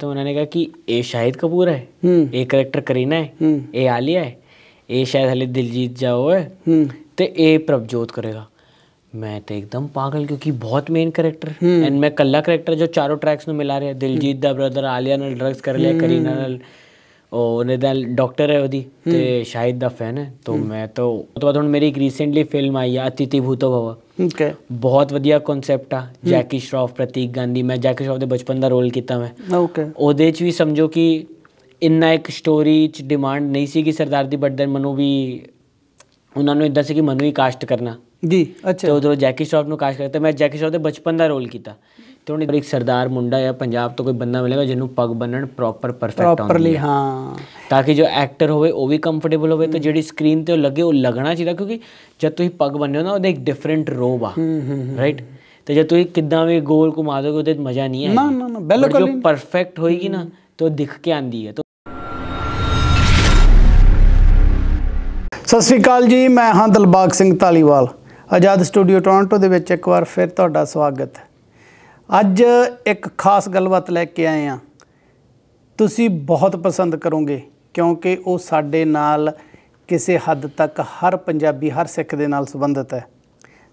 तो उन्होंने कहा कि ए शाहिद कपूर है हम्म। ए करेक्टर करीना है हम्म। ए आलिया है ए शायद हले दिलजीत जाओ है तो ए प्रभजोत करेगा मैं तो एकदम पागल क्योंकि बहुत मेन करेक्टर एंड मैं कल्ला करेक्टर जो चारों ट्रैक्स में मिला रहे हैं दिलजीत द ब्रदर आलिया नल ड्रग्स कर लिया करीना नल ਉਹਨੇ ਦਾ ਡਾਕਟਰ ਹੈ ਉਹਦੀ ਤੇ ਸ਼ਾਇਦ ਦਾ ਫੈਨ ਹੈ ਤੋਂ ਮੈਂ ਤਾਂ ਤੋਂ ਬਾਅਦ ਹੁਣ ਮੇਰੀ ਇੱਕ ਰੀਸੈਂਟਲੀ ਫਿਲਮ ਆਈ ਆ ਅਤਿਥੀ ਭੂਤੋ ਭਵ ਓਕੇ ਬਹੁਤ ਵਧੀਆ ਕਨਸੈਪਟ ਆ ਜੈਕੀ ਸ਼ਰਾਫ ਪ੍ਰਤੀਕ ਗਾਂਧੀ ਮੈਂ ਜੈਕੀ ਸ਼ਰਾਫ ਦੇ ਬਚਪਨ ਦਾ ਰੋਲ ਕੀਤਾ ਮੈਂ ਓਕੇ ਉਹਦੇ ਚ ਵੀ ਸਮਝੋ ਕਿ ਇੰਨਾ ਇੱਕ ਸਟੋਰੀ ਚ ਡਿਮਾਂਡ ਨਹੀਂ ਸੀ ਕਿ ਸਰਦਾਰ ਦੀ ਬਟ ਦੈਨ ਮਨੂ ਵੀ ਉਹਨਾਂ ਨੂੰ ਇਦਾਂ ਸੀ ਕਿ ਮਨੂ ਹੀ ਕਾਸਟ ਕਰਨਾ ਜੀ ਅੱਛਾ ਤੇ ਉਦੋਂ ਜੈਕੀ ਸ਼ਰਾਫ ਨੂੰ ਕਾਸਟ ਕਰਤੇ ਮੈਂ ਜੈਕੀ ਸ਼ਰਾਫ ਦੇ ਬਚਪਨ ਦਾ ਰੋਲ ਕੀਤਾ ਤੇ ਉਹਨੇ ਇੱਕ ਸਰਦਾਰ ਮੁੰਡਾ ਆ ਪੰਜਾਬ ਤੋਂ ਕੋਈ ਬੰਦਾ ਮਿਲੇਗਾ ਜਿਹਨੂੰ ਪੱਗ ਬੰਨਣ ਪ੍ਰੋਪਰ ਪਰਫੈਕਟ ਆਉਂਦੀ ਪ੍ਰੋਪਰਲੀ ਹਾਂ ਤਾਂ ਕਿ ਜੋ ਐਕਟਰ ਹੋਵੇ ਉਹ ਵੀ ਕੰਫਰਟੇਬਲ ਹੋਵੇ ਤੇ ਜਿਹੜੀ ਸਕਰੀਨ ਤੇ ਉਹ ਲੱਗੇ ਉਹ ਲੱਗਣਾ ਚਾਹੀਦਾ ਕਿਉਂਕਿ ਜਦ ਤੁਸੀਂ ਪੱਗ ਬੰਨਿਓ ਨਾ ਉਹਦਾ ਇੱਕ ਡਿਫਰੈਂਟ ਰੋਬ ਆ ਰਾਈਟ ਤੇ ਜੇ ਤੁਸੀਂ ਕਿੱਦਾਂ ਵੀ ਗੋਲ ਘੁਮਾ ਦੋਗੇ ਉਹਦੇ ਮਜ਼ਾ ਨਹੀਂ ਆਏਗਾ ਨਾ ਨਾ ਨਾ ਬਿਲਕੁਲ ਜੋ ਪਰਫੈਕਟ ਹੋਏਗੀ ਨਾ ਤੋ ਦਿਖ ਕੇ ਆਂਦੀ ਹੈ ਸਤਿ ਸ੍ਰੀ ਅਕਾਲ ਜੀ ਮੈਂ ਹਾਂ ਦਲਬਾਗ ਸਿੰਘ ਤਾਲੀਵਾਲ ਆਜ਼ਾਦ ਸਟੂਡੀਓ ਟੋਰਾਂਟੋ ਦੇ ਵਿੱਚ ਇੱਕ ਵਾਰ ਫਿਰ ਤੁਹਾਡਾ ਸਵਾਗਤ ਹੈ ਅੱਜ ਇੱਕ ਖਾਸ ਗੱਲਬਾਤ ਲੈ ਕੇ ਆਏ ਆ ਤੁਸੀਂ ਬਹੁਤ ਪਸੰਦ ਕਰੋਗੇ ਕਿਉਂਕਿ ਉਹ ਸਾਡੇ ਨਾਲ ਕਿਸੇ ਹੱਦ ਤੱਕ ਹਰ ਪੰਜਾਬੀ ਹਰ ਸਿੱਖ ਦੇ ਨਾਲ ਸੰਬੰਧਿਤ ਹੈ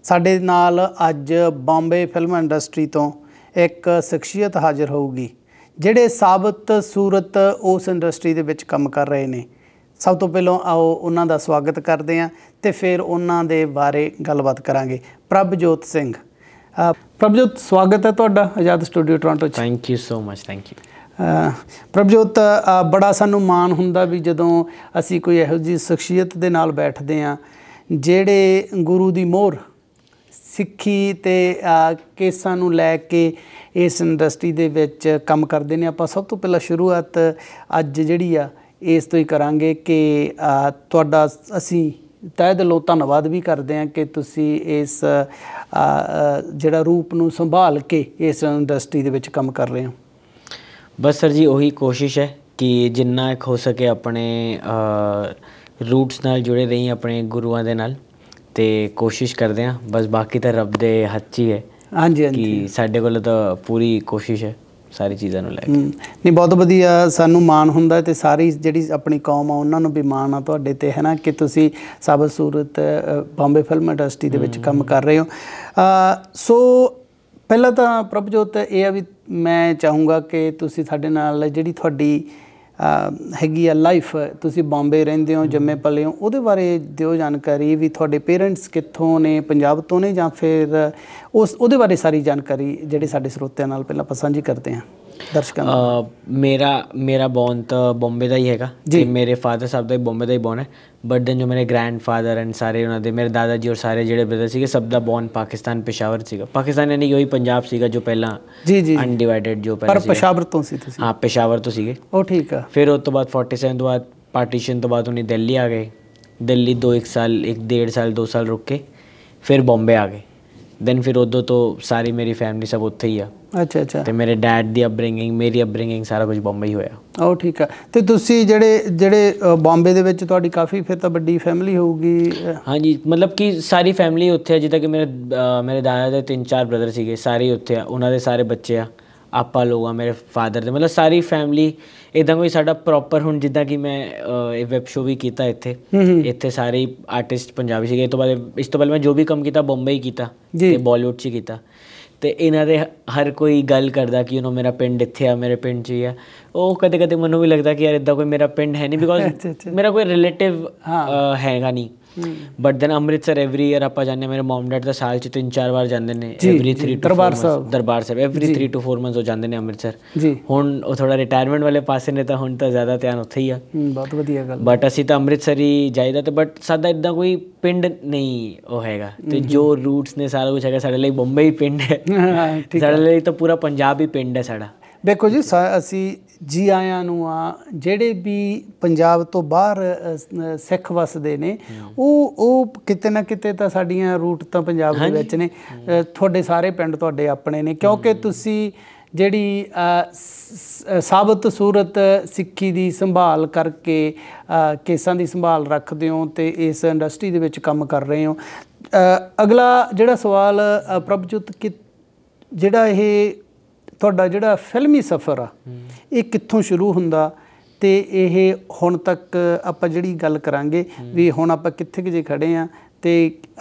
ਸਾਡੇ ਨਾਲ ਅੱਜ ਬੰਬੇ ਫਿਲਮ ਇੰਡਸਟਰੀ ਤੋਂ ਇੱਕ ਸ਼ਖਸੀਅਤ ਹਾਜ਼ਰ ਹੋਊਗੀ ਜਿਹੜੇ ਸਾਬਤ ਸੂਰਤ ਉਸ ਇੰਡਸਟਰੀ ਦੇ ਵਿੱਚ ਕੰਮ ਕਰ ਰਹੇ ਨੇ ਸਭ ਤੋਂ ਪਹਿਲਾਂ ਆਓ ਉਹਨਾਂ ਦਾ ਸਵਾਗਤ ਕਰਦੇ ਆਂ ਤੇ ਫਿਰ ਉਹਨਾਂ ਦੇ ਬਾਰੇ ਗੱਲਬਾਤ ਕਰਾਂਗੇ ਪ੍ਰਭਜੋਤ ਸਿੰਘ ਪ੍ਰਭਜੋਤ ਸਵਾਗਤ ਹੈ ਤੁਹਾਡਾ ਆਜ਼ਾਦ ਸਟੂਡੀਓ ਟੋਰਾਂਟੋ ਚ thank you so much thank you Prabhjot ਬੜਾ ਸਾਨੂੰ ਮਾਣ ਹੁੰਦਾ ਵੀ ਜਦੋਂ ਅਸੀਂ ਕੋਈ ਇਹੋ ਜੀ ਸ਼ਖਸੀਅਤ ਦੇ ਨਾਲ ਬੈਠਦੇ ਆ ਜਿਹੜੇ ਗੁਰੂ ਦੀ ਮੋਹਰ ਸਿੱਖੀ ਤੇ ਕੇਸਾਂ ਨੂੰ ਲੈ ਕੇ ਇਸ ਇੰਡਸਟਰੀ ਦੇ ਵਿੱਚ ਕੰਮ ਕਰਦੇ ਨੇ ਆਪਾਂ ਸਭ ਤੋਂ ਪਹਿਲਾਂ ਸ਼ੁਰੂਆਤ ਅੱਜ ਜਿਹੜੀ ਆ ਇਸ ਤੋਂ ਹੀ ਕਰਾਂਗੇ ਕਿ ਤੁਹਾਡਾ ਅਸੀਂ ਤਹਿ ਦਿਲੋਂ ਧੰਨਵਾਦ ਵੀ ਕਰਦੇ ਆ ਕਿ ਤੁਸੀਂ ਇਸ ਜਿਹੜਾ ਰੂਪ ਨੂੰ ਸੰਭਾਲ ਕੇ ਇਸ ਇੰਡਸਟਰੀ ਦੇ ਵਿੱਚ ਕੰਮ ਕਰ ਰਹੇ ਹੋ ਬਸ ਸਰ ਜੀ ਉਹੀ ਕੋਸ਼ਿਸ਼ ਹੈ ਕਿ ਜਿੰਨਾ ਹੋ ਸਕੇ ਆਪਣੇ ਰੂਟਸ ਨਾਲ ਜੁੜੇ ਰਹੀ ਆਪਣੇ ਗੁਰੂਆਂ ਦੇ ਨਾਲ ਤੇ ਕੋਸ਼ਿਸ਼ ਕਰਦੇ ਆ ਬਸ ਬਾਕੀ ਤਾਂ ਰੱਬ ਦੇ ਹੱਥ ਹੀ ਹੈ ਹਾਂਜੀ ਹਾਂਜੀ ਕਿ ਸਾਡੇ ਕੋਲ ਤਾਂ ਪੂਰੀ ਕੋਸ਼ਿਸ਼ ਹੈ ਸਾਰੀ ਚੀਜ਼ਾਂ ਨੂੰ ਲੈ ਕੇ ਨਹੀਂ ਬਹੁਤ ਵਧੀਆ ਸਾਨੂੰ ਮਾਣ ਹੁੰਦਾ ਤੇ ਸਾਰੀ ਜਿਹੜੀ ਆਪਣੀ ਕੌਮ ਆ ਉਹਨਾਂ ਨੂੰ ਵੀ ਮਾਣ ਆ ਤੁਹਾਡੇ ਤੇ ਹੈ ਨਾ ਕਿ ਤੁਸੀਂ ਸਭ ਸੂਰਤ ਬੰਬੇ ਫਿਲਮ ਇੰਡਸਟਰੀ ਦੇ ਵਿੱਚ ਕੰਮ ਕਰ ਰਹੇ ਹੋ ਸੋ ਪਹਿਲਾਂ ਤਾਂ ਪ੍ਰਭਜੋਤ ਇਹ ਆ ਵੀ ਮੈਂ ਚਾਹੂੰਗਾ ਕਿ ਤੁਸੀਂ ਸਾਡੇ ਨਾਲ ਜਿਹੜੀ ਤੁਹਾਡੀ ਹੈਗੀ ਆ ਲਾਈਫ ਤੁਸੀਂ ਬੰਬੇ ਰਹਿੰਦੇ ਹੋ ਜੰਮੇ ਪਲੇ ਹੋ ਉਹਦੇ ਬਾਰੇ ਦਿਓ ਜਾਣਕਾਰੀ ਵੀ ਤੁਹਾਡੇ ਪੇਰੈਂਟਸ ਕਿੱਥੋਂ ਨੇ ਪੰਜਾਬ ਤੋਂ ਨੇ ਜਾਂ ਫਿਰ ਉਸ ਉਹਦੇ ਬਾਰੇ ਸਾਰੀ ਜਾਣਕਾਰੀ ਜਿਹੜੇ ਸਾਡੇ ਸਰੋਤਿਆਂ ਨਾਲ ਪਹਿਲਾਂ ਪਸੰਦ ਸਾਂਝੀ ਕਰਦੇ ਆ ਦਰਸ਼ਕਾਂ ਮੇਰਾ ਮੇਰਾ ਬੌਨ ਤਾਂ ਬੰਬੇ ਦਾ ਹੀ ਹੈਗਾ ਤੇ ਮੇਰੇ ਫਾਦਰ ਸਾਹਿਬ ਦਾ ਹੀ ਬੰਬੇ ਦਾ ਹੀ ਬੌਨ ਹੈ ਬਟ ਦੈਨ ਜੋ ਮੇਰੇ ਗ੍ਰੈਂਡਫਾਦਰ ਐਂਡ ਸਾਰੇ ਉਹਨਾਂ ਦੇ ਮੇਰੇ ਦਾਦਾ ਜੀ ਔਰ ਸਾਰੇ ਜਿਹੜੇ ਬ੍ਰਦਰ ਸੀਗੇ ਸਭ ਦਾ ਬੌਨ ਪਾਕਿਸਤਾਨ ਪਸ਼ਾਵਰ ਸੀਗਾ ਪਾਕਿਸਤਾਨ ਯਾਨੀ ਉਹੀ ਪੰਜਾਬ ਸੀਗਾ ਜੋ ਪਹਿਲਾਂ ਜੀ ਜੀ ਅਨਡਿਵਾਈਡਡ ਜੋ ਪਹਿਲਾਂ ਪਰ ਪਸ਼ਾਵਰ ਤੋਂ ਸੀ ਤੁਸੀਂ ਹਾਂ ਪਸ਼ਾਵਰ ਤੋਂ ਸੀਗੇ ਉਹ ਠੀਕ ਆ ਫਿਰ ਉਸ ਤੋਂ ਬਾਅਦ 47 ਤੋਂ ਬਾਅਦ ਪਾਰਟੀਸ਼ਨ ਤੋਂ ਬਾਅਦ ਉਹਨੇ ਦਿੱਲੀ ਆ ਗਏ ਦਿੱਲੀ 2-1 ਸਾਲ 1-1.5 ਸਾਲ 2 ਸਾਲ ਰੁੱਕ ਕੇ ਫਿਰ ਬੰਬੇ ਆ ਗਏ ਦੈਨ ਉਦੋਂ ਤੋਂ ਸਾਰੀ ਮੇਰੀ ਫੈਮਿਲੀ ਸਭ ਉੱਥੇ ਹੀ ਆ ਅੱਛਾ ਅੱਛਾ ਤੇ ਮੇਰੇ ਡੈਡ ਦੀ ਅਪਬ੍ਰਿੰਗਿੰਗ ਮੇਰੀ ਅਪਬ੍ਰਿੰਗਿੰਗ ਸਾਰਾ ਕੁਝ ਬੰਬਈ ਹੋਇਆ ਉਹ ਠੀਕ ਆ ਤੇ ਤੁਸੀਂ ਜਿਹੜੇ ਜਿਹੜੇ ਬੰਬੇ ਦੇ ਵਿੱਚ ਤੁਹਾਡੀ ਕਾਫੀ ਫਿਰ ਤਾਂ ਵੱਡੀ ਫੈਮਿਲੀ ਹੋਊਗੀ ਹਾਂਜੀ ਮਤਲਬ ਕਿ ਸਾਰੀ ਫੈਮਿਲੀ ਉੱਥੇ ਹੈ ਜਿੱਦਾਂ ਕਿ ਮੇਰੇ ਮੇਰੇ ਦਾਦਾ ਦੇ ਤਿੰਨ ਚਾਰ ਬ੍ਰਦਰ ਸੀਗੇ ਸਾਰੇ ਉੱਥੇ ਆ ਉਹਨਾਂ ਦੇ ਸਾਰੇ ਬੱਚੇ ਆ ਆਪਾ ਲੋਗਾ ਮੇਰੇ ਫਾਦਰ ਦੇ ਮਤਲਬ ਸਾਰੀ ਫੈਮਿਲੀ ਇਦਾਂ ਕੋਈ ਸਾਡਾ ਪ੍ਰੋਪਰ ਹੁਣ ਜਿੱਦਾਂ ਕਿ ਮੈਂ ਇਹ ਵੈਬ ਸ਼ੋ ਵੀ ਕੀਤਾ ਇੱਥੇ ਇੱਥੇ ਸਾਰੇ ਆਰਟਿਸਟ ਪੰਜਾਬੀ ਸੀਗੇ ਇਸ ਤੋਂ ਬਾਅਦ ਇਸ ਤੋਂ ਪਹਿਲਾਂ ਮੈਂ ਜੋ ਵੀ ਕੰਮ ਕੀਤਾ ਬੰਬਈ ਹੀ ਕੀਤਾ ਤੇ ਬਾਲੀਵੁੱਡ 'ਚ ਕੀਤਾ ਤੇ ਇਹਨਾਂ ਦੇ ਹਰ ਕੋਈ ਗੱਲ ਕਰਦਾ ਕਿ ਯੂ نو ਮੇਰਾ ਪਿੰਡ ਇੱਥੇ ਆ ਮੇਰੇ ਪਿੰਡ 'ਚ ਹੀ ਆ ਉਹ ਕਦੇ ਕਦੇ ਮੈਨੂੰ ਵੀ ਲੱਗਦਾ ਕਿ ਯਾਰ ਇਦਾਂ ਕੋਈ ਮੇਰਾ ਪਿੰਡ ਹੈ ਨਹੀਂ ਬਿਕੋਜ਼ ਮੇਰਾ ਕੋਈ ਰਿਲੇਟਿਵ ਹੈਗਾ ਨਹੀਂ but then Amritsar every year ਆਪਾਂ ਜਾਂਦੇ ਮੇਰੇ ਮਮ ਡੈਡ ਦਾ ਸਾਲ ਚ ਤਿੰਨ ਚਾਰ ਵਾਰ ਜਾਂਦੇ ਨੇ every 3 to Darbar Sahib Darbar Sahib every 3 to 4 months ਉਹ ਜਾਂਦੇ ਨੇ ਅੰਮ੍ਰਿਤਸਰ ਹੁਣ ਉਹ ਥੋੜਾ ਰਿਟਾਇਰਮੈਂਟ ਵਾਲੇ ਪਾਸੇ ਨੇ ਤਾਂ ਹੁਣ ਤਾਂ ਜ਼ਿਆਦਾ ਧਿਆਨ ਉੱਥੇ ਹੀ ਆ ਬਹੁਤ ਵਧੀਆ ਗੱਲ ਬਟ ਅਸੀਂ ਤਾਂ ਅੰਮ੍ਰਿਤਸਰ ਹੀ ਜਾਈਦਾ ਤੇ ਬਟ ਸਾਡਾ ਇਦਾਂ ਕੋਈ ਪਿੰਡ ਨਹੀਂ ਉਹ ਹੈਗਾ ਤੇ ਜੋ ਰੂਟਸ ਨੇ ਸਾਰਾ ਕੁਝ ਹੈਗਾ ਸਾਡੇ ਲਈ ਬੰਬਈ ਪਿੰਡ ਹੈ ਸਾਡੇ ਲਈ ਤਾਂ ਪੂਰਾ ਪੰਜਾਬ ਹੀ ਪਿੰਡ ਹੈ ਸਾਡਾ ਦੇਖੋ ਜੀ ਅਸੀਂ ਜੀ ਆਇਆਂ ਨੂੰ ਆ ਜਿਹੜੇ ਵੀ ਪੰਜਾਬ ਤੋਂ ਬਾਹਰ ਸਿੱਖ ਵਸਦੇ ਨੇ ਉਹ ਉਹ ਕਿਤੇ ਨਾ ਕਿਤੇ ਤਾਂ ਸਾਡੀਆਂ ਰੂਟ ਤਾਂ ਪੰਜਾਬ ਦੇ ਵਿੱਚ ਨੇ ਤੁਹਾਡੇ ਸਾਰੇ ਪਿੰਡ ਤੁਹਾਡੇ ਆਪਣੇ ਨੇ ਕਿਉਂਕਿ ਤੁਸੀਂ ਜਿਹੜੀ ਸਾਬਤ ਸੂਰਤ ਸਿੱਖੀ ਦੀ ਸੰਭਾਲ ਕਰਕੇ ਕੇਸਾਂ ਦੀ ਸੰਭਾਲ ਰੱਖਦੇ ਹੋ ਤੇ ਇਸ ਇੰਡਸਟਰੀ ਦੇ ਵਿੱਚ ਕੰਮ ਕਰ ਰਹੇ ਹੋ ਅਗਲਾ ਜਿਹੜਾ ਸਵਾਲ ਪ੍ਰਭਜੋਤ ਕਿ ਜਿਹੜਾ ਇਹ ਤੁਹਾਡਾ ਜਿਹੜਾ ਫਿਲਮੀ ਸਫ਼ਰ ਆ ਇਹ ਕਿੱਥੋਂ ਸ਼ੁਰੂ ਹੁੰਦਾ ਤੇ ਇਹ ਹੁਣ ਤੱਕ ਆਪਾਂ ਜਿਹੜੀ ਗੱਲ ਕਰਾਂਗੇ ਵੀ ਹੁਣ ਆਪਾਂ ਕਿੱਥੇ ਕਿ ਜੇ ਖੜੇ ਆ ਤੇ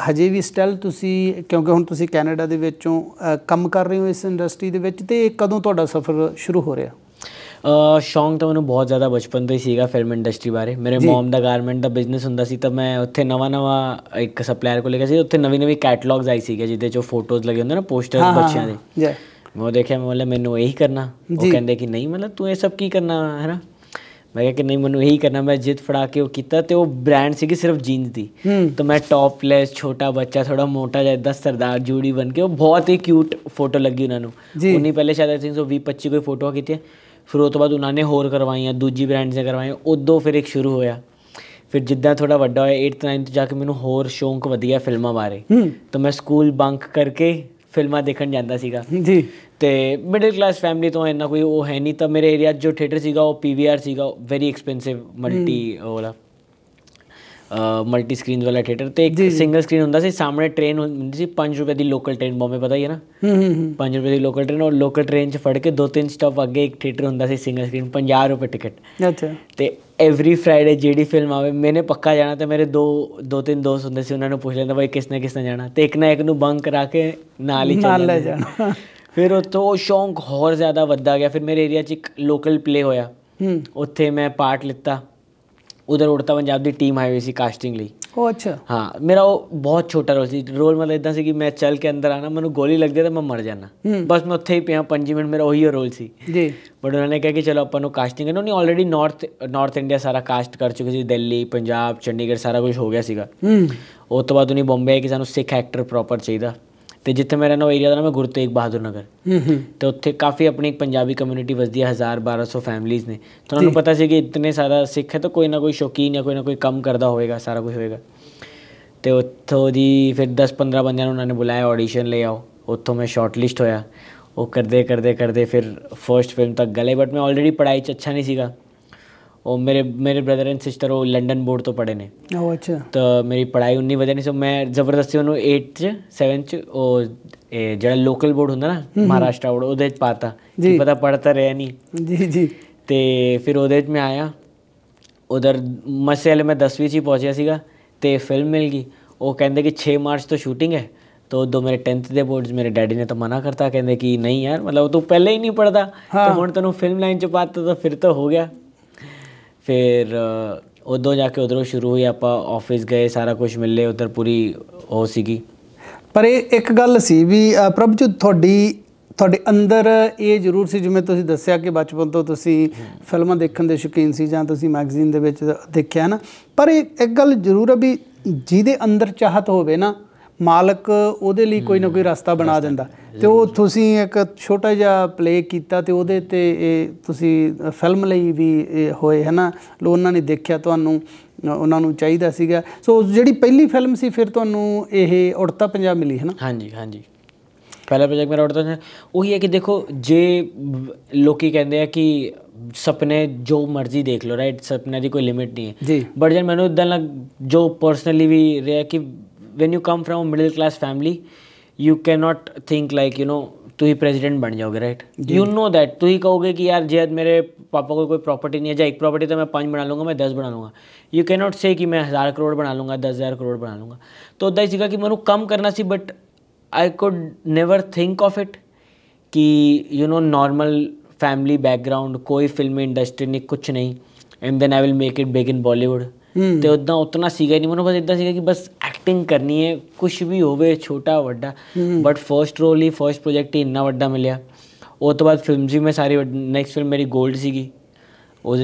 ਹਜੇ ਵੀ ਸਟਿਲ ਤੁਸੀਂ ਕਿਉਂਕਿ ਹੁਣ ਤੁਸੀਂ ਕੈਨੇਡਾ ਦੇ ਵਿੱਚੋਂ ਕੰਮ ਕਰ ਰਹੇ ਹੋ ਇਸ ਇੰਡਸਟਰੀ ਦੇ ਵਿੱਚ ਤੇ ਕਦੋਂ ਤੁਹਾਡਾ ਸਫ਼ਰ ਸ਼ੁਰੂ ਹੋ ਰਿਹਾ ਸ਼ੌਂਕ ਤਾਂ ਮੈਨੂੰ ਬਹੁਤ ਜ਼ਿਆਦਾ ਬਚਪਨ ਤੋਂ ਹੀ ਸੀਗਾ ਫਿਲਮ ਇੰਡਸਟਰੀ ਬਾਰੇ ਮੇਰੇ ਮਮ ਦਾ ਗਾਰਮੈਂਟ ਦਾ ਬਿਜ਼ਨਸ ਹੁੰਦਾ ਸੀ ਤਾਂ ਮੈਂ ਉੱਥੇ ਨਵਾਂ ਨਵਾਂ ਇੱਕ ਸਪਲਾਇਰ ਕੋਲ ਗਿਆ ਸੀ ਉੱਥੇ ਨਵੀਂ ਨਵੀਂ ਕੈਟਲੌਗਸ ਆਈ ਸੀਗੇ ਜਿੱਦੇ ਚੋਂ ਫੋਟੋਜ਼ ਲੱਗੇ ਹੁੰਦੇ ਨਾ ਪੋਸਟਰਸ ਬੱਚਿਆਂ ਦੇ ਮੈਂ ਦੇਖਿਆ ਮੈਂ ਬੋਲਿਆ ਮੈਨੂੰ ਇਹੀ ਕਰਨਾ ਉਹ ਕਹਿੰਦੇ ਕਿ ਨਹੀਂ ਮਤਲਬ ਤੂੰ ਇਹ ਸਭ ਕੀ ਕਰਨਾ ਹੈ ਨਾ ਮੈਂ ਕਿਹਾ ਕਿ ਨਹੀਂ ਮੈਨੂੰ ਇਹੀ ਕਰਨਾ ਮੈਂ ਜਿੱਤ ਫੜਾ ਕੇ ਉਹ ਕੀਤਾ ਤੇ ਉਹ ਬ੍ਰਾਂਡ ਸੀਗੀ ਸਿਰਫ ਜੀਨਸ ਦੀ ਤਾਂ ਮੈਂ ਟੌਪਲੈਸ ਛੋਟਾ ਬੱਚਾ ਥੋੜਾ ਮੋਟਾ ਜਿਹਾ ਇਦਾਂ ਸਰਦਾਰ ਜੂੜੀ ਬਣ ਕੇ ਉਹ ਬਹੁਤ ਹੀ ਕਿਊਟ ਫੋਟੋ ਲੱਗੀ ਉਹਨਾਂ ਨੂੰ ਉਹਨੇ ਪਹਿਲੇ ਸ਼ਾਇਦ ਆਈ ਥਿੰਕ 20 25 ਕੋਈ ਫੋਟੋ ਕੀਤੀ ਫਿਰ ਉਹ ਤੋਂ ਬਾਅਦ ਉਹਨਾਂ ਨੇ ਹੋਰ ਕਰਵਾਈਆਂ ਦੂਜੀ ਬ੍ਰਾਂਡ ਸੇ ਕਰਵਾਈਆਂ ਉਦੋਂ ਫਿਰ ਇੱਕ ਸ਼ੁਰੂ ਹੋਇਆ ਫਿਰ ਜਿੱਦਾਂ ਥੋੜਾ ਵੱਡਾ ਹੋਇਆ 8th 9th ਜਾ ਕੇ ਮੈਨੂੰ ਹੋਰ ਸ਼ੌਂਕ ਵਧਿਆ ਫਿਲਮਾਂ ਬਾਰੇ ਤਾਂ ਮੈਂ ਸਕੂਲ ਬੰਕ ਕਰਕੇ ਫਿਲਮਾਂ ਦੇਖਣ ਜਾਂਦਾ ਸੀਗਾ ਜੀ ਤੇ ਮਿਡਲ ਕਲਾਸ ਫੈਮਿਲੀ ਤੋਂ ਇੰਨਾ ਕੋਈ ਉਹ ਹੈ ਨਹੀਂ ਤਾਂ ਮੇਰੇ ਏਰੀਆ ਜੋ ਥੀਏਟਰ ਸੀਗਾ ਉਹ ਪੀਵੀਆਰ ਸੀਗਾ ਵੈਰੀ ਐਕਸਪੈਂਸਿਵ ਮਲਟੀ ਵਾਲਾ ਮਲਟੀ ਸਕਰੀਨ ਵਾਲਾ ਥੀਏਟਰ ਤੇ ਇੱਕ ਸਿੰਗਲ ਸਕਰੀਨ ਹੁੰਦਾ ਸੀ ਸਾਹਮਣੇ ਟ੍ਰੇਨ ਹੁੰਦੀ ਸੀ 5 ਰੁਪਏ ਦੀ ਲੋਕਲ ਟ੍ਰੇਨ ਬੰਬੇ ਪਤਾ ਹੀ ਹੈ ਨਾ 5 ਰੁਪਏ ਦੀ ਲੋਕਲ ਟ੍ਰੇਨ ਔਰ ਲੋਕਲ ਟ੍ਰੇਨ 'ਚ ਫੜ ਕੇ ਦੋ ਤਿੰਨ ਸਟਾਪ ਅੱਗੇ ਇੱਕ ਥੀਏਟਰ ਹੁੰਦਾ ਸੀ ਸਿੰਗਲ ਸਕਰੀਨ 50 ਰੁਪਏ ਟਿਕਟ ਅੱਛਾ ਤੇ ਐਵਰੀ ਫਰਾਈਡੇ ਜਿਹੜੀ ਫਿਲਮ ਆਵੇ ਮੈਨੇ ਪੱਕਾ ਜਾਣਾ ਤੇ ਮੇਰੇ ਦੋ ਦੋ ਤਿੰਨ ਦੋਸਤ ਹੁੰਦੇ ਸੀ ਉਹਨਾਂ ਨੂੰ ਪੁੱਛ ਲੈਂਦਾ ਬਾਈ ਕਿਸ ਨੇ ਕਿਸ ਨੇ ਜਾਣਾ ਤੇ ਇੱਕ ਨਾ ਇੱਕ ਨੂੰ ਬੰਕ ਕਰਾ ਕੇ ਨਾਲ ਹੀ ਚੱਲ ਲੈ ਜਾਣਾ ਫਿਰ ਤੋਂ ਸ਼ੌਂਕ ਹੋਰ ਜ਼ਿਆਦਾ ਵੱਧਾ ਗਿਆ ਫਿਰ ਮੇਰੇ ਏਰੀਆ 'ਚ ਇੱਕ ਲੋਕਲ ਪਲੇ ਹੋਇਆ ਹੂੰ ਉੱਥੇ ਮੈਂ ਪਾਰਟ ਲਿੱਤਾ ਉਧਰ ਉੜਤਾ ਪੰਜਾਬ ਦੀ ਟੀਮ ਆਈ ਹੋਈ ਸੀ ਕਾਸਟਿੰਗ ਲਈ ਉਹ ਅੱਛਾ ਹਾਂ ਮੇਰਾ ਉਹ ਬਹੁਤ ਛੋਟਾ ਰੋਲ ਸੀ ਰੋਲ ਮਤਲਬ ਇਦਾਂ ਸੀ ਕਿ ਮੈਂ ਚੱਲ ਕੇ ਅੰਦਰ ਆਣਾ ਮੈਨੂੰ ਗੋਲੀ ਲੱਗ ਜਾਏ ਤਾਂ ਮੈਂ ਮਰ ਜਾਣਾ ਬਸ ਮੈਂ ਉੱਥੇ ਹੀ ਪਿਆ 5 ਮਿੰਟ ਮੇਰਾ ਉਹੀ ਰੋਲ ਸੀ ਜੀ ਬਟ ਉਹਨਾਂ ਨੇ ਕਿਹਾ ਕਿ ਚਲੋ ਆਪਾਂ ਨੂੰ ਕਾਸਟਿੰਗ ਇਹਨਾਂ ਨੇ ਆਲਰੇਡੀ ਨਾਰਥ ਨਾਰਥ ਇੰਡੀਆ ਸਾਰਾ ਕਾਸਟ ਕਰ ਚੁੱਕੇ ਸੀ ਦਿੱਲੀ ਪੰਜਾਬ ਚੰਡੀਗੜ੍ਹ ਸਾਰਾ ਕੁਝ ਹੋ ਗਿਆ ਸੀਗਾ ਹੂੰ ਉਸ ਤੋਂ ਬਾਅਦ ਉਹਨੇ ਬੰਬੇ ਕਿ ਸਾਨੂੰ ਸਿੱਖ ਐਕਟਰ ਪ੍ਰੋਪਰ ਚਾਹੀਦਾ ਤੇ ਜਿੱਥੇ ਮੇਰਾ ਉਹ ਏਰੀਆ ਦਾ ਨਾਮ ਹੈ ਗੁਰੂ ਤੇਗ ਬਹਾਦਰ ਨਗਰ ਤੇ ਉੱਥੇ ਕਾਫੀ ਆਪਣੀ ਪੰਜਾਬੀ ਕਮਿਊਨਿਟੀ ਵਸਦੀ ਹੈ 1000 1200 ਫੈਮਲੀਆਂ ਨੇ ਤੁਹਾਨੂੰ ਪਤਾ ਸੀ ਕਿ ਇਤਨੇ ਸਾਰਾ ਸਿੱਖ ਹੈ ਤਾਂ ਕੋਈ ਨਾ ਕੋਈ ਸ਼ੌਕੀਨ ਜਾਂ ਕੋਈ ਨਾ ਕੋਈ ਕੰਮ ਕਰਦਾ ਹੋਵੇਗਾ ਸਾਰਾ ਕੁਝ ਹੋਵੇਗਾ ਤੇ ਉੱਥੋਂ ਦੀ ਫਿਰ 10 15 ਬੰਦਿਆਂ ਨੂੰ ਉਹਨਾਂ ਨੇ ਬੁਲਾਇਆ ਆਡੀਸ਼ਨ ਲਈ ਆਓ ਉੱਥੋਂ ਮੈਂ ਸ਼ਾਰਟਲਿਸਟ ਹੋਇਆ ਉਹ ਕਰਦੇ ਕਰਦੇ ਕਰਦੇ ਫਿਰ ਫਰਸਟ ਫਿਲਮ ਤੱਕ ਗਲੇ ਬਟ ਮੈਂ ਆਲਰੇਡੀ ਪੜਾਈ 'ਚ ਅੱਛਾ ਨਹੀਂ ਸੀਗਾ ਉਹ ਮੇਰੇ ਮੇਰੇ ਬ੍ਰਦਰ ਐਂਡ ਸਿਸਟਰ ਉਹ ਲੰਡਨ ਬੋਰਡ ਤੋਂ ਪੜੇ ਨੇ ਉਹ ਅੱਛਾ ਤਾਂ ਮੇਰੀ ਪੜਾਈ ਉਨੀ ਵਜੇ ਨਹੀਂ ਸੋ ਮੈਂ ਜ਼ਬਰਦਸਤੀ ਉਹਨੂੰ 8 ਚ 7 ਚ ਉਹ ਜਿਹੜਾ ਲੋਕਲ ਬੋਰਡ ਹੁੰਦਾ ਨਾ ਮਹਾਰਾਸ਼ਟਰ ਬੋਰਡ ਉਹਦੇ ਚ ਪਾਤਾ ਕਿ ਪਤਾ ਪੜਤਾ ਰਿਹਾ ਨਹੀਂ ਜੀ ਜੀ ਤੇ ਫਿਰ ਉਹਦੇ ਚ ਮੈਂ ਆਇਆ ਉਧਰ ਮਸੇਲ ਮੈਂ 10ਵੀਂ ਚ ਹੀ ਪਹੁੰਚਿਆ ਸੀਗਾ ਤੇ ਫਿਲਮ ਮਿਲ ਗਈ ਉਹ ਕਹਿੰਦੇ ਕਿ 6 ਮਾਰਚ ਤੋਂ ਸ਼ੂਟਿੰਗ ਹੈ ਤੋ ਦੋ ਮੇਰੇ 10th ਦੇ ਬੋਰਡਸ ਮੇਰੇ ਡੈਡੀ ਨੇ ਤਾਂ ਮਨਾ ਕਰਤਾ ਕਹਿੰਦੇ ਕਿ ਨਹੀਂ ਯਾਰ ਮਤਲਬ ਤੂੰ ਪਹਿਲੇ ਹੀ ਨਹੀਂ ਪੜਦਾ ਤੇ ਹੁਣ ਤੈਨੂੰ ਫਿਲਮ ਲਾਈਨ ਚ ਪਾਤਾ ਤਾਂ ਫਿਰ ਤਾਂ ਹੋ ਗਿਆ ਫਿਰ ਉਦੋਂ ਜਾ ਕੇ ਉਧਰੋਂ ਸ਼ੁਰੂ ਹੋਈ ਆਪਾਂ ਆਫਿਸ ਗਏ ਸਾਰਾ ਕੁਝ ਮਿਲ ਲਿਆ ਉਧਰ ਪੂਰੀ ਹੋ ਸੀਗੀ ਪਰ ਇਹ ਇੱਕ ਗੱਲ ਸੀ ਵੀ ਪ੍ਰਭਜੋਤ ਤੁਹਾਡੀ ਤੁਹਾਡੇ ਅੰਦਰ ਇਹ ਜ਼ਰੂਰ ਸੀ ਜਿਵੇਂ ਤੁਸੀਂ ਦੱਸਿਆ ਕਿ ਬਚਪਨ ਤੋਂ ਤੁਸੀਂ ਫਿਲਮਾਂ ਦੇਖਣ ਦੇ ਸ਼ੌਕੀਨ ਸੀ ਜਾਂ ਤੁਸੀਂ ਮੈਗਜ਼ੀਨ ਦੇ ਵਿੱਚ ਦੇਖਿਆ ਨਾ ਪਰ ਇਹ ਇੱਕ ਗੱਲ ਜ਼ਰੂਰ ਹੈ ਵੀ ਜਿਹਦੇ ਅੰਦਰ ਚਾਹਤ ਹੋਵੇ ਨਾ ਮਾਲਕ ਉਹਦੇ ਲਈ ਕੋਈ ਨਾ ਕੋਈ ਰਸਤਾ ਬਣਾ ਦਿੰਦਾ ਤੇ ਉਹ ਤੁਸੀਂ ਇੱਕ ਛੋਟਾ ਜਿਹਾ ਪਲੇ ਕੀਤਾ ਤੇ ਉਹਦੇ ਤੇ ਇਹ ਤੁਸੀਂ ਫਿਲਮ ਲਈ ਵੀ ਹੋਏ ਹਨਾ ਲੋ ਉਹਨਾਂ ਨੇ ਦੇਖਿਆ ਤੁਹਾਨੂੰ ਉਹਨਾਂ ਨੂੰ ਚਾਹੀਦਾ ਸੀਗਾ ਸੋ ਜਿਹੜੀ ਪਹਿਲੀ ਫਿਲਮ ਸੀ ਫਿਰ ਤੁਹਾਨੂੰ ਇਹ ਉੜਤਾ ਪੰਜਾਬ ਮਿਲੀ ਹਨਾ ਹਾਂਜੀ ਹਾਂਜੀ ਪਹਿਲਾ ਪ੍ਰੋਜੈਕਟ ਮੇਰਾ ਉੜਤਾ ਪੰਜਾਬ ਉਹੀ ਹੈ ਕਿ ਦੇਖੋ ਜੇ ਲੋਕੀ ਕਹਿੰਦੇ ਆ ਕਿ ਸੁਪਨੇ ਜੋ ਮਰਜ਼ੀ ਦੇਖ ਲਓ ਰਾਈਟ ਸੁਪਨੇ ਦੀ ਕੋਈ ਲਿਮਿਟ ਨਹੀਂ ਹੈ ਬਟ ਜਨ ਮੈਨੂੰ ਇਦਾਂ ਲੱਗ ਜੋ ਪਰਸਨਲੀ ਵੀ ਰਿਹਾ ਕਿ when you come from a middle class family you cannot think like you know तू ही प्रेसिडेंट बन जाओगे राइट यू नो दैट तू ही कहोगे कि यार जैद मेरे पापा को कोई प्रॉपर्टी नहीं है जहाँ एक प्रॉपर्टी तो मैं पाँच बना लूँगा मैं दस बना लूँगा यू कैन नॉट से कि मैं हज़ार करोड़ बना लूँगा दस हज़ार करोड़ बना लूँगा तो उदा सीखा कि मैंने कम करना सी but I could never think of it कि you know normal family background कोई फिल्म इंडस्ट्री नहीं कुछ नहीं and then I will make it big in Bollywood तो उदा उतना सीखा ही नहीं मैंने बस इतना सीखा कि बस एक्टिंग करनी है कुछ भी होवे छोटा वड्डा बट फर्स्ट रोल ही फर्स्ट प्रोजेक्ट ही इन्ना वड्डा मिलया वो तो बाद फिल्म जी में सारी नेक्स्ट फिल्म मेरी गोल्ड सी की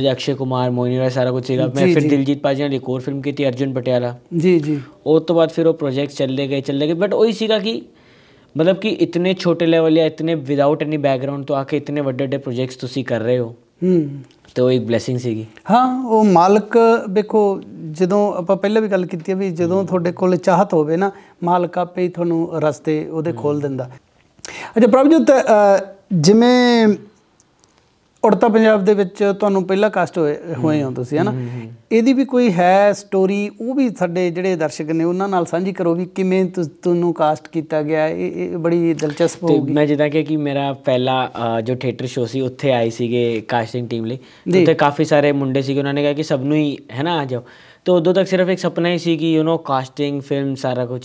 अक्षय कुमार मोहिनी राय सारा कुछ सीखा मैं फिर दिलजीत पाजी ने एक और फिल्म की थी अर्जुन पटियाला जी जी वो तो बाद फिर वो प्रोजेक्ट चले गए चले गए बट वही सीखा कि मतलब कि इतने छोटे लेवल या इतने विदाउट एनी बैकग्राउंड तो आके इतने वड्डे वड्डे प्रोजेक्ट्स तुम कर रहे हो ਹੂੰ ਤੇ ਉਹ ਇੱਕ ਬਲੇਸਿੰਗ ਸੀਗੀ ਹਾਂ ਉਹ ਮਾਲਕ ਵੇਖੋ ਜਦੋਂ ਆਪਾਂ ਪਹਿਲਾਂ ਵੀ ਗੱਲ ਕੀਤੀ ਵੀ ਜਦੋਂ ਤੁਹਾਡੇ ਕੋਲ ਚਾਹਤ ਹੋਵੇ ਨਾ ਮਾਲਕ ਆਪੇ ਹੀ ਤੁਹਾਨੂੰ ਰਸਤੇ ਉਹਦੇ ਖੋਲ ਦਿੰਦਾ ਅੱਛਾ ਪ੍ਰਭਜੋਤ ਜਿਵੇਂ ਉੜਤਾ ਪੰਜਾਬ ਦੇ ਵਿੱਚ ਤੁਹਾਨੂੰ ਪਹਿਲਾ ਕਾਸਟ ਹੋਏ ਹੋ ਤੁਸੀਂ ਹਨਾ ਇਹਦੀ ਵੀ ਕੋਈ ਹੈ ਸਟੋਰੀ ਉਹ ਵੀ ਸਾਡੇ ਜਿਹੜੇ ਦਰਸ਼ਕ ਨੇ ਉਹਨਾਂ ਨਾਲ ਸਾਂਝੀ ਕਰੋ ਵੀ ਕਿਵੇਂ ਤੁਹਾਨੂੰ ਕਾਸਟ ਕੀਤਾ ਗਿਆ ਇਹ ਬੜੀ ਦਿਲਚਸਪ ਹੋਊਗੀ ਮੈਂ ਜਿੱਦਾਂ ਕਿ ਮੇਰਾ ਪਹਿਲਾ ਜੋ ਥੀਏਟਰ ਸ਼ੋ ਸੀ ਉੱਥੇ ਆਏ ਸੀਗੇ ਕਾਸਟਿੰਗ ਟੀਮ ਲਈ ਉੱਥੇ ਕਾਫੀ ਸਾਰੇ ਮੁੰਡੇ ਸੀਗੇ ਉਹਨਾਂ ਨੇ ਕਿਹਾ ਕਿ ਸਭ ਨੂੰ ਹੀ ਹੈਨਾ ਆ ਜਾਓ ਤੇ ਉਦੋਂ ਤੱਕ ਸਿਰਫ ਇੱਕ ਸੁਪਨਾ ਹੀ ਸੀ ਕਿ ਯੂ نو ਕਾਸਟਿੰਗ ਫਿਲਮ ਸਾਰਾ ਕੁਝ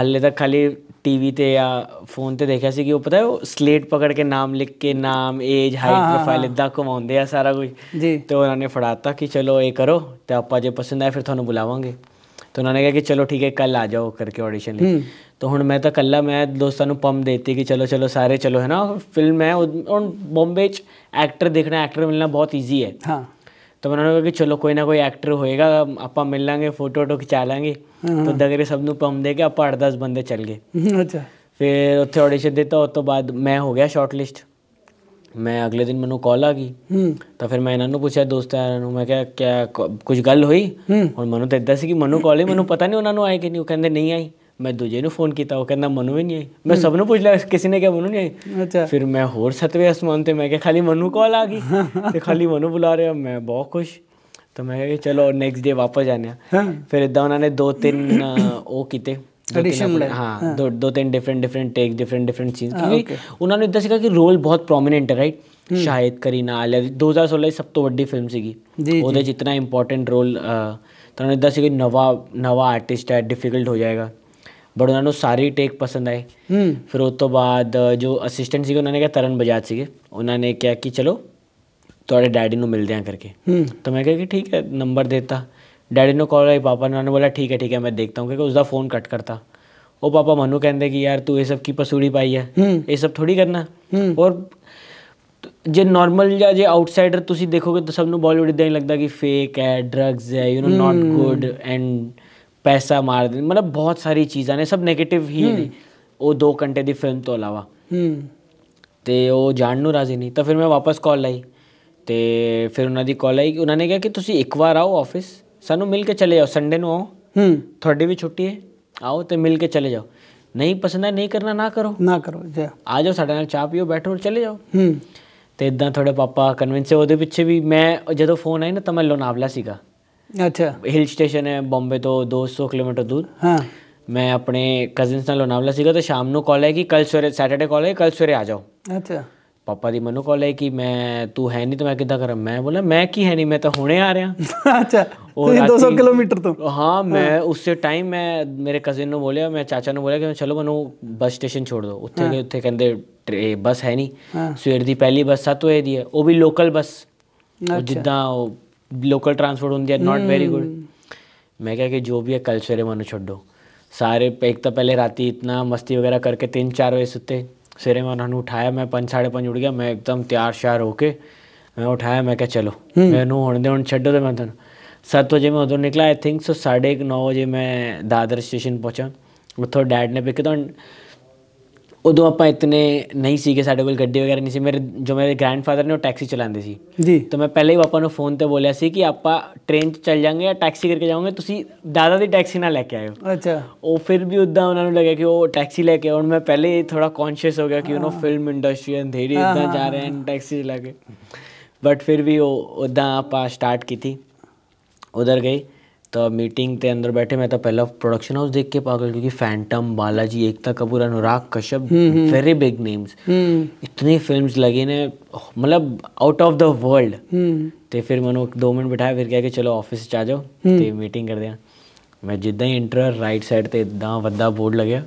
ਹਲੇ ਤੱਕ ਖਾਲੀ ਟੀਵੀ ਤੇ ਜਾਂ ਫੋਨ ਤੇ ਦੇਖਿਆ ਸੀ ਕਿ ਉਹ ਪਤਾ ਹੈ ਉਹ ਸਲੇਟ ਪਕੜ ਕੇ ਨਾਮ ਲਿਖ ਕੇ ਨਾਮ ਏਜ ਹਾਈ ਪ੍ਰੋਫਾਈਲ ਇਦਾਂ ਕਮਾਉਂਦੇ ਆ ਸਾਰਾ ਕੁਝ ਜੀ ਤੇ ਉਹਨਾਂ ਨੇ ਫੜਾਤਾ ਕਿ ਚਲੋ ਇਹ ਕਰੋ ਤੇ ਆਪਾਂ ਜੇ ਪਸੰਦ ਆਇਆ ਫਿਰ ਤੁਹਾਨੂੰ ਬੁਲਾਵਾਂਗੇ ਤੇ ਉਹਨਾਂ ਨੇ ਕਿਹਾ ਕਿ ਚਲੋ ਠੀਕ ਹੈ ਕੱਲ ਆ ਜਾਓ ਕਰਕੇ ਆਡੀਸ਼ਨ ਲਈ ਤਾਂ ਹੁਣ ਮੈਂ ਤਾਂ ਕੱਲਾ ਮੈਂ ਦੋਸਤਾਂ ਨੂੰ ਪੰਪ ਦੇਤੀ ਕਿ ਚਲੋ ਚਲੋ ਸਾਰੇ ਚਲੋ ਹੈ ਨਾ ਫਿਲਮ ਹੈ ਹੁਣ ਬੰਬੇ ਚ ਐਕਟਰ ਦੇਖਣਾ ਐਕਟਰ ਮਿਲਣਾ ਬਹੁਤ ਈਜ਼ੀ ਹੈ ਹਾਂ ਤਾਂ ਉਹਨਾਂ ਨੇ ਕਿਹਾ ਕਿ ਚਲੋ ਕੋਈ ਨਾ ਕੋਈ ਐਕਟਰ ਹੋਏਗਾ ਆਪਾਂ ਮਿਲ ਲਾਂਗੇ ਫੋਟੋ ਟੋ ਖਿਚਾ ਲਾਂਗੇ ਤਾਂ ਦਗਰੇ ਸਭ ਨੂੰ ਪੰਮ ਦੇ ਕੇ ਆਪਾਂ 8-10 ਬੰਦੇ ਚੱਲ ਗਏ ਅੱਛਾ ਫਿਰ ਉੱਥੇ ਆਡੀਸ਼ਨ ਦਿੱਤਾ ਉਸ ਤੋਂ ਬਾਅਦ ਮੈਂ ਹੋ ਗਿਆ ਸ਼ਾਰਟ ਲਿਸਟ ਮੈਂ ਅਗਲੇ ਦਿਨ ਮੈਨੂੰ ਕਾਲ ਆ ਗਈ ਤਾਂ ਫਿਰ ਮੈਂ ਇਹਨਾਂ ਨੂੰ ਪੁੱਛਿਆ ਦੋਸਤਾਂ ਨੂੰ ਮੈਂ ਕਿਹਾ ਕੀ ਕੁਝ ਗੱਲ ਹੋਈ ਹੁਣ ਮੈਨੂੰ ਤਾਂ ਇਦਾਂ ਸੀ ਕਿ ਮੈਨੂੰ ਕਾਲ ਹੀ ਮੈਨੂੰ ਪਤਾ ਨਹੀਂ ਉਹਨਾਂ ਨੂੰ ਆਏ ਕਿ ਨਹੀਂ ਉਹ ਕਹਿੰਦੇ ਨਹੀਂ ਆਈ ਮੈਂ ਦੂਜੇ ਨੂੰ ਫੋਨ ਕੀਤਾ ਉਹ ਕਹਿੰਦਾ ਮਨੂ ਵੀ ਨਹੀਂ ਆਈ ਮੈਂ ਸਭ ਨੂੰ ਪੁੱਛ ਲਿਆ ਕਿਸੇ ਨੇ ਕਿਹਾ ਮਨੂ ਨਹੀਂ ਆਈ ਅੱਛਾ ਫਿਰ ਮੈਂ ਹੋਰ ਸਤਵੇਂ ਅਸਮਾਨ ਤੇ ਮੈਂ ਕਿਹਾ ਖਾਲੀ ਮਨੂ ਕਾਲ ਆ ਗਈ ਤੇ ਖਾਲੀ ਮਨੂ ਬੁਲਾ ਰਿਹਾ ਮੈਂ ਬਹੁਤ ਖੁਸ਼ ਤਾਂ ਮੈਂ ਕਿਹਾ ਚਲੋ ਨੈਕਸਟ ਡੇ ਵਾਪਸ ਜਾਣਿਆ ਫਿਰ ਇਦਾਂ ਉਹਨਾਂ ਨੇ ਦੋ ਤਿੰਨ ਉਹ ਕੀਤੇ ਹਾਂ ਦੋ ਦੋ ਤਿੰਨ different different take different different scenes ਕਿਉਂਕਿ ਉਹਨਾਂ ਨੂੰ ਇਦਾਂ ਸਿਖਾ ਕਿ ਰੋਲ ਬਹੁਤ ਪ੍ਰੋਮਿਨੈਂਟ ਹੈ ਰਾਈਟ ਸ਼ਾਇਦ ਕਰੀਨਾ ਆਲਿਆ 2016 ਸਭ ਤੋਂ ਵੱਡੀ ਫਿਲਮ ਸੀਗੀ ਉਹਦੇ ਜਿੰਨਾ ਇੰਪੋਰਟੈਂਟ ਰੋਲ ਤਾਂ ਉਹਨਾਂ ਨੇ ਦੱਸਿਆ ਕਿ ਨਵਾਂ ਨਵਾਂ ਆਰਟਿਸਟ ਹੈ ਡਿਫਿਕਲਟ ਹੋ ਜਾਏਗਾ ਬਟ ਉਹਨਾਂ ਨੂੰ ਸਾਰੀ ਟੇਕ ਪਸੰਦ ਹੂੰ ਫਿਰ ਉਸ ਤੋਂ ਬਾਅਦ ਜੋ ਅਸਿਸਟੈਂਟ ਸੀਗੇ ਉਹਨਾਂ ਨੇ ਕਿਹਾ ਤਰਨ ਬਜਾਜ ਸੀਗੇ ਉਹਨਾਂ ਨੇ ਕਿਹਾ ਕਿ ਚਲੋ ਤੁਹਾਡੇ ਡੈਡੀ ਨੂੰ ਮਿਲਦੇ ਆ ਕਰਕੇ ਹੂੰ ਤਾਂ ਮੈਂ ਕਿਹਾ ਕਿ ਠੀਕ ਹੈ ਨੰਬਰ ਦਿੱਤਾ ਡੈਡੀ ਨੂੰ ਕਾਲ ਆਈ ਪਾਪਾ ਨੇ ਉਹਨੇ ਬੋਲਾ ਠੀਕ ਹੈ ਠੀਕ ਹੈ ਮੈਂ ਦੇਖਤਾ ਹੂੰ ਕਿਉਂਕਿ ਉਸ ਦਾ ਫੋਨ ਕੱਟ ਕਰਤਾ ਉਹ ਪਾਪਾ ਮਨੂ ਕਹਿੰਦੇ ਕਿ ਯਾਰ ਤੂੰ ਇਹ ਸਭ ਕੀ ਪਸੂੜੀ ਪਾਈ ਹੈ ਇਹ ਸਭ ਥੋੜੀ ਕਰਨਾ ਔਰ ਜੇ ਨਾਰਮਲ ਜਾਂ ਜੇ ਆਊਟਸਾਈਡਰ ਤੁਸੀਂ ਦੇਖੋਗੇ ਤਾਂ ਸਭ ਨੂੰ ਬਾਲੀਵੁੱਡ ਇਦਾਂ ਹੀ ਲੱਗਦਾ ਕਿ ਫੇਕ ਹੈ ਡਰੱਗਸ ਹੈ you know not good and ਪੈਸਾ ਮਾਰ ਦੇ ਮਤਲਬ ਬਹੁਤ ਸਾਰੀ ਚੀਜ਼ਾਂ ਨੇ ਸਭ 네ਗੇਟਿਵ ਹੀ ਨੇ ਉਹ 2 ਘੰਟੇ ਦੀ ਫਿਲਮ ਤੋਂ ਇਲਾਵਾ ਤੇ ਉਹ ਜਾਣ ਨੂੰ ਰਾਜ਼ੀ ਨਹੀਂ ਤਾਂ ਫਿਰ ਮੈਂ ਵਾਪਸ ਕਾਲ ਲਈ ਤੇ ਫਿਰ ਉਹਨਾਂ ਦੀ ਕਾਲ ਆਈ ਉਹਨਾਂ ਨੇ ਕਿਹਾ ਕਿ ਤੁਸੀਂ ਇੱਕ ਵਾਰ ਆਓ ਆਫਿਸ ਸਾਨੂੰ ਮਿਲ ਕੇ ਚਲੇ ਜਾਓ ਸੰਡੇ ਨੂੰ ਆਓ ਹੂੰ ਤੁਹਾਡੀ ਵੀ ਛੁੱਟੀ ਹੈ ਆਓ ਤੇ ਮਿਲ ਕੇ ਚਲੇ ਜਾਓ ਨਹੀਂ ਪਸੰਦ ਹੈ ਨਹੀਂ ਕਰਨਾ ਨਾ ਕਰੋ ਨਾ ਕਰੋ ਜੀ ਆ ਜਾਓ ਸਾਡੇ ਨਾਲ ਚਾਹ ਪੀਓ ਬੈਠੋ ਚਲੇ ਜਾਓ ਹੂੰ ਤੇ ਇਦਾਂ ਤੁਹਾਡੇ ਪਾਪਾ ਕਨਵਿੰਸ ਉਹਦੇ ਪਿੱਛੇ ਵੀ ਮੈਂ ਜਦੋਂ ਫੋਨ ਆਇਆ ਨਾ ਤਾਂ ਮੈਂ ਲੋਨਾਵਲਾ ਸੀਗਾ ਅੱਛਾ ਹਿਲ ਸਟੇਸ਼ਨ ਹੈ ਬੰਬੇ ਤੋਂ 200 ਕਿਲੋਮੀਟਰ ਦੂਰ ਹਾਂ ਮੈਂ ਆਪਣੇ ਕਜ਼ਨਸ ਨਾਲ ਲੋਨਾਵਲਾ ਸੀਗਾ ਤਾਂ ਸ਼ਾਮ ਨੂੰ ਕਾਲ ਹੈ ਕਿ ਕੱਲ ਸਵੇਰੇ ਸੈਟਰਡੇ ਕਾਲ ਹੈ ਕੱਲ ਸਵੇਰੇ ਆ ਜਾਓ ਅੱਛਾ ਪਾਪਾ ਦੀ ਮੈਨੂੰ ਕਾਲ ਹੈ ਕਿ ਮੈਂ ਤੂੰ ਹੈ ਨਹੀਂ ਤਾਂ ਮੈਂ ਕਿੱਦਾਂ ਕਰਾਂ ਮੈਂ ਬੋਲਾ ਮੈਂ ਕੀ ਹੈ ਨਹੀਂ ਮੈਂ ਤਾਂ ਹੁਣੇ ਆ ਰਿਹਾ ਅੱਛਾ ਉਹ 200 ਕਿਲੋਮੀਟਰ ਤੋਂ ਹਾਂ ਮੈਂ ਉਸੇ ਟਾਈਮ ਮੈਂ ਮੇਰੇ ਕਜ਼ਨ ਨੂੰ ਬੋਲਿਆ ਮੈਂ ਚਾਚਾ ਨੂੰ ਬੋਲਿਆ ਕਿ ਚਲੋ ਮੈਨੂੰ ਬੱਸ ਸਟੇਸ਼ਨ ਛੋੜ ਦਿਓ ਉੱਥੇ ਗਏ ਉੱਥੇ ਕਹਿੰਦੇ ਬੱਸ ਹੈ ਨਹੀਂ ਸਵੇਰ ਦੀ ਪਹਿਲੀ ਬੱਸ 7 ਵਜੇ ਦੀ ਹੈ ਉਹ ਵੀ ਲੋਕਲ ਬੱਸ ਜਿੱਦਾਂ ਉਹ लोकल ट्रांसपोर्ट होंगे नॉट वेरी गुड मैं क्या कि जो भी है कल सवेरे मनो छोड़ो सारे एक तो पहले रात इतना मस्ती वगैरह करके तीन चार बजे सुते सवेरे में उन्होंने उठाया मैं पाँच साढ़े पाँच उठ गया मैं एकदम तैयार श्यार होके मैं उठाया मैं क्या चलो hmm. मैं हूँ हम हूँ छो तो मैं तो सत बजे मैं उधर निकला आई थिंक सो साढ़े एक नौ बजे मैं दादर स्टेशन पहुँचा उतो डैड ने पिक तो ਉਦੋਂ ਆਪਾਂ ਇਤਨੇ ਨਹੀਂ ਸੀਗੇ ਸਾਡੇ ਕੋਲ ਗੱਡੀ ਵਗੈਰਾ ਨਹੀਂ ਸੀ ਮੇਰੇ ਜੋ ਮੇਰੇ ਗ੍ਰੈਂਡਫਾਦਰ ਨੇ ਉਹ ਟੈਕਸੀ ਚਲਾਉਂਦੇ ਸੀ ਜੀ ਤਾਂ ਮੈਂ ਪਹਿਲੇ ਹੀ ਆਪਾਂ ਨੂੰ ਫੋਨ ਤੇ ਬੋਲਿਆ ਸੀ ਕਿ ਆਪਾਂ ਟ੍ਰੇਨ 'ਚ ਚੱਲ ਜਾਾਂਗੇ ਜਾਂ ਟੈਕਸੀ ਕਰਕੇ ਜਾਵਾਂਗੇ ਤੁਸੀਂ ਦਾਦਾ ਦੀ ਟੈਕਸੀ ਨਾਲ ਲੈ ਕੇ ਆਇਓ ਅੱਛਾ ਉਹ ਫਿਰ ਵੀ ਉਦਾਂ ਉਹਨਾਂ ਨੂੰ ਲੱਗਿਆ ਕਿ ਉਹ ਟੈਕਸੀ ਲੈ ਕੇ ਆਉਣ ਮੈਂ ਪਹਿਲੇ ਹੀ ਥੋੜਾ ਕੌਨਸ਼ੀਅਸ ਹੋ ਗਿਆ ਕਿ ਯੂ ਫਿਲਮ ਇੰਡਸਟਰੀ ਅੰਧੇਰੀ ਇਦਾਂ ਜਾ ਰਹੇ ਹਨ ਟੈਕਸੀ ਲੈ ਕੇ ਬਟ ਫਿਰ ਵੀ ਉਹ ਉਦਾਂ ਆਪਾਂ ਸਟਾਰਟ ਕੀਤੀ ਉਧਰ ਗਏ ਤਾਂ ਮੀਟਿੰਗ ਤੇ ਅੰਦਰ ਬੈਠੇ ਮੈਂ ਤਾਂ ਪਹਿਲਾ ਪ੍ਰੋਡਕਸ਼ਨ ਹਾਊਸ ਦੇਖ ਕੇ ਪਾਗਲ ਕਿਉਂਕਿ Phantom Balaji Ekta Kapoor Anurag Kashyap very big names ਇਤਨੇ ਫਿਲਮਸ ਲਗੇ ਨੇ ਮਤਲਬ ਆਊਟ ਆਫ ਦਾ ਵਰਲਡ ਤੇ ਫਿਰ ਮੈਨੂੰ 2 ਮਿੰਟ ਬਿਠਾਇਆ ਫਿਰ ਕਿਹਾ ਕਿ ਚਲੋ ਆਫਿਸ ਚ ਆ ਜਾਓ ਤੇ ਮੀਟਿੰਗ ਕਰਦੇ ਆ ਮੈਂ ਜਿੱਦਾਂ ਹੀ ਇੰਟਰ ਰਾਈਟ ਸਾਈਡ ਤੇ ਇਦਾਂ ਵੱਡਾ ਬੋਰਡ ਲੱਗਿਆ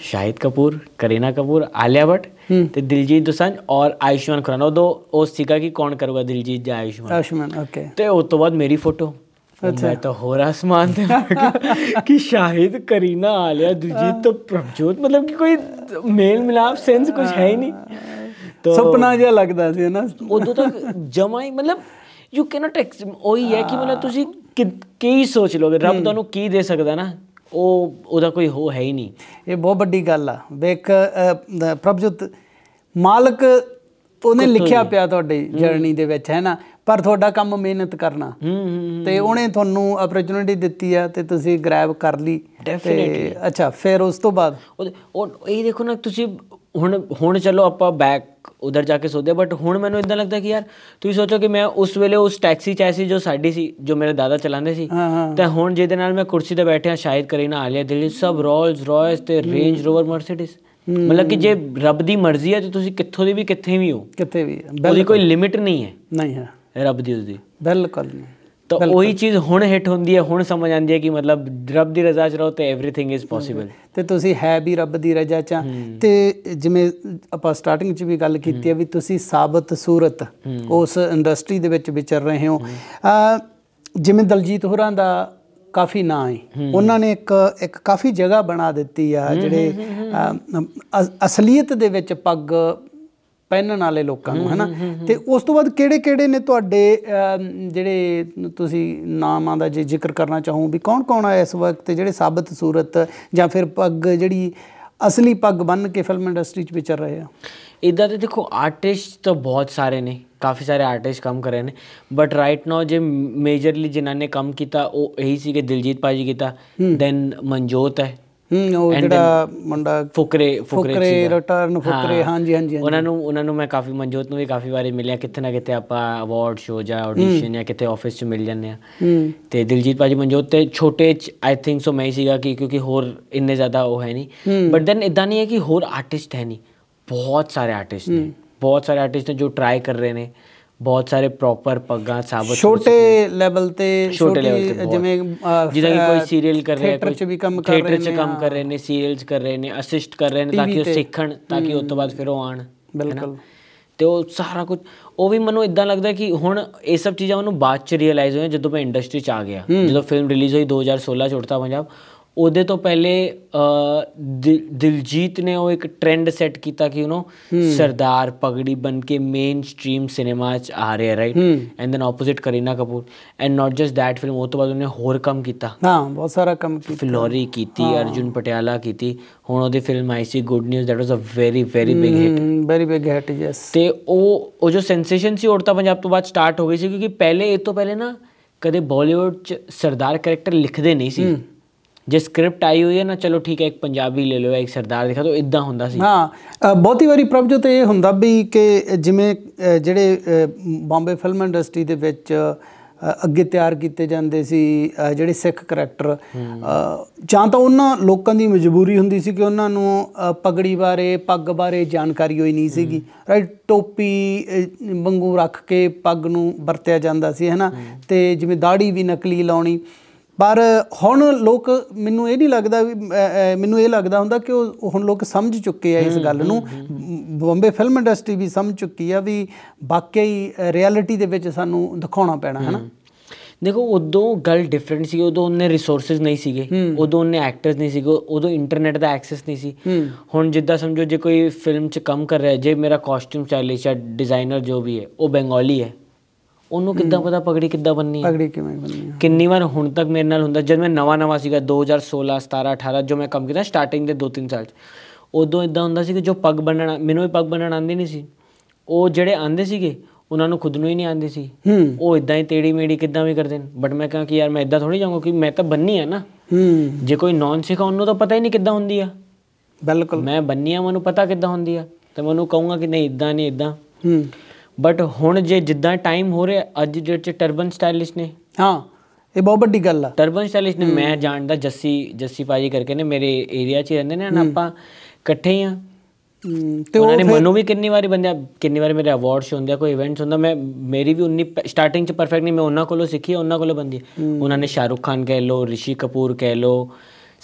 ਸ਼ਾਹਿਦ ਕਪੂਰ ਕਰੀਨਾ ਕਪੂਰ ਆਲਿਆ ਭਟ ਤੇ ਦਿਲਜੀਤ ਦੋਸਾਂਝ ਔਰ ਆਯੁਸ਼ਮਾਨ ਖੁਰਾਨਾ ਉਹ ਦੋ ਉਹ ਸੀਗਾ ਕਿ ਕੌਣ ਕਰੂਗਾ ਦਿਲਜੀਤ ਜਾਂ ਆਯੁਸ਼ਮਾਨ ਆਯੁਸ਼ਮਾਨ ਓਕੇ ਤੇ ਉਸ ਤੋਂ ਬਾਅਦ ਮੇਰੀ ਫੋਟੋ ਅੱਛਾ ਮੈਂ ਤਾਂ ਹੋਰ ਅਸਮਾਨ ਤੇ ਕਿ ਸ਼ਾਹਿਦ ਕਰੀਨਾ ਆ ਲਿਆ ਦੂਜੀ ਤਾਂ ਪ੍ਰਭਜੋਤ ਮਤਲਬ ਕਿ ਕੋਈ ਮੇਲ ਮਿਲਾਪ ਸੈਂਸ ਕੁਝ ਹੈ ਹੀ ਨਹੀਂ ਤਾਂ ਸੁਪਨਾ ਜਿਹਾ ਲੱਗਦਾ ਸੀ ਨਾ ਉਦੋਂ ਤੱਕ ਜਮਾ ਹੀ ਮਤਲਬ ਯੂ ਕੈਨਟ ਉਹੀ ਹੈ ਕਿ ਮਤਲਬ ਤੁਸੀਂ ਕੀ ਸੋਚ ਲੋਗੇ ਰੱਬ ਤੁਹਾਨੂੰ ਕੀ ਦੇ ਸਕਦਾ ਨਾ ਉਹ ਉਹਦਾ ਕੋਈ ਹੋ ਹੈ ਹੀ ਨਹੀਂ ਇਹ ਬਹੁਤ ਵੱਡੀ ਗੱਲ ਆ ਵੇਖ ਪ੍ਰਭਜੋਤ ਮਾਲਕ ਉਹਨੇ ਲਿਖਿਆ ਪਿਆ ਤੁਹਾਡੇ ਜਰਨੀ ਦੇ ਵਿੱਚ ਹੈ ਨਾ ਪਰ ਤੁਹਾਡਾ ਕੰਮ ਮਿਹਨਤ ਕਰਨਾ ਤੇ ਉਹਨੇ ਤੁਹਾਨੂੰ ਅਪਰਚੂਨਿਟੀ ਦਿੱਤੀ ਆ ਤੇ ਤੁਸੀਂ ਗ੍ਰੈਬ ਕਰ ਲਈ ਤੇ ਅੱਛਾ ਫਿਰ ਉਸ ਤੋਂ ਬਾਅਦ ਉਹ ਇਹ ਦੇਖੋ ਨਾ ਤੁਸੀਂ ਹੁਣ ਹੁਣ ਚਲੋ ਆਪਾਂ ਬੈਕ ਉਧਰ ਜਾ ਕੇ ਸੋਦੇ ਬਟ ਹੁਣ ਮੈਨੂੰ ਇਦਾਂ ਲੱਗਦਾ ਕਿ ਯਾਰ ਤੁਸੀਂ ਸੋਚੋ ਕਿ ਮੈਂ ਉਸ ਵੇਲੇ ਉਸ ਟੈਕਸੀ ਚਾਸੀ ਜੋ ਸਾਡੀ ਸੀ ਜੋ ਮੇਰੇ ਦਾਦਾ ਚਲਾਉਂਦੇ ਸੀ ਤੇ ਹੁਣ ਜਿਹਦੇ ਨਾਲ ਮੈਂ ਕੁਰਸੀ ਤੇ ਬੈਠਿਆ ਸ਼ਾਇਦ ਕਰੀਨਾ ਆਲੀਆ ਦਿੱਲੀ ਸਭ ਰੋਲਸ ਰਾਇਸ ਤੇ ਰੇਂਜ ਰੋਵਰ ਮਰਸੀਡੀਜ਼ ਮਤਲਬ ਕਿ ਜੇ ਰੱਬ ਦੀ ਮਰਜ਼ੀ ਹੈ ਤੇ ਤੁਸੀਂ ਕਿੱਥੋਂ ਦੀ ਵੀ ਕਿੱਥੇ ਵੀ ਹੋ ਕਿੱਥੇ ਵੀ ਉਹਦੀ ਕੋਈ ਲਿਮਿਟ ਨਹੀਂ ਹੈ ਨਹੀਂ ਹੈ ਰੱਬ ਦੀ ਉਸਦੀ ਬਿਲਕੁਲ ਤਾਂ ਉਹੀ ਚੀਜ਼ ਹੁਣ ਹਿੱਟ ਹੁੰਦੀ ਹੈ ਹੁਣ ਸਮਝ ਆਉਂਦੀ ਹੈ ਕਿ ਮਤਲਬ ਰੱਬ ਦੀ ਰਜ਼ਾ 'ਚ ਰਹੋ ਤੇ एवरीथिंग ਇਜ਼ ਪੋਸੀਬਲ ਤੇ ਤੁਸੀਂ ਹੈ ਵੀ ਰੱਬ ਦੀ ਰਜ਼ਾ 'ਚ ਤੇ ਜਿਵੇਂ ਆਪਾਂ ਸਟਾਰਟਿੰਗ 'ਚ ਵੀ ਗੱਲ ਕੀਤੀ ਹੈ ਵੀ ਤੁਸੀਂ ਸਾਬਤ ਸੂਰਤ ਉਸ ਇੰਡਸਟਰੀ ਦੇ ਵਿੱਚ ਵਿਚਰ ਰਹੇ ਹੋ ਜਿਵੇਂ ਦਲਜੀਤ ਹੋਰਾਂ ਦਾ ਕਾਫੀ ਨਾਂ ਹੈ ਉਹਨਾਂ ਨੇ ਇੱਕ ਇੱਕ ਕਾਫੀ ਜਗ੍ਹਾ ਬਣਾ ਦਿੱਤੀ ਆ ਜਿਹੜੇ ਅਸਲੀਅਤ ਦੇ ਵਿੱਚ ਪੱਗ ਪਹਿਨਣ ਵਾਲੇ ਲੋਕਾਂ ਨੂੰ ਹੈਨਾ ਤੇ ਉਸ ਤੋਂ ਬਾਅਦ ਕਿਹੜੇ-ਕਿਹੜੇ ਨੇ ਤੁਹਾਡੇ ਜਿਹੜੇ ਤੁਸੀਂ ਨਾਮਾਂ ਦਾ ਜੇ ਜ਼ਿਕਰ ਕਰਨਾ ਚਾਹੋ ਵੀ ਕੌਣ-ਕੌਣ ਆ ਇਸ ਵਕਤ ਜਿਹੜੇ ਸਾਬਤ ਸੂਰਤ ਜਾਂ ਫਿਰ ਪੱਗ ਜਿਹੜੀ ਅਸਲੀ ਪੱਗ ਬਣ ਕੇ ਫਿਲਮ ਇੰਡਸਟਰੀ 'ਚ ਵਿਚਰ ਰਹੇ ਆ ਇਦਾਂ ਤੇ ਦੇਖੋ ਆਰਟਿਸਟ ਤਾਂ ਬਹੁਤ ਸਾਰੇ ਨੇ ਕਾਫੀ ਸਾਰੇ ਆਰਟਿਸਟ ਕੰਮ ਕਰ ਰਹੇ ਨੇ ਬਟ ਰਾਈਟ ਨਾਓ ਜੇ ਮੇਜਰਲੀ ਜਿਨ੍ਹਾਂ ਨੇ ਕੰਮ ਕੀਤਾ ਉਹ ਇਹੀ ਕਿ ਦਿਲਜੀਤ ਪਾਜੀ ਕੀਤਾ ਦੈਨ ਮਨਜੋਤ ਹੈ ਹੂੰ ਉਹ ਜਿਹੜਾ ਮੁੰਡਾ ਫੁਕਰੇ ਫੁਕਰੇ ਰਿਟਰਨ ਫੁਕਰੇ ਹਾਂਜੀ ਹਾਂਜੀ ਉਹਨਾਂ ਨੂੰ ਉਹਨਾਂ ਨੂੰ ਮੈਂ ਕਾਫੀ ਮਨਜੋਤ ਨੂੰ ਵੀ ਕਾਫੀ ਵਾਰੀ ਮਿਲਿਆ ਕਿੱਥੇ ਨਾ ਕਿਤੇ ਆਪਾਂ ਅਵਾਰਡ ਸ਼ੋ ਜਾਂ ਆਡੀਸ਼ਨ ਜਾਂ ਕਿਤੇ ਆਫਿਸ 'ਚ ਮਿਲ ਜਾਂਦੇ ਆ ਤੇ ਦਿਲਜੀਤ ਭਾਜੀ ਮਨਜੋਤ ਤੇ ਛੋਟੇ ਆਈ ਥਿੰਕ ਸੋ ਮੈਂ ਸੀਗਾ ਕਿ ਕਿਉਂਕਿ ਹੋਰ ਇੰਨੇ ਜ਼ਿਆਦਾ ਉਹ ਹੈ ਨਹੀਂ ਬਟ ਦੈਨ ਇਦਾਂ ਨਹੀਂ ਹੈ ਕਿ ਹੋਰ ਆਰਟਿਸਟ ਹੈ ਨਹੀਂ ਬਹੁਤ ਸਾਰੇ ਆਰਟਿਸਟ ਨੇ ਬਹੁਤ ਸਾਰੇ ਆਰਟਿਸਟ ਨੇ ਜੋ ਟਰਾਈ ਕਰ ਰਹੇ ਨੇ ਬਹੁਤ ਸਾਰੇ ਪ੍ਰੋਪਰ ਪੱਗਾਂ ਸਾਬਤ ਛੋਟੇ ਲੈਵਲ ਤੇ ਛੋਟੇ ਜਿਵੇਂ ਜਿਹਦਾ ਕਿ ਕੋਈ ਸੀਰੀਅਲ ਕਰ ਰਿਹਾ ਥੀਏਟਰ 'ਚ ਵੀ ਕੰਮ ਕਰ ਰਹੇ ਨੇ ਥੀਏਟਰ 'ਚ ਕੰਮ ਕਰ ਰਹੇ ਨੇ ਸੀਰੀਅਲਸ ਕਰ ਰਹੇ ਨੇ ਅਸਿਸਟ ਕਰ ਰਹੇ ਨੇ ਤਾਂ ਕਿ ਉਹ ਸਿੱਖਣ ਤਾਂ ਕਿ ਉਸ ਤੋਂ ਬਾਅਦ ਫਿਰ ਉਹ ਆਣ ਬਿਲਕੁਲ ਤੇ ਉਹ ਸਾਰਾ ਕੁਝ ਉਹ ਵੀ ਮੈਨੂੰ ਇਦਾਂ ਲੱਗਦਾ ਕਿ ਹੁਣ ਇਹ ਸਭ ਚੀਜ਼ਾਂ ਉਹਨੂੰ ਬਾਅਦ ਚ ਰਿਅਲਾਈਜ਼ ਹੋਈਆਂ ਜਦੋਂ ਮੈਂ ਇੰਡਸਟਰੀ ਚ ਆ ਗਿਆ ਜਦੋਂ ਫਿਲਮ ਰਿਲੀਜ਼ ਹੋਈ 2016 ਛੋਟਾ ਪੰਜਾਬ ਉਹਦੇ ਤੋਂ ਪਹਿਲੇ ਦਿਲਜੀਤ ਨੇ ਉਹ ਇੱਕ ਟ੍ਰੈਂਡ ਸੈੱਟ ਕੀਤਾ ਕਿ ਯੂ نو ਸਰਦਾਰ ਪਗੜੀ ਬਣ ਕੇ ਮੇਨ ਸਟ੍ਰੀਮ ਸਿਨੇਮਾ 'ਚ ਆ ਰਿਹਾ right and then opposite Kareena Kapoor and not just that film ਉਹ ਤੋਂ ਬਾਅਦ ਉਹਨੇ ਹੋਰ ਕੰਮ ਕੀਤਾ ਹਾਂ ਬਹੁਤ ਸਾਰਾ ਕੰਮ ਕੀਤਾ ਫਲੋਰੀ ਕੀਤੀ ਅਰਜੁਨ ਪਟਿਆਲਾ ਕੀਤੀ ਹੁਣ ਉਹਦੀ ਫਿਲਮ ਆਈ ਸੀ good news that was a very very big hit very big hit yes ਤੇ ਉਹ ਉਹ ਜੋ ਸੈਂਸੇਸ਼ਨ ਸੀ ਉੜਤਾ ਪੰਜਾਬ ਤੋਂ ਬਾਅਦ ਸਟਾਰਟ ਹੋ ਗਈ ਸੀ ਕਿਉਂਕਿ ਪਹਿਲੇ ਇਹ ਤੋਂ ਪਹਿਲੇ ਨਾ ਕਦੇ ਬਾਲੀਵੁੱਡ 'ਚ ਸਰਦਾਰ ਕੈਰੈਕਟਰ ਲਿਖਦੇ ਨਹੀਂ ਸੀ ਜੇ ਸਕ੍ਰਿਪਟ ਆਈ ਹੋਈ ਹੈ ਨਾ ਚਲੋ ਠੀਕ ਹੈ ਇੱਕ ਪੰਜਾਬੀ ਲੈ ਲਓ ਇੱਕ ਸਰਦਾਰ ਦਿਖਾ ਦਿਓ ਇਦਾਂ ਹੁੰਦਾ ਸੀ ਹਾਂ ਬਹੁਤੀ ਵਾਰੀ ਤੇ ਇਹ ਹੁੰਦਾ ਵੀ ਕਿ ਜਿਵੇਂ ਜਿਹੜੇ ਬੰਬੇ ਫਿਲਮ ਇੰਡਸਟਰੀ ਦੇ ਵਿੱਚ ਅੱਗੇ ਤਿਆਰ ਕੀਤੇ ਜਾਂਦੇ ਸੀ ਜਿਹੜੇ ਸਿੱਖ ਕੈਰੈਕਟਰ ਜਾਂ ਤਾਂ ਉਹਨਾਂ ਲੋਕਾਂ ਦੀ ਮਜਬੂਰੀ ਹੁੰਦੀ ਸੀ ਕਿ ਉਹਨਾਂ ਨੂੰ ਪਗੜੀ ਬਾਰੇ ਪੱਗ ਬਾਰੇ ਜਾਣਕਾਰੀ ਹੋਈ ਨਹੀਂ ਸੀਗੀ ਰਾਈਟ ਟੋਪੀ ਵਾਂਗੂ ਰੱਖ ਕੇ ਪੱਗ ਨੂੰ ਵਰਤਿਆ ਜਾਂਦਾ ਸੀ ਹੈਨਾ ਤੇ ਜਿਵੇਂ ਦਾੜੀ ਵੀ ਨਕਲੀ ਲਾਉਣੀ ਪਰ ਹੁਣ ਲੋਕ ਮੈਨੂੰ ਇਹ ਨਹੀਂ ਲੱਗਦਾ ਵੀ ਮੈਨੂੰ ਇਹ ਲੱਗਦਾ ਹੁੰਦਾ ਕਿ ਉਹ ਹੁਣ ਲੋਕ ਸਮਝ ਚੁੱਕੇ ਆ ਇਸ ਗੱਲ ਨੂੰ ਬੰਬੇ ਫਿਲਮ ਇੰਡਸਟਰੀ ਵੀ ਸਮਝ ਚੁੱਕੀ ਆ ਵੀ ਵਾਕਈ ਰਿਐਲਿਟੀ ਦੇ ਵਿੱਚ ਸਾਨੂੰ ਦਿਖਾਉਣਾ ਪੈਣਾ ਹੈ ਨਾ ਦੇਖੋ ਉਦੋਂ ਗੱਲ ਡਿਫਰੈਂਟ ਸੀ ਉਦੋਂ ਉਹਨੇ ਰਿਸੋਰਸਸ ਨਹੀਂ ਸੀਗੇ ਉਦੋਂ ਉਹਨੇ ਐਕਟਰਸ ਨਹੀਂ ਸੀਗੇ ਉਦੋਂ ਇੰਟਰਨੈਟ ਦਾ ਐਕਸੈਸ ਨਹੀਂ ਸੀ ਹੁਣ ਜਿੱਦਾਂ ਸਮਝੋ ਜੇ ਕੋਈ ਫਿਲਮ 'ਚ ਕੰਮ ਕਰ ਰਿਹਾ ਜੇ ਮੇਰਾ ਕਾਸਟਿਊਮ ਸਟਾਈਲਿਸਟ ਜਾਂ ਡਿਜ਼ਾਈਨਰ ਜੋ ਵੀ ਹੈ ਉਹ ਬੰਗਾਲੀ ਹੈ ਉਹਨੂੰ ਕਿੱਦਾਂ ਪਤਾ ਪਗੜੀ ਕਿੱਦਾਂ ਬੰਨੀ ਹੈ ਪਗੜੀ ਕਿਵੇਂ ਬੰਨੀ ਹੈ ਕਿੰਨੀ ਵਾਰ ਹੁਣ ਤੱਕ ਮੇਰੇ ਨਾਲ ਹੁੰਦਾ ਜਦ ਮੈਂ ਨਵਾਂ ਨਵਾਂ ਸੀਗਾ 2016 17 18 ਜੋ ਮੈਂ ਕੰਮ ਕੀਤਾ ਸਟਾਰਟਿੰਗ ਦੇ 2-3 ਸਾਲ ਉਦੋਂ ਇਦਾਂ ਹੁੰਦਾ ਸੀ ਕਿ ਜੋ ਪੱਗ ਬੰਨਣਾ ਮੈਨੂੰ ਵੀ ਪੱਗ ਬੰਨਣਾ ਆਂਦੀ ਨਹੀਂ ਸੀ ਉਹ ਜਿਹੜੇ ਆਂਦੇ ਸੀਗੇ ਉਹਨਾਂ ਨੂੰ ਖੁਦ ਨੂੰ ਹੀ ਨਹੀਂ ਆਂਦੀ ਸੀ ਉਹ ਇਦਾਂ ਹੀ ਤੇੜੀ ਮੇੜੀ ਕਿਦਾਂ ਵੀ ਕਰਦੇ ਨੇ ਬਟ ਮੈਂ ਕਹਾਂ ਕਿ ਯਾਰ ਮੈਂ ਇਦਾਂ ਥੋੜੀ ਜਾਊਂਗਾ ਕਿ ਮੈਂ ਤਾਂ ਬੰਨੀ ਆ ਨਾ ਜੇ ਕੋਈ ਨੌਨ ਸਿਖਾ ਉਹਨੂੰ ਤਾਂ ਪਤਾ ਹੀ ਨਹੀਂ ਕਿਦਾਂ ਹੁੰਦੀ ਆ ਬਿਲਕੁਲ ਮੈਂ ਬੰਨੀ ਆ ਮੈਨੂੰ ਪਤਾ ਕਿਦਾਂ ਹੁੰਦੀ ਆ ਤੇ ਉਹਨੂੰ ਕਹੂੰਗਾ ਕਿ ਨਹੀਂ ਇਦਾਂ ਨਹੀਂ ਇਦਾਂ ਬਟ ਹੁਣ ਜੇ ਜਿੱਦਾਂ ਟਾਈਮ ਹੋ ਰਿਹਾ ਅੱਜ ਜਿਹੜੇ ਚ ਟਰਬਨ ਸਟਾਈਲਿਸ਼ ਨੇ ਹਾਂ ਇਹ ਬਹੁਤ ਵੱਡੀ ਗੱਲ ਆ ਟਰਬਨ ਸਟਾਈਲਿਸ਼ ਨੇ ਮੈਂ ਜਾਣਦਾ ਜੱਸੀ ਜੱਸੀ ਪਾਜੀ ਕਰਕੇ ਨੇ ਮੇਰੇ ਏਰੀਆ 'ਚ ਰਹਿੰਦੇ ਨੇ ਨਾ ਆਪਾਂ ਇਕੱਠੇ ਆ ਤੇ ਉਹਨਾਂ ਨੇ ਮੈਨੂੰ ਵੀ ਕਿੰਨੀ ਵਾਰੀ ਬੰਦਿਆ ਕਿੰਨੀ ਵਾਰੀ ਮੇਰੇ ਅਵਾਰਡ ਸ਼ੋ ਹੁੰਦੇ ਕੋਈ ਇਵੈਂਟਸ ਹੁੰਦਾ ਮੈਂ ਮੇਰੀ ਵੀ ਉਨੀ ਸਟਾਰਟਿੰਗ 'ਚ ਪਰਫੈਕਟ ਨਹੀਂ ਮੈਂ ਉਹਨਾਂ ਕੋਲੋਂ ਸਿੱਖੀ ਉਹਨਾਂ ਕੋਲੋਂ ਬੰਦੀ ਉਹਨਾਂ ਨੇ ਸ਼ਾਹਰੁਖ ਖਾਨ ਕਹਿ ਲੋ ਰਿਸ਼ੀ ਕਪੂਰ ਕਹਿ ਲੋ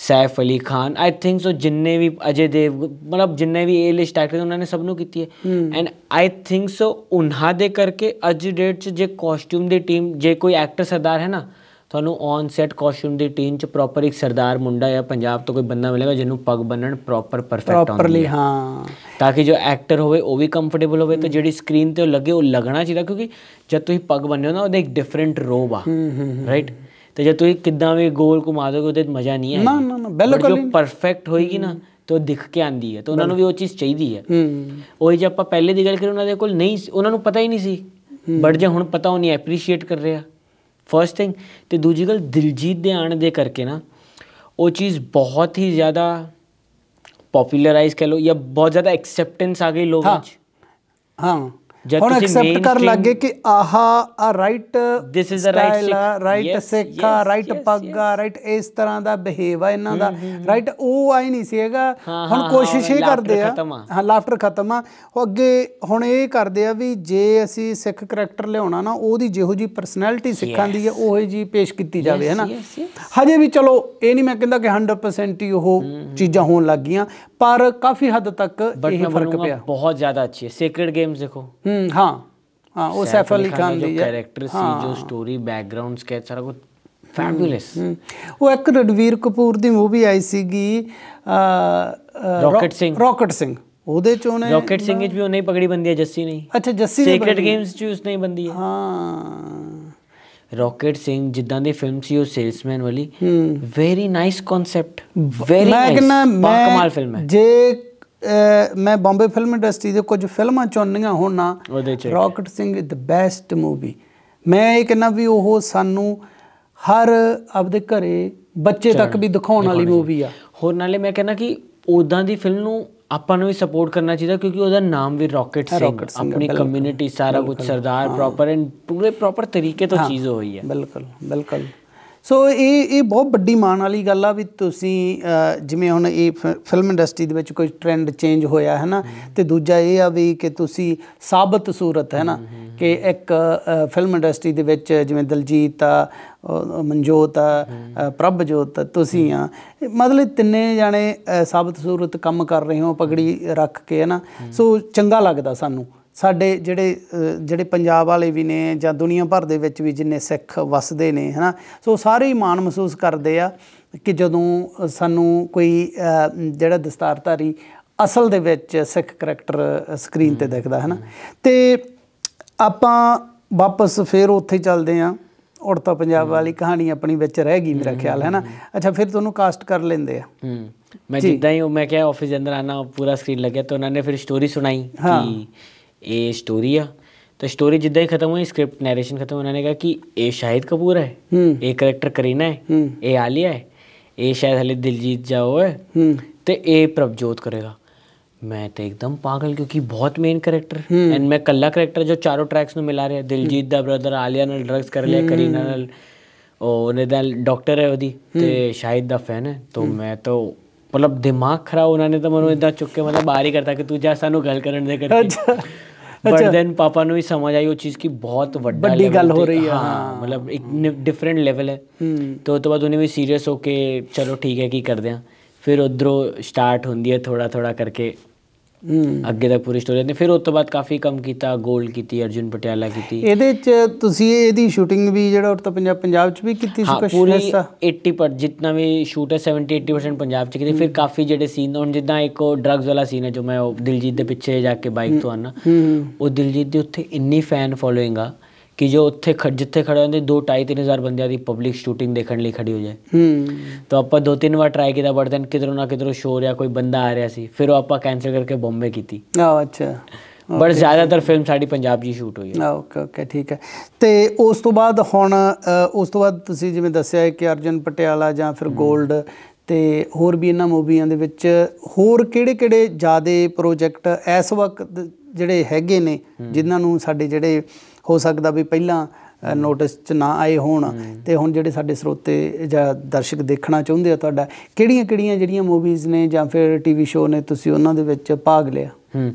Saif Ali Khan I think so ਜਿੰਨੇ ਵੀ ਅਜੇ ਦੇਵ ਮਤਲਬ ਜਿੰਨੇ ਵੀ ਏ ਲਿਸਟ ਐਕਟਰ ਉਹਨਾਂ ਨੇ ਸਭ ਨੂੰ ਕੀਤੀ ਹੈ ਐਂਡ ਆਈ ਥਿੰਕ ਸੋ ਉਹਨਾਂ ਦੇ ਕਰਕੇ ਅੱਜ ਡੇਟ 'ਚ ਜੇ ਕਾਸਟਿਊਮ ਦੀ ਟੀਮ ਜੇ ਕੋਈ ਐਕਟਰ ਸਰਦਾਰ ਹੈ ਨਾ ਤੁਹਾਨੂੰ ਔਨ ਸੈਟ ਕਾਸਟਿਊਮ ਦੀ ਟੀਮ 'ਚ ਪ੍ਰੋਪਰ ਇੱਕ ਸਰਦਾਰ ਮੁੰਡਾ ਜਾਂ ਪੰਜਾਬ ਤੋਂ ਕੋਈ ਬੰਦਾ ਮਿਲੇਗਾ ਜਿਹਨੂੰ ਪੱਗ ਬੰਨਣ ਪ੍ਰੋਪਰ ਪਰਫੈਕਟ ਆਉਂਦੀ ਪ੍ਰੋਪਰਲੀ ਹਾਂ ਤਾਂ ਕਿ ਜੋ ਐਕਟਰ ਹੋਵੇ ਉਹ ਵੀ ਕੰਫਰਟੇਬਲ ਹੋਵੇ ਤੇ ਜਿਹੜੀ ਸਕਰੀਨ ਤੇ ਉਹ ਲੱਗੇ ਉਹ ਲੱਗਣਾ ਚਾਹੀਦਾ ਕਿਉਂਕਿ ਜਦ ਤੁਸੀਂ ਪੱਗ ਬੰਨਿਓ ਨਾ ਉਹਦੇ ਇੱਕ ਡਿਫਰੈਂਟ ਰੋਬ ਆ ਰਾਈਟ ਤੇ ਜੇ ਤੁਸੀਂ ਕਿਦਾਂ ਵੀ ਗੋਲ ਘੁਮਾ ਦੋਗੇ ਉਹਦੇ ਮਜ਼ਾ ਨਹੀਂ ਆਏਗਾ ਨਾ ਨਾ ਨਾ ਬਿਲਕੁਲ ਜੋ ਪਰਫੈਕਟ ਹੋਏਗੀ ਨਾ ਤੇ ਉਹ ਦਿਖ ਕੇ ਆਂਦੀ ਹੈ ਤੇ ਉਹਨਾਂ ਨੂੰ ਵੀ ਉਹ ਚੀਜ਼ ਚਾਹੀਦੀ ਹੈ ਉਹ ਜੇ ਆਪਾਂ ਪਹਿਲੇ ਦੀ ਗੱਲ ਕਰੀ ਉਹਨਾਂ ਦੇ ਕੋਲ ਨਹੀਂ ਉਹਨਾਂ ਨੂੰ ਪਤਾ ਹੀ ਨਹੀਂ ਸੀ ਬੜ ਜੇ ਹੁਣ ਪਤਾ ਉਹਨੇ ਐਪਰੀਸ਼ੀਏਟ ਕਰ ਰਿਹਾ ਫਰਸਟ ਥਿੰਗ ਤੇ ਦੂਜੀ ਗੱਲ ਦਿਲਜੀਤ ਦੇ ਆਣ ਦੇ ਕਰਕੇ ਨਾ ਉਹ ਚੀਜ਼ ਬਹੁਤ ਹੀ ਜ਼ਿਆਦਾ ਪਪੂਲਰਾਈਜ਼ ਕਰ ਲੋ ਜਾਂ ਬਹੁਤ ਜ਼ਿਆਦਾ ਐਕਸੈਪਟੈਂਸ ਆ ਗਈ ਲੋਕਾਂ ਵਿੱਚ ਹਾਂ ਹੁਣ ਐਕਸੈਪਟ ਕਰ ਲੱਗੇ ਕਿ ਆਹਾ ਆ right this is a right Sikh right Sikh right ਪੱਗ ਰਾਈਟ ਇਸ ਤਰ੍ਹਾਂ ਦਾ ਬਿਹੇਵ ਆ ਇਹਨਾਂ ਦਾ ਰਾਈਟ ਉਹ ਆਈ ਨਹੀਂ ਸੀਗਾ ਹੁਣ ਕੋਸ਼ਿਸ਼ ਹੀ ਕਰਦੇ ਆ ਹਾਂ ਲਾਫਟਰ ਖਤਮ ਆ ਉਹ ਅੱਗੇ ਹੁਣ ਇਹ ਕਰਦੇ ਆ ਵੀ ਜੇ ਅਸੀਂ ਸਿੱਖ ਕੈਰੈਕਟਰ ਲਿਆਉਣਾ ਨਾ ਉਹਦੀ ਜਿਹੋ ਜੀ ਪਰਸਨੈਲਿਟੀ ਸਿੱਖਾਂ ਦੀ ਹੈ ਉਹੋ ਜੀ ਪੇਸ਼ ਕੀਤੀ ਜਾਵੇ ਹੈ ਨਾ ਹਜੇ ਵੀ ਚਲੋ ਇਹ ਨਹੀਂ ਮੈਂ ਕਹਿੰਦਾ ਕਿ 100% ਹੀ ਉਹ ਚੀਜ਼ਾਂ ਹੋਣ ਲੱਗੀਆਂ ਪਰ ਕਾਫੀ ਹੱਦ ਤੱਕ ਇਹ ਫਰਕ ਪਿਆ ਬਹੁਤ ਜ਼ਿਆਦਾ ਅੱਛੀ ਹੈ ਸੇਕ੍ਰੇਡ ਗੇਮਸ ਦੇਖੋ ਹੂੰ ਹਾਂ ਹਾਂ ਉਹ ਸੈਫ ਅਲੀ ਖਾਨ ਦੀ ਜੋ ਕੈਰੈਕਟਰ ਸੀ ਜੋ ਸਟੋਰੀ ਬੈਕਗ੍ਰਾਉਂਡ ਸਕੈਚ ਸਾਰਾ ਕੁਝ ਫੈਬੂਲਸ ਉਹ ਇੱਕ ਰਣਵੀਰ ਕਪੂਰ ਦੀ ਮੂਵੀ ਆਈ ਸੀਗੀ ਰਾਕਟ ਸਿੰਘ ਰਾਕਟ ਸਿੰਘ ਉਹਦੇ ਚ ਉਹਨੇ ਰਾਕਟ ਸਿੰਘ ਵਿੱਚ ਵੀ ਉਹਨੇ ਪਗੜੀ ਬੰਦੀ ਹੈ ਜੱਸੀ ਨਹੀਂ ਅੱਛਾ ਜੱਸੀ ਨੇ ਸੇਕ੍ਰੇਡ ਗੇਮਸ ਚ ਉਸ ਨਹੀਂ ਬੰਦੀ ਹੈ ਹਾਂ ਰੌਕਟ ਸਿੰਘ ਜਿੱਦਾਂ ਦੀ ਫਿਲਮ ਸੀ ਉਹ ਸੇਲਸਮੈਨ ਵਾਲੀ very nice concept very nice ਮੈਂ ਕਮਾਲ ਫਿਲਮ ਹੈ ਜੇ ਮੈਂ ਬੰਬੇ ਫਿਲਮ ਇੰਡਸਟਰੀ ਦੇ ਕੁਝ ਫਿਲਮਾਂ ਚੁਣਨੀਆਂ ਹੋਣਾ Rocket Singh is the best movie ਮੈਂ ਇਹ ਕਹਿੰਦਾ ਵੀ ਉਹ ਸਾਨੂੰ ਹਰ ਆਪਦੇ ਘਰੇ ਬੱਚੇ ਤੱਕ ਵੀ ਦਿਖਾਉਣ ਵਾਲੀ ਮੂਵੀ ਆ ਹੋਰ ਨਾਲੇ ਮੈਂ ਕਹਿੰਦਾ ਕਿ ਉਦਾਂ ਦੀ ਫਿਲਮ ਨੂੰ ਆਪਾਂ ਨੂੰ ਵੀ ਸਪੋਰਟ ਕਰਨਾ ਚਾਹੀਦਾ ਕਿਉਂਕਿ ਉਹਦਾ ਨਾਮ ਵੀ ਰਾਕਟ ਸਿੰਘ ਆਪਣੀ ਕਮਿਊਨਿਟੀ ਸਾਰਾ ਕੁਝ ਸਰਦਾਰ ਪ੍ਰੋਪਰ ਐਂਡ ਪੂਰੇ ਪ੍ਰੋਪਰ ਤਰੀਕੇ ਤੋਂ ਚੀਜ਼ ਹੋਈ ਹੈ ਬਿਲਕੁਲ ਬਿਲਕੁਲ ਸੋ ਇਹ ਇਹ ਬਹੁਤ ਵੱਡੀ ਮਾਣ ਵਾਲੀ ਗੱਲ ਆ ਵੀ ਤੁਸੀਂ ਜਿਵੇਂ ਹੁਣ ਇਹ ਫਿਲਮ ਇੰਡਸਟਰੀ ਦੇ ਵਿੱਚ ਕੋਈ ਟ੍ਰੈਂਡ ਚੇਂਜ ਹੋਇਆ ਹੈ ਨਾ ਤੇ ਦੂਜਾ ਇਹ ਆ ਵੀ ਕਿ ਤੁਸੀਂ ਸਾਬਤ ਸੂਰਤ ਹੈ ਨਾ ਕਿ ਇੱਕ ਫਿਲਮ ਇੰਡਸਟਰੀ ਦੇ ਵਿੱਚ ਜਿਵੇਂ ਦਲਜੀਤ ਆ ਮਨਜੋਤ ਆ ਪ੍ਰਭਜੋਤ ਤੁਸੀਂ ਆ ਮਤਲਬ ਤਿੰਨੇ ਜਾਣੇ ਸਾਬਤ ਸੂਰਤ ਕੰਮ ਕਰ ਰਹੇ ਹੋ ਪਗੜੀ ਰੱਖ ਕੇ ਹੈ ਨਾ ਸੋ ਚੰਗਾ ਲੱਗਦਾ ਸਾਨੂੰ ਸਾਡੇ ਜਿਹੜੇ ਜਿਹੜੇ ਪੰਜਾਬ ਵਾਲੇ ਵੀ ਨੇ ਜਾਂ ਦੁਨੀਆ ਭਰ ਦੇ ਵਿੱਚ ਵੀ ਜਿੰਨੇ ਸਿੱਖ ਵਸਦੇ ਨੇ ਹਨਾ ਸੋ ਸਾਰੇ ਹੀ ਮਾਣ ਮਹਿਸੂਸ ਕਰਦੇ ਆ ਕਿ ਜਦੋਂ ਸਾਨੂੰ ਕੋਈ ਜਿਹੜਾ ਦਸਤਾਰਧਾਰੀ ਅਸਲ ਦੇ ਵਿੱਚ ਸਿੱਖ ਕੈਰੈਕਟਰ ਸਕਰੀਨ ਤੇ ਦਿਖਦਾ ਨਾ ਤੇ ਆਪਾਂ ਵਾਪਸ ਫੇਰ ਉੱਥੇ ਚੱਲਦੇ ਆਂ ਔੜਤਾ ਪੰਜਾਬ ਵਾਲੀ ਕਹਾਣੀ ਆਪਣੀ ਵਿੱਚ ਰਹਿ ਗਈ ਮੇਰਾ ਖਿਆਲ ਹੈ ਨਾ ਅੱਛਾ ਫਿਰ ਤੁਹਾਨੂੰ ਕਾਸਟ ਕਰ ਲੈਂਦੇ ਆ ਮੈਂ ਜਿੱਦਾਂ ਹੀ ਮੈਂ ਕਿਹਾ ਆਫਿਸ ਦੇ ਅੰਦਰ ਆਣਾ ਪੂਰਾ ਸਕਰੀਨ ਲੱਗਿਆ ਤਾਂ ਉਹਨਾਂ ਨੇ ਫਿਰ ਸਟੋਰੀ ਸੁਣਾਈ ਕਿ ਇਹ ਸਟੋਰੀ ਆ ਸਟੋਰੀ ਜਿੱਦਾਂ ਹੀ ਖਤਮ ਹੋਈ ਸਕ੍ਰਿਪਟ ਨੈਰੇਸ਼ਨ ਖਤਮ ਉਹਨਾਂ ਨੇ ਕਿਹਾ ਕਿ ਇਹ ਸ਼ਾਹਿਦ ਕਪੂਰ ਹੈ ਇਹ ਕੈਰੈਕਟਰ ਕਰੀਨਾ ਹੈ ਇਹ ਆਲੀਆ ਹੈ ਇਹ ਸ਼ਾਇਦ ਹਲੇ ਦਿਲਜੀਤ ਜਾਓ ਹੈ ਤੇ ਇਹ ਪ੍ਰਭਜੋਤ ਕਰੇਗਾ मैं तो एकदम पागल क्योंकि बहुत मेन करेक्टर एंड मैं कल्ला करेक्टर जो चारों ट्रैक्स में मिला रहे दिलजीत द ब्रदर आलिया नल ड्रग्स कर ले करीना हम्म। नल डॉक्टर है ओदी ते हम्म। शाहिद द फैन है तो हम्म। मैं तो मतलब दिमाग खराब उन्होंने तो मैं इतना चुक के मतलब बाहर ही करता कि तू जा सू गल कर देन अच्छा। अच्छा। पापा ने भी समझ आई वो चीज की बहुत बड़ी गल हो रही है हाँ, हाँ। मतलब एक डिफरेंट लेवल है तो उस तो बाद उन्हें भी सीरियस होके चलो ठीक है कि कर दें फिर उधरों स्टार्ट होंगी है थोड़ा थोड़ा करके ਅੱਗੇ ਦਾ ਪੂਰੀ ਸਟੋਰੀ ਨੇ ਫਿਰ ਉਸ ਤੋਂ ਬਾਅਦ ਕਾਫੀ ਕੰਮ ਕੀਤਾ ਗੋਲਡ ਕੀਤੀ ਅਰਜੁਨ ਪਟਿਆਲਾ ਕੀਤੀ ਇਹਦੇ ਚ ਤੁਸੀਂ ਇਹਦੀ ਸ਼ੂਟਿੰਗ ਵੀ ਜਿਹੜਾ ਉੱਤਰ ਪੰਜਾਬ ਪੰਜਾਬ ਚ ਵੀ ਕੀਤੀ ਸੀ ਹਾਂ ਪੂਰੀ 80 ਪਰ ਜਿੰਨਾ ਵੀ ਸ਼ੂਟ ਹੈ 70 80% ਪੰਜਾਬ ਚ ਕੀਤੀ ਫਿਰ ਕਾਫੀ ਜਿਹੜੇ ਸੀਨ ਹੁਣ ਜਿੱਦਾਂ ਇੱਕ ਉਹ ਡਰੱਗਸ ਵਾਲਾ ਸੀਨ ਹੈ ਜੋ ਮੈਂ ਉਹ ਦਿਲਜੀਤ ਦੇ ਪਿੱਛੇ ਜਾ ਕੇ ਬਾਈਕ ਤੋਂ ਆਣਾ ਉਹ ਦਿਲਜੀਤ ਦੇ ਉੱਤੇ ਇੰਨੀ ਫੈਨ ਫੋਲੋਇੰਗ ਆ ਕਿ ਜੋ ਉੱਥੇ ਜਿੱਥੇ ਖੜੇ ਹੁੰਦੇ 2 ਟਾਈ 3000 ਬੰਦਿਆਂ ਦੀ ਪਬਲਿਕ ਸ਼ੂਟਿੰਗ ਦੇਖਣ ਲਈ ਖੜੀ ਹੋ ਜਾਏ ਹੂੰ ਤਾਂ ਆਪਾਂ ਦੋ ਤਿੰਨ ਵਾਰ ਟਰਾਈ ਕੀਤਾ ਬਟ ਦੈਨ ਕਿਧਰੋਂ ਨਾ ਕਿਧਰੋਂ ਸ਼ੋਰ ਜਾਂ ਕੋਈ ਬੰਦਾ ਆ ਰਿਹਾ ਸੀ ਫਿਰ ਉਹ ਆਪਾਂ ਕੈਨਸਲ ਕਰਕੇ ਬੰਬੇ ਕੀਤੀ ਆ ਅੱਛਾ ਬੜ ਜ਼ਿਆਦਾਤਰ ਫਿਲਮ ਸਾਡੀ ਪੰਜਾਬ ਜੀ ਸ਼ੂਟ ਹੋਈ ਹੈ ਓਕੇ ਓਕੇ ਠੀਕ ਹੈ ਤੇ ਉਸ ਤੋਂ ਬਾਅਦ ਹੁਣ ਉਸ ਤੋਂ ਬਾਅਦ ਤੁਸੀਂ ਜਿਵੇਂ ਦੱਸਿਆ ਹੈ ਕਿ ਅਰਜਨ ਪਟਿਆਲਾ ਜਾਂ ਫਿਰ 골ਡ ਤੇ ਹੋਰ ਵੀ ਇਹਨਾਂ ਮੂਵੀਆਂ ਦੇ ਵਿੱਚ ਹੋਰ ਕਿਹੜੇ-ਕਿਹੜੇ ਜਿਆਦੇ ਪ੍ਰੋਜੈਕਟ ਇਸ ਵਕਤ ਜਿਹੜੇ ਹੈਗੇ ਨੇ ਜਿਨ੍ਹਾਂ ਨੂੰ ਸਾਡੇ ਜਿਹੜੇ ਹੋ ਸਕਦਾ ਵੀ ਪਹਿਲਾਂ ਨੋਟਿਸ 'ਚ ਨਾ ਆਏ ਹੋਣ ਤੇ ਹੁਣ ਜਿਹੜੇ ਸਾਡੇ ਸਰੋਤੇ ਜਾਂ ਦਰਸ਼ਕ ਦੇਖਣਾ ਚਾਹੁੰਦੇ ਆ ਤੁਹਾਡਾ ਕਿਹੜੀਆਂ-ਕਿਹੜੀਆਂ ਜਿਹੜੀਆਂ ਮੂਵੀਜ਼ ਨੇ ਜਾਂ ਫਿਰ ਟੀਵੀ ਸ਼ੋਅ ਨੇ ਤੁਸੀਂ ਉਹਨਾਂ ਦੇ ਵਿੱਚ ਭਾਗ ਲਿਆ ਹੂੰ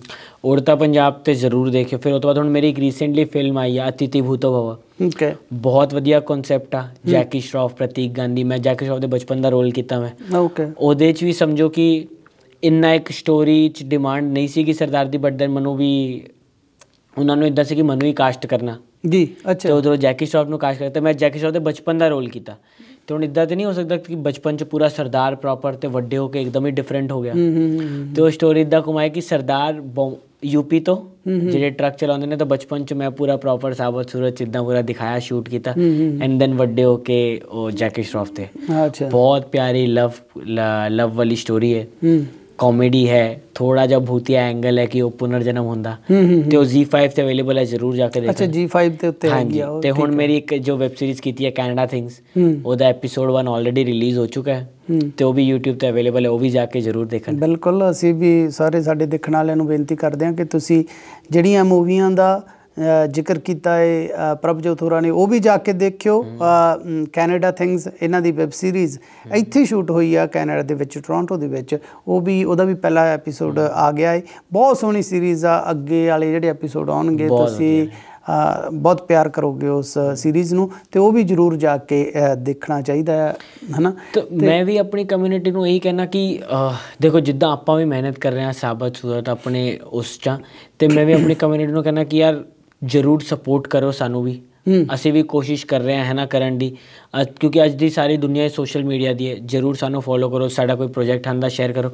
ਔਰਤਾ ਪੰਜਾਬ ਤੇ ਜ਼ਰੂਰ ਦੇਖਿਓ ਫਿਰ ਉਹ ਤੋਂ ਬਾਅਦ ਹੁਣ ਮੇਰੀ ਇੱਕ ਰੀਸੈਂਟਲੀ ਫਿਲਮ ਆਈ ਆ ਅਤਿਤੀ ਭੂਤੋ ਭਵਾ ਓਕੇ ਬਹੁਤ ਵਧੀਆ ਕਨਸੈਪਟ ਆ ਜੈਕੀ ਸ਼ਰਾਫ ਪ੍ਰਤੀਕ ਗਾਂਧੀ ਮੈਂ ਜੈਕੀ ਸ਼ਰਾਫ ਦੇ ਬਚਪਨ ਦਾ ਰੋਲ ਕੀਤਾ ਮੈਂ ਓਕੇ ਉਹਦੇ ਚ ਵੀ ਸਮਝੋ ਕਿ ਇੰਨਾ ਇੱਕ ਸਟੋਰੀ ਚ ਡਿਮਾਂਡ ਨਹੀਂ ਸੀ ਕਿ ਸਰਦਾਰ ਦੀ ਬਟ ਮਨੂ ਵੀ ਉਹਨਾਂ ਨੂੰ ਇਦਾਂ ਸੀ ਕਿ ਮੈਨੂੰ ਹੀ ਕਾਸਟ ਕਰਨਾ ਜੀ ਅੱਛਾ ਤੇ ਉਦੋਂ ਜੈਕੀ ਸ਼ਰਾਫ ਨੂੰ ਕਾਸਟ ਕਰਤਾ ਮੈਂ ਜੈਕੀ ਸ਼ਰਾਫ ਦੇ ਬਚਪਨ ਦਾ ਰੋਲ ਕੀਤਾ ਤੇ ਹੁਣ ਇਦਾਂ ਤੇ ਨਹੀਂ ਹੋ ਸਕਦਾ ਕਿ ਬਚਪਨ ਚ ਪੂਰਾ ਸਰਦਾਰ ਪ੍ਰੋਪਰ ਤੇ ਵੱਡੇ ਹੋ ਕੇ ਇੱਕਦਮ ਹੀ ਡਿਫਰੈਂਟ ਹੋ ਗਿਆ ਤੇ ਉਹ ਸਟੋਰੀ ਇਦਾਂ ਕੁਮਾਈ ਕਿ ਸਰਦਾਰ ਯੂਪੀ ਤੋਂ ਜਿਹੜੇ ਟਰੱਕ ਚਲਾਉਂਦੇ ਨੇ ਤਾਂ ਬਚਪਨ ਚ ਮੈਂ ਪੂਰਾ ਪ੍ਰੋਪਰ ਸਾਬਤ ਸੂਰਜ ਇਦਾਂ ਪੂਰਾ ਦਿਖਾਇਆ ਸ਼ੂਟ ਕੀਤਾ ਐਂਡ ਦੈਨ ਵੱਡੇ ਹੋ ਕੇ ਉਹ ਜੈਕੀ ਸ਼ਰਾਫ ਤੇ ਅੱਛਾ ਬਹੁਤ ਪਿਆਰੀ ਲਵ ਲਵ ਵਾਲੀ ਸਟੋਰੀ ਹੈ ਕਾਮੇਡੀ ਹੈ ਥੋੜਾ ਜਿਹਾ ਭੂਤੀਆ ਐਂਗਲ ਹੈ ਕਿ ਉਹ ਪੁਨਰਜਨਮ ਹੁੰਦਾ ਤੇ ਉਹ G5 ਤੇ ਅਵੇਲੇਬਲ ਹੈ ਜਰੂਰ ਜਾ ਕੇ ਦੇਖ ਅੱਛਾ G5 ਤੇ ਉੱਤੇ ਹੈ ਤੇ ਹੁਣ ਮੇਰੀ ਇੱਕ ਜੋ ਵੈਬ ਸੀਰੀਜ਼ ਕੀਤੀ ਹੈ ਕੈਨੇਡਾ ਥਿੰਗਸ ਉਹਦਾ ਐਪੀਸੋਡ 1 ਆਲਰੇਡੀ ਰਿਲੀਜ਼ ਹੋ ਚੁੱਕਾ ਹੈ ਤੇ ਉਹ ਵੀ YouTube ਤੇ ਅਵੇਲੇਬਲ ਹੈ ਉਹ ਵੀ ਜਾ ਕੇ ਜਰੂਰ ਦੇਖਣ ਬਿਲਕੁਲ ਅਸੀਂ ਵੀ ਸਾਰੇ ਸਾਡੇ ਦੇਖਣ ਵਾਲਿਆਂ ਨੂੰ ਬੇਨਤੀ ਕਰਦੇ ਹਾਂ ਕਿ ਤੁਸੀਂ ਜਿਹੜੀਆਂ ਮੂਵੀਆਂ ਦਾ ਜ਼ਿਕਰ ਕੀਤਾ ਹੈ ਪ੍ਰਭਜੋਤ ਹੋਰਾ ਨੇ ਉਹ ਵੀ ਜਾ ਕੇ ਦੇਖਿਓ ਕੈਨੇਡਾ ਥਿੰਗਸ ਇਹਨਾਂ ਦੀ ਵੈਬ ਸੀਰੀਜ਼ ਇੱਥੇ ਸ਼ੂਟ ਹੋਈ ਆ ਕੈਨੇਡਾ ਦੇ ਵਿੱਚ ਟੋਰਾਂਟੋ ਦੇ ਵਿੱਚ ਉਹ ਵੀ ਉਹਦਾ ਵੀ ਪਹਿਲਾ ਐਪੀਸੋਡ ਆ ਗਿਆ ਹੈ ਬਹੁਤ ਸੋਹਣੀ ਸੀਰੀਜ਼ ਆ ਅੱਗੇ ਵਾਲੇ ਜਿਹੜੇ ਐਪੀਸੋਡ ਆਉਣਗੇ ਤੁਸੀਂ ਬਹੁਤ ਪਿਆਰ ਕਰੋਗੇ ਉਸ ਸੀਰੀਜ਼ ਨੂੰ ਤੇ ਉਹ ਵੀ ਜਰੂਰ ਜਾ ਕੇ ਦੇਖਣਾ ਚਾਹੀਦਾ ਹੈ ਹਨਾ ਤੇ ਮੈਂ ਵੀ ਆਪਣੀ ਕਮਿਊਨਿਟੀ ਨੂੰ ਇਹੀ ਕਹਿਣਾ ਕਿ ਦੇਖੋ ਜਿੱਦਾਂ ਆਪਾਂ ਵੀ ਮਿਹਨਤ ਕਰ ਰਹੇ ਹਾਂ ਸਾਬਤ ਸੂਰਤ ਆਪਣੇ ਉਸ ਚ ਤੇ ਮੈਂ ਵੀ ਆਪਣੀ ਕਮਿਊਨਿਟੀ ਨੂੰ ਕਹਿਣਾ ਕਿ ਯਾਰ ਜਰੂਰ ਸਪੋਰਟ ਕਰੋ ਸਾਨੂੰ ਵੀ ਅਸੀਂ ਵੀ ਕੋਸ਼ਿਸ਼ ਕਰ ਰਹੇ ਹਾਂ ਹੈ ਨਾ ਕਰਨ ਦੀ ਕਿਉਂਕਿ ਅੱਜ ਦੀ ਸਾਰੀ ਦੁਨੀਆ ਸੋਸ਼ਲ ਮੀਡੀਆ ਦੀ ਹੈ ਜਰੂਰ ਸਾਨੂੰ ਫੋਲੋ ਕਰੋ ਸਾਡਾ ਕੋਈ ਪ੍ਰੋਜੈਕਟ ਆਂਦਾ ਸ਼ੇਅਰ ਕਰੋ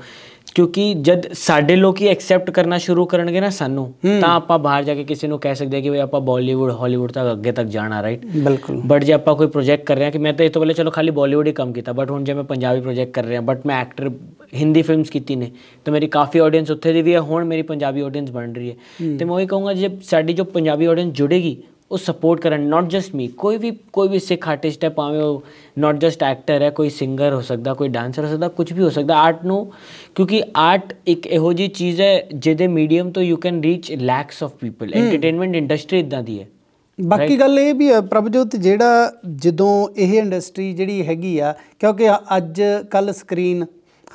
ਕਿਉਂਕਿ ਜਦ ਸਾਡੇ ਲੋਕੀ ਐਕਸੈਪਟ ਕਰਨਾ ਸ਼ੁਰੂ ਕਰਨਗੇ ਨਾ ਸਾਨੂੰ ਤਾਂ ਆਪਾਂ ਬਾਹਰ ਜਾ ਕੇ ਕਿਸੇ ਨੂੰ ਕਹਿ ਸਕਦੇ ਕਿ ਵੀ ਆਪਾਂ ਬਾਲੀਵੁੱਡ ਹਾਲੀਵੁੱਡ ਤੱਕ ਅੱਗੇ ਤੱਕ ਜਾਣਾ ਰਾਈਟ ਬਿਲਕੁਲ ਬਟ ਜੇ ਆਪਾਂ ਕੋਈ ਪ੍ਰੋਜੈਕਟ ਕਰ ਰਹੇ ਹਾਂ ਕਿ ਮੈਂ ਤਾਂ ਇਸ ਤੋਂ ਪਹਿਲੇ ਚਲੋ ਖਾਲੀ ਬਾਲੀਵੁੱਡ ਹੀ ਕੰਮ ਕੀਤਾ ਬਟ ਹੁਣ ਜੇ ਮੈਂ ਪੰਜਾਬੀ ਪ੍ਰੋਜੈਕਟ ਕਰ ਰਿਹਾ ਬਟ ਮੈਂ ਐਕਟਰ ਹਿੰਦੀ ਫਿਲਮਸ ਕੀਤੀ ਨੇ ਤਾਂ ਮੇਰੀ ਕਾਫੀ ਆਡੀਅנס ਉੱਥੇ ਦੀ ਵੀ ਹੈ ਹੁਣ ਮੇਰੀ ਪੰਜਾਬੀ ਆਡੀਅנס ਬਣ ਰਹੀ ਹੈ ਤੇ ਮੈਂ ਹੀ ਕਹੂੰਗਾ ਜੇ ਸਾਡੀ ਜੋ ਪੰਜਾਬੀ ਆਡੀਅנס ਜੁੜੇਗੀ ਉਹ ਸਪੋਰਟ ਕਰਨ ਨਾਟ ਜਸਟ ਮੀ ਕੋਈ ਵੀ ਕੋਈ ਵੀ ਸਿੱਖ ਆਰਟਿਸਟ ਹੈ ਭਾਵੇਂ ਉਹ ਨਾਟ ਜਸਟ ਐਕਟਰ ਹੈ ਕੋਈ ਸਿੰਗਰ ਹੋ ਸਕਦਾ ਕੋਈ ਡਾਂਸਰ ਹੋ ਸਕਦਾ ਕੁਝ ਵੀ ਹੋ ਸਕਦਾ ਆਰਟ ਨੂੰ ਕਿਉਂਕਿ ਆਰਟ ਇੱਕ ਇਹੋ ਜੀ ਚੀਜ਼ ਹੈ ਜਿਹਦੇ ਮੀਡੀਅਮ ਤੋਂ you can reach lakhs of people entertainment industry ਇਦਾਂ ਦੀ ਹੈ ਬਾਕੀ ਗੱਲ ਇਹ ਵੀ ਹੈ ਪ੍ਰਭਜੋਤ ਜਿਹੜਾ ਜਦੋਂ ਇਹ ਇੰਡਸਟਰੀ ਜਿਹੜੀ ਹੈਗੀ ਆ ਕਿਉਂਕਿ ਅੱਜ ਕੱਲ ਸਕਰੀਨ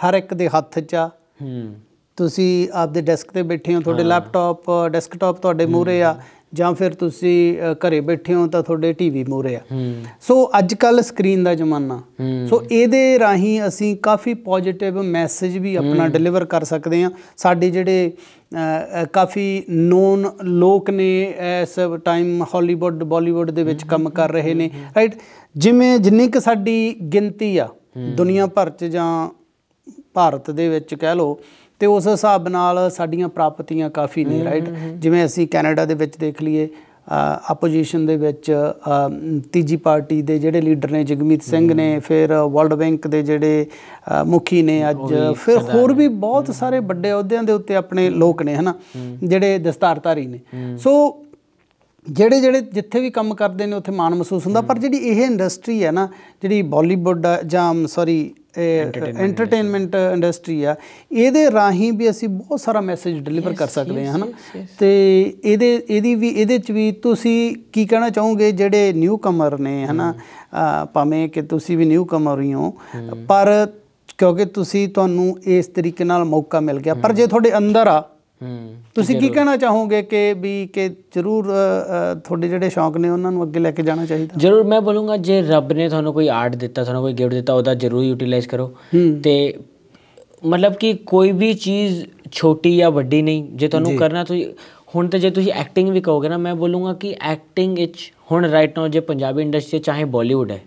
ਹਰ ਇੱਕ ਦੇ ਹੱਥ 'ਚ ਆ ਹੂੰ ਤੁਸੀਂ ਆਪਦੇ ਡੈਸਕ ਤੇ ਬੈਠੇ ਹੋ ਤੁਹਾਡੇ ਲੈਪਟਾਪ ਡੈਸਕਟਾਪ ਤੁਹਾਡੇ ਮੂਹਰੇ ਆ ਜਾਂ ਫਿਰ ਤੁਸੀਂ ਘਰੇ ਬੈਠੇ ਹੋ ਤਾਂ ਤੁਹਾਡੇ ਟੀਵੀ ਮੋਰੇ ਆ ਸੋ ਅੱਜ ਕੱਲ ਸਕਰੀਨ ਦਾ ਜ਼ਮਾਨਾ ਸੋ ਇਹਦੇ ਰਾਹੀਂ ਅਸੀਂ ਕਾਫੀ ਪੋਜੀਟਿਵ ਮੈਸੇਜ ਵੀ ਆਪਣਾ ਡਿਲੀਵਰ ਕਰ ਸਕਦੇ ਆ ਸਾਡੇ ਜਿਹੜੇ ਕਾਫੀ ਨੋਨ ਲੋਕ ਨੇ ਇਸ ਟਾਈਮ ਹਾਲੀਵੁੱਡ ਬਾਲੀਵੁੱਡ ਦੇ ਵਿੱਚ ਕੰਮ ਕਰ ਰਹੇ ਨੇ ਰਾਈਟ ਜਿਵੇਂ ਜਿੰਨੀ ਕਿ ਸਾਡੀ ਗਿਣਤੀ ਆ ਦੁਨੀਆ ਭਰ 'ਚ ਜਾਂ ਭਾਰਤ ਦੇ ਵਿੱਚ ਕਹਿ ਲਓ ਤੇ ਉਸ ਹਿਸਾਬ ਨਾਲ ਸਾਡੀਆਂ ਪ੍ਰਾਪਤੀਆਂ ਕਾਫੀ ਨੇ ਰਾਈਟ ਜਿਵੇਂ ਅਸੀਂ ਕੈਨੇਡਾ ਦੇ ਵਿੱਚ ਦੇਖ ਲਈਏ ਆਪੋਜੀਸ਼ਨ ਦੇ ਵਿੱਚ ਤੀਜੀ ਪਾਰਟੀ ਦੇ ਜਿਹੜੇ ਲੀਡਰ ਨੇ ਜਗਮੀਤ ਸਿੰਘ ਨੇ ਫਿਰ ਵਰਲਡ ਬੈਂਕ ਦੇ ਜਿਹੜੇ ਮੁਖੀ ਨੇ ਅੱਜ ਫਿਰ ਹੋਰ ਵੀ ਬਹੁਤ ਸਾਰੇ ਵੱਡੇ ਅਹੁਦਿਆਂ ਦੇ ਉੱਤੇ ਆਪਣੇ ਲੋਕ ਨੇ ਹਨਾ ਜਿਹੜੇ ਦਸਤਾਰਧਾਰੀ ਨੇ ਸੋ ਜਿਹੜੇ ਜਿਹੜੇ ਜਿੱਥੇ ਵੀ ਕੰਮ ਕਰਦੇ ਨੇ ਉੱਥੇ ਮਾਣ ਮਹਿਸੂਸ ਹੁੰਦਾ ਪਰ ਜਿਹੜੀ ਇਹ ਇੰਡਸਟਰੀ ਹੈ ਨਾ ਜਿਹੜੀ ਬਾਲੀਵੁੱਡ ਜਾਂ ਸੌਰੀ ਐਂਟਰਟੇਨਮੈਂਟ ਇੰਡਸਟਰੀ ਆ ਇਹਦੇ ਰਾਹੀਂ ਵੀ ਅਸੀਂ ਬਹੁਤ ਸਾਰਾ ਮੈਸੇਜ ਡਿਲੀਵਰ ਕਰ ਸਕਦੇ ਹਾਂ ਹਨਾ ਤੇ ਇਹਦੇ ਇਹਦੀ ਵੀ ਇਹਦੇ ਚ ਵੀ ਤੁਸੀਂ ਕੀ ਕਹਿਣਾ ਚਾਹੋਗੇ ਜਿਹੜੇ ਨਿਊ ਕਮਰ ਨੇ ਹਨਾ ਭਾਵੇਂ ਕਿ ਤੁਸੀਂ ਵੀ ਨਿਊ ਕਮਰ ਹੀ ਹੋ ਪਰ ਕਿਉਂਕਿ ਤੁਸੀਂ ਤੁਹਾਨੂੰ ਇਸ ਤਰੀਕੇ ਨਾਲ ਮੌਕਾ ਮਿਲ ਗਿਆ ਪਰ ਜੇ ਤੁਹਾਡੇ ਅੰਦਰ ਆ ਤੁਸੀਂ ਕੀ ਕਹਿਣਾ ਚਾਹੋਗੇ ਕਿ ਵੀ ਕਿ ਜ਼ਰੂਰ ਤੁਹਾਡੇ ਜਿਹੜੇ ਸ਼ੌਂਕ ਨੇ ਉਹਨਾਂ ਨੂੰ ਅੱਗੇ ਲੈ ਕੇ ਜਾਣਾ ਚਾਹੀਦਾ ਜ਼ਰੂਰ ਮੈਂ ਬੋਲੂੰਗਾ ਜੇ ਰੱਬ ਨੇ ਤੁਹਾਨੂੰ ਕੋਈ ਆਰਟ ਦਿੱਤਾ ਤੁਹਾਨੂੰ ਕੋਈ ਗਿਫਟ ਦਿੱਤਾ ਉਹਦਾ ਜ਼ਰੂਰ ਯੂਟਿਲਾਈਜ਼ ਕਰੋ ਤੇ ਮਤਲਬ ਕਿ ਕੋਈ ਵੀ ਚੀਜ਼ ਛੋਟੀ ਜਾਂ ਵੱਡੀ ਨਹੀਂ ਜੇ ਤੁਹਾਨੂੰ ਕਰਨਾ ਤੁਸੀਂ ਹੁਣ ਤੇ ਜੇ ਤੁਸੀਂ ਐਕਟਿੰਗ ਵੀ ਕਹੋਗੇ ਨਾ ਮੈਂ ਬੋਲੂੰਗਾ ਕਿ ਐਕਟਿੰਗ ਇਚ ਹੁਣ ਰਾਈਟ ਨਾਓ ਜੇ ਪੰਜਾਬੀ ਇੰਡਸਟਰੀ ਚਾਹੇ ਬਾਲੀਵੁੱਡ ਹੈ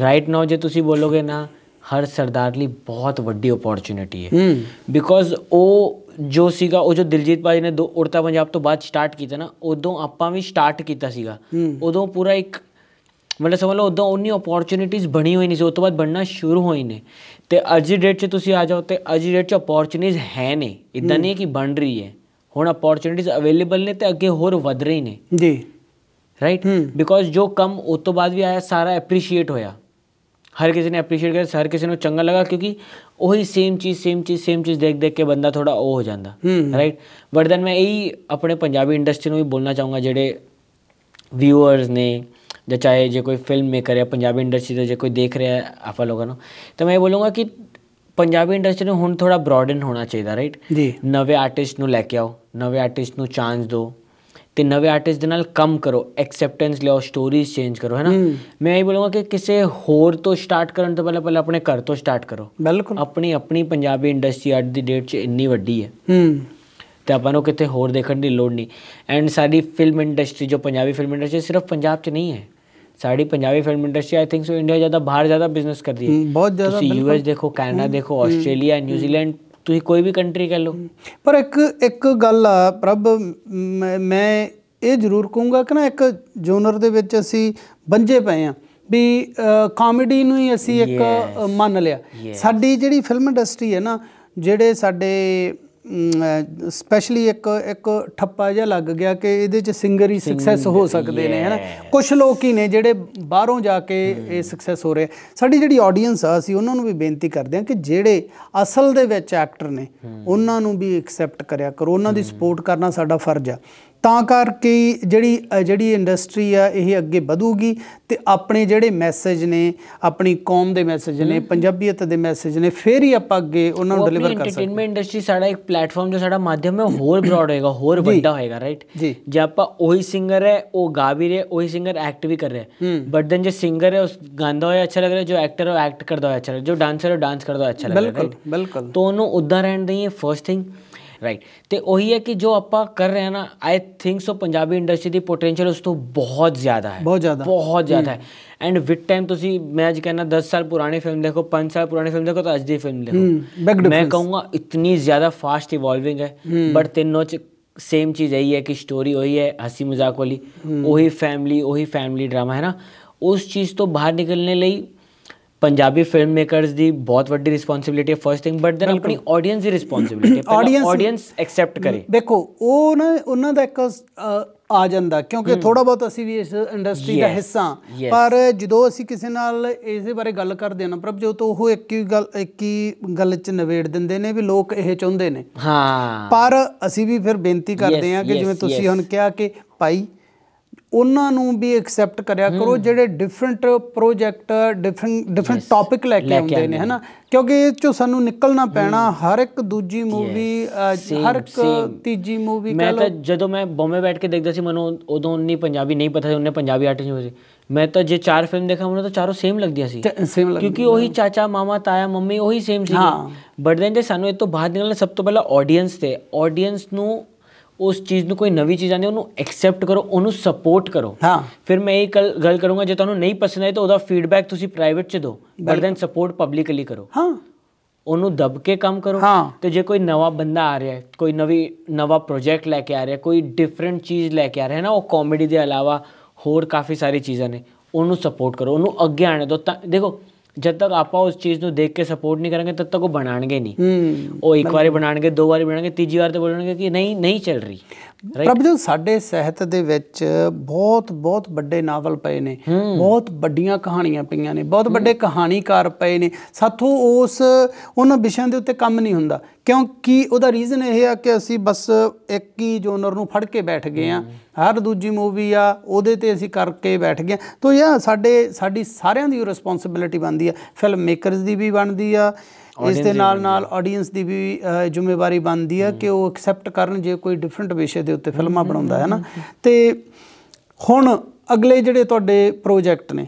ਰਾਈਟ ਨਾਓ ਜੇ ਤੁਸੀਂ ਬੋਲੋਗੇ ਨਾ ਹਰ ਸਰਦਾਰ ਲਈ ਬਹੁਤ ਵੱਡੀ ਓਪਰਚ्युनिटी ਹੈ ਬਿਕੋਜ਼ ਉਹ ਜੋ ਸੀਗਾ ਉਹ ਜੋ ਦਿਲਜੀਤ ਭਾਈ ਨੇ ਉੜਤਾ ਪੰਜਾਬ ਤੋਂ ਬਾਅਦ ਸਟਾਰਟ ਕੀਤਾ ਨਾ ਉਦੋਂ ਆਪਾਂ ਵੀ ਸਟਾਰਟ ਕੀਤਾ ਸੀਗਾ ਉਦੋਂ ਪੂਰਾ ਇੱਕ ਮਤਲਬ ਸਮਝ ਲਓ ਉਦੋਂ ਉਨੀ ਓਪਰਚੁਨਿਟੀਆਂ ਬਣੀ ਹੋਈ ਨਹੀਂ ਸੀ ਉਸ ਤੋਂ ਬਾਅਦ ਬਣਨਾ ਸ਼ੁਰੂ ਹੋਈ ਨੇ ਤੇ ਅੱਜ ਦੇ ਡੇਟ 'ਚ ਤੁਸੀਂ ਆ ਜਾਓ ਤੇ ਅੱਜ ਦੇ ਡੇਟ 'ਚ ਓਪਰਚੁਨਿਟੀਆਂ ਹੈ ਨੇ ਇਦਾਂ ਨਹੀਂ ਕਿ ਬਣ ਰਹੀ ਹੈ ਹੁਣ ਓਪਰਚੁਨਿਟੀਆਂ ਅਵੇਲੇਬਲ ਨੇ ਤੇ ਅੱਗੇ ਹੋਰ ਵਧ ਰਹੀ ਨੇ ਜੀ ਰਾਈਟ ਬਿਕੋਜ਼ ਜੋ ਕਮ ਉਸ ਤੋਂ ਬਾਅਦ ਵੀ ਆਇਆ ਸਾਰਾ ਐਪਰੀਸ਼ੀਏਟ ਹੋਇਆ ਹਰ ਕਿਸੇ ਨੇ ਅਪਰੀਸ਼ੀਏਟ ਕਰਿਆ ਹਰ ਕਿਸੇ ਨੂੰ ਚੰਗਾ ਲੱਗਾ ਕਿਉਂਕਿ ਉਹੀ ਸੇਮ ਚੀਜ਼ ਸੇਮ ਚੀਜ਼ ਸੇਮ ਚੀਜ਼ ਦੇਖ ਦੇਖ ਕੇ ਬੰਦਾ ਥੋੜਾ ਉਹ ਹੋ ਜਾਂਦਾ ਰਾਈਟ ਬਟ ਦੈਨ ਮੈਂ ਇਹੀ ਆਪਣੇ ਪੰਜਾਬੀ ਇੰਡਸਟਰੀ ਨੂੰ ਵੀ ਬੋਲਣਾ ਚਾਹੂੰਗਾ ਜਿਹੜੇ ਵਿਊਅਰਸ ਨੇ ਜਾਂ ਚਾਹੇ ਜੇ ਕੋਈ ਫਿਲਮ ਮੇਕਰ ਹੈ ਪੰਜਾਬੀ ਇੰਡਸਟਰੀ ਦਾ ਜੇ ਕੋਈ ਦੇਖ ਰਿਹਾ ਹੈ ਆਪਾਂ ਲੋਕਾਂ ਨੂੰ ਤਾਂ ਮੈਂ ਇਹ ਬੋਲੂੰਗਾ ਕਿ ਪੰਜਾਬੀ ਇੰਡਸਟਰੀ ਨੂੰ ਹੁਣ ਥੋੜਾ ਬ੍ਰੋਡਨ ਹੋਣਾ ਚਾਹੀਦਾ ਰਾਈਟ ਜੀ ਨਵੇਂ ਆਰਟਿਸਟ ਨੂੰ ਲੈ ਕੇ ਆਓ ਨਵੇਂ ਆਰਟਿਸਟ ਨੂੰ ਚਾਂਸ ਦਿਓ ਤੇ ਨਵੇਂ ਆਰਟਿਸਟ ਦੇ ਨਾਲ ਕੰਮ ਕਰੋ ਐਕਸੈਪਟੈਂਸ ਲਿਓ ਸਟੋਰੀਜ਼ ਚੇਂਜ ਕਰੋ ਹੈ ਨਾ ਮੈਂ ਇਹ ਬੋਲੂਗਾ ਕਿ ਕਿਸੇ ਹੋਰ ਤੋਂ ਸਟਾਰਟ ਕਰਨ ਤੋਂ ਪਹਿਲਾਂ ਪਹਿਲਾਂ ਆਪਣੇ ਘਰ ਤੋਂ ਸਟਾਰਟ ਕਰੋ ਬਿਲਕੁਲ ਆਪਣੀ ਆਪਣੀ ਪੰਜਾਬੀ ਇੰਡਸਟਰੀ ਅੱਜ ਦੀ ਡੇਟ 'ਚ ਇੰਨੀ ਵੱਡੀ ਹੈ ਹੂੰ ਤੇ ਆਪਾਂ ਨੂੰ ਕਿਤੇ ਹੋਰ ਦੇਖਣ ਦੀ ਲੋੜ ਨਹੀਂ ਐਂਡ ਸਾਡੀ ਫਿਲਮ ਇੰਡਸਟਰੀ ਜੋ ਪੰਜਾਬੀ ਫਿਲਮ ਇੰਡਸਟਰੀ ਸਿਰਫ ਪੰਜਾਬ 'ਚ ਨਹੀਂ ਹੈ ਸਾਡੀ Punjabi film industry I think so India ਜ਼ਿਆਦਾ ਬਾਹਰ ਜ਼ਿਆਦਾ ਬਿਜ਼ਨਸ ਕਰਦੀ ਹੈ ਬਹੁਤ ਜ਼ਿਆਦਾ ਤੁਸੀਂ ਯੂਐਸ ਦੇਖੋ ਕੈਨੇਡਾ ਦੇਖੋ ਆਸਟ੍ਰੇਲੀਆ ਨਿਊਜ਼ੀਲੈਂਡ ਤੁਸੀਂ ਕੋਈ ਵੀ ਕੰਟਰੀ ਕਹਿ ਲਓ ਪਰ ਇੱਕ ਇੱਕ ਗੱਲ ਆ ਪ੍ਰਭ ਮੈਂ ਇਹ ਜ਼ਰੂਰ ਕਹੂੰਗਾ ਕਿ ਨਾ ਇੱਕ ਜੋਨਰ ਦੇ ਵਿੱਚ ਅਸੀਂ ਬੰਝੇ ਪਏ ਆ ਵੀ ਕਾਮੇਡੀ ਨੂੰ ਹੀ ਅਸੀਂ ਇੱਕ ਮੰਨ ਲਿਆ ਸਾਡੀ ਜਿਹੜੀ ਫਿਲਮ ਇੰਡਸਟਰੀ ਹੈ ਨਾ ਜਿਹੜੇ ਸਾਡੇ ਸਪੈਸ਼ਲੀ ਇੱਕ ਇੱਕ ਠੱਪਾ ਜਿਹਾ ਲੱਗ ਗਿਆ ਕਿ ਇਹਦੇ ਚ ਸਿੰਗਰ ਹੀ ਸਕਸੈਸ ਹੋ ਸਕਦੇ ਨੇ ਹਨਾ ਕੁਝ ਲੋਕ ਹੀ ਨੇ ਜਿਹੜੇ ਬਾਹਰੋਂ ਜਾ ਕੇ ਇਹ ਸਕਸੈਸ ਹੋ ਰਹੇ ਸਾਡੀ ਜਿਹੜੀ ਆਡੀਅנס ਆ ਅਸੀਂ ਉਹਨਾਂ ਨੂੰ ਵੀ ਬੇਨਤੀ ਕਰਦੇ ਹਾਂ ਕਿ ਜਿਹੜੇ ਅਸਲ ਦੇ ਵਿੱਚ ਐਕਟਰ ਨੇ ਉਹਨਾਂ ਨੂੰ ਵੀ ਐਕਸੈਪਟ ਕਰਿਆ ਕਰੋ ਉਹਨਾਂ ਦੀ ਸਪੋਰਟ ਕਰਨਾ ਸਾਡਾ ਫਰਜ਼ ਆ ਤਾਂ ਕਰਕੇ ਜਿਹੜੀ ਜਿਹੜੀ ਇੰਡਸਟਰੀ ਆ ਇਹ ਅੱਗੇ ਵਧੂਗੀ ਤੇ ਆਪਣੇ ਜਿਹੜੇ ਮੈਸੇਜ ਨੇ ਆਪਣੀ ਕੌਮ ਦੇ ਮੈਸੇਜ ਨੇ ਪੰਜਾਬੀਅਤ ਦੇ ਮੈਸੇਜ ਨੇ ਫੇਰ ਹੀ ਆਪਾਂ ਅੱਗੇ ਉਹਨਾਂ ਨੂੰ ਡਿਲੀਵਰ ਕਰ ਸਕਦੇ ਹਾਂ ਐਂਟਰਟੇਨਮੈਂਟ ਇੰਡਸਟਰੀ ਸਾਡਾ ਇੱਕ ਪਲੇਟਫਾਰਮ ਜੋ ਸਾਡਾ ਮਾਧਿਅਮ ਹੈ ਹੋਰ ਬ੍ਰੌਡ ਹੋਏਗਾ ਹੋਰ ਵੱਡਾ ਹੋਏਗਾ ਰਾਈਟ ਜੇ ਆਪਾਂ ਉਹੀ ਸਿੰਗਰ ਹੈ ਉਹ ਗਾ ਵੀ ਰਿਹਾ ਉਹੀ ਸਿੰਗਰ ਐਕਟ ਵੀ ਕਰ ਰਿਹਾ ਬਟ ਦੈਨ ਜੇ ਸਿੰਗਰ ਹੈ ਉਸ ਗਾਉਂਦਾ ਹੋਇਆ ਅੱਛਾ ਲੱਗ ਰਿਹਾ ਜੋ ਐਕਟਰ ਉਹ ਐਕਟ ਕਰਦਾ ਹੋਇਆ ਅੱਛਾ ਲੱਗ ਰਿਹਾ ਜੋ ਡਾਂਸਰ ਉਹ ਡਾਂਸ ਕਰਦਾ ਹੋਇਆ ਅੱਛਾ ਲੱਗ ਰਿਹਾ ਬਿਲਕੁਲ ਬਿਲਕੁਲ तो उन्होंने उदा रहन दें ਫਰਸਟ ਥਿੰਗ राइट तो उ कि जो आप कर रहे हैं ना I think so Punjabi industry की पोटेंशियल उस तो बहुत ज़्यादा है बहुत ज़्यादा बहुत ज़्यादा हम्म। है एंड विद टाइम तुम मैं अच्छ कहना दस साल पुरानी फिल्म देखो पांच साल पुरानी फिल्म देखो तो अच्छी फिल्म देखो हम्म, मैं कहूँगा इतनी ज़्यादा फास्ट इवॉल्विंग है बट तीनों च सेम चीज़ यही है कि स्टोरी वही है मजाक वाली हम्म। वही फैमिली वही फैमिली ड्रामा है ना उस चीज़ तो बाहर निकलने लिए ਪੰਜਾਬੀ ਫਿਲਮ ਮੇਕਰਸ ਦੀ ਬਹੁਤ ਵੱਡੀ ਰਿਸਪੌਂਸਿਬਿਲਿਟੀ ਹੈ ਫਰਸਟ ਥਿੰਗ ਬਟ ਦੈਨ ਆਪਣੀ ਆਡੀਅנס ਦੀ ਰਿਸਪੌਂਸਿਬਿਲਿਟੀ ਹੈ ਆਡੀਅנס ਐਕਸੈਪਟ ਕਰੇ ਦੇਖੋ ਉਹ ਨਾ ਉਹਨਾਂ ਦਾ ਇੱਕ ਆ ਜਾਂਦਾ ਕਿਉਂਕਿ ਥੋੜਾ ਬਹੁਤ ਅਸੀਂ ਵੀ ਇਸ ਇੰਡਸਟਰੀ ਦਾ ਹਿੱਸਾ ਪਰ ਜਦੋਂ ਅਸੀਂ ਕਿਸੇ ਨਾਲ ਇਸੇ ਬਾਰੇ ਗੱਲ ਕਰਦੇ ਹਾਂ ਨਾ ਪ੍ਰਭਜੋਤ ਉਹ ਇੱਕ ਹੀ ਗੱਲ ਇੱਕ ਹੀ ਗੱਲ ਚ ਨਵੇੜ ਦਿੰਦੇ ਨੇ ਵੀ ਲੋਕ ਇਹ ਚਾਹੁੰਦੇ ਨੇ ਹਾਂ ਪਰ ਅਸੀਂ ਵੀ ਫਿਰ ਬੇਨਤੀ ਕਰਦੇ ਹਾਂ ਕਿ ਜਿਵੇਂ ਤੁਸੀਂ ਹੁਣ ਕਿਹਾ ਕਿ ਭਾਈ ਉਹਨਾਂ ਨੂੰ ਵੀ ਐਕਸੈਪਟ ਕਰਿਆ ਕਰੋ ਜਿਹੜੇ different project different different topic ਲੈ ਕੇ ਆਉਂਦੇ ਨੇ ਹਨਾ ਕਿਉਂਕਿ ਇਹ ਚੋਂ ਸਾਨੂੰ ਨਿਕਲਣਾ ਪੈਣਾ ਹਰ ਇੱਕ ਦੂਜੀ ਮੂਵੀ ਹਰ ਇੱਕ ਤੀਜੀ ਮੂਵੀ ਮੈਂ ਤਾਂ ਜਦੋਂ ਮੈਂ ਬੰਬੇ ਬੈਠ ਕੇ ਦੇਖਦਾ ਸੀ ਮੈਨੂੰ ਉਦੋਂ ਉਨੀ ਪੰਜਾਬੀ ਨਹੀਂ ਪਤਾ ਸੀ ਉਹਨੇ ਪੰਜਾਬੀ ਆਰਟਿਸਟ ਹੋਏ ਮੈਂ ਤਾਂ ਜੇ ਚਾਰ ਫਿਲਮ ਦੇਖਾ ਮੈਨੂੰ ਤਾਂ ਚਾਰੋਂ ਸੇਮ ਲੱਗਦੀਆਂ ਸੀ ਕਿਉਂਕਿ ਉਹੀ ਚਾਚਾ ਮਾਮਾ ਤਾਇਆ ਮੰਮੀ ਉਹੀ ਸੇਮ ਸੀ ਬਟ ਦੈਨ ਜੇ ਸਾਨੂੰ ਇਹ ਤੋਂ ਬਾਅਦ ਨਿਕਲਣਾ ਸਭ ਤੋਂ ਪਹਿਲਾਂ ਆਡੀਅנס ਤੇ ਆਡੀਅנס ਨੂੰ ਉਸ ਚੀਜ਼ ਨੂੰ ਕੋਈ ਨਵੀਂ ਚੀਜ਼ ਆਂਦੀ ਉਹਨੂੰ ਐਕਸੈਪਟ ਕਰੋ ਉਹਨੂੰ ਸਪੋਰਟ ਕਰੋ ਹਾਂ ਫਿਰ ਮੈਂ ਇਹ ਗੱਲ ਕਰੂੰਗਾ ਜੇ ਤੁਹਾਨੂੰ ਨਹੀਂ ਪਸੰਦ ਆਏ ਤਾਂ ਉਹਦਾ ਫੀਡਬੈਕ ਤੁਸੀਂ ਪ੍ਰਾਈਵੇਟ 'ਚ ਦਿਓ ਬਟ ਦੈਨ ਸਪੋਰਟ ਪਬਲਿਕਲੀ ਕਰੋ ਹਾਂ ਉਹਨੂੰ ਦਬ ਕੇ ਕੰਮ ਕਰੋ ਤੇ ਜੇ ਕੋਈ ਨਵਾਂ ਬੰਦਾ ਆ ਰਿਹਾ ਹੈ ਕੋਈ ਨਵੀਂ ਨਵਾਂ ਪ੍ਰੋਜੈਕਟ ਲੈ ਕੇ ਆ ਰਿਹਾ ਕੋਈ ਡਿਫਰੈਂਟ ਚੀਜ਼ ਲੈ ਕੇ ਆ ਰਿਹਾ ਹੈ ਨਾ ਉਹ ਕਾਮੇਡੀ ਦੇ ਇਲਾਵਾ ਹੋਰ ਕਾਫੀ ਸਾਰੀ ਚੀਜ਼ਾਂ ਨੇ ਉਹਨੂੰ ਸਪੋਰਟ ਕਰੋ ਉਹਨੂੰ ਅੱਗੇ ਆਣੇ ਦਿਓ ਦੇਖੋ ਜਦ ਤੱਕ ਆਪਾਂ ਉਸ ਚੀਜ਼ ਨੂੰ ਦੇਖ ਕੇ ਸਪੋਰਟ ਨਹੀਂ ਕਰਾਂਗੇ ਤਦ ਤੱਕ ਉਹ ਬਣਾਣਗੇ ਨਹੀਂ ਉਹ ਇੱਕ ਵਾਰੀ ਬਣਾਣਗੇ ਦੋ ਵਾਰੀ ਬਣਾਣਗੇ ਤੀਜੀ ਵਾਰ ਤੇ ਬੋਲਣਗੇ ਕਿ ਨਹੀਂ ਨਹੀਂ ਚੱਲ ਰਹੀ ਜੀ ਸਾਡੇ ਸਾਹਿਤ ਦੇ ਵਿੱਚ ਬਹੁਤ ਬਹੁਤ ਵੱਡੇ ਨਾਵਲ ਪਏ ਨੇ ਬਹੁਤ ਵੱਡੀਆਂ ਕਹਾਣੀਆਂ ਪਈਆਂ ਨੇ ਬਹੁਤ ਵੱਡੇ ਕਹਾਣੀਕਾਰ ਪਏ ਨੇ ਸਾਥੋਂ ਉਸ ਉਹਨਾਂ ਵਿਸ਼ਿਆਂ ਦੇ ਉੱਤੇ ਕੰਮ ਨਹੀਂ ਹੁੰਦਾ ਕਿਉਂਕਿ ਉਹਦਾ ਰੀਜ਼ਨ ਇਹ ਆ ਕਿ ਅਸੀਂ ਬਸ ਇੱਕ ਹੀ ਜੋਨਰ ਨੂੰ ਫੜ ਕੇ ਬੈਠ ਗਏ ਆ ਹਰ ਦੂਜੀ ਮੂਵੀ ਆ ਉਹਦੇ ਤੇ ਅਸੀਂ ਕਰਕੇ ਬੈਠ ਗਏ ਤਾਂ ਇਹ ਸਾਡੇ ਸਾਡੀ ਸਾਰਿਆਂ ਦੀ ਰਿਸਪੌਂਸਿਬਿਲਟੀ ਬਣਦੀ ਆ ਫਿਲਮ ਮੇਕਰਸ ਦੀ ਵੀ ਬਣਦੀ ਆ ਇਸ ਦੇ ਨਾਲ ਨਾਲ ਆਡੀਅנס ਦੀ ਵੀ ਜ਼ਿੰਮੇਵਾਰੀ ਬਣਦੀ ਹੈ ਕਿ ਉਹ ਐਕਸੈਪਟ ਕਰਨ ਜੇ ਕੋਈ ਡਿਫਰੈਂਟ ਵਿਸ਼ੇ ਦੇ ਉੱਤੇ ਫਿਲਮਾਂ ਬਣਾਉਂਦਾ ਹੈ ਨਾ ਤੇ ਹੁਣ ਅਗਲੇ ਜਿਹੜੇ ਤੁਹਾਡੇ ਪ੍ਰੋਜੈਕਟ ਨੇ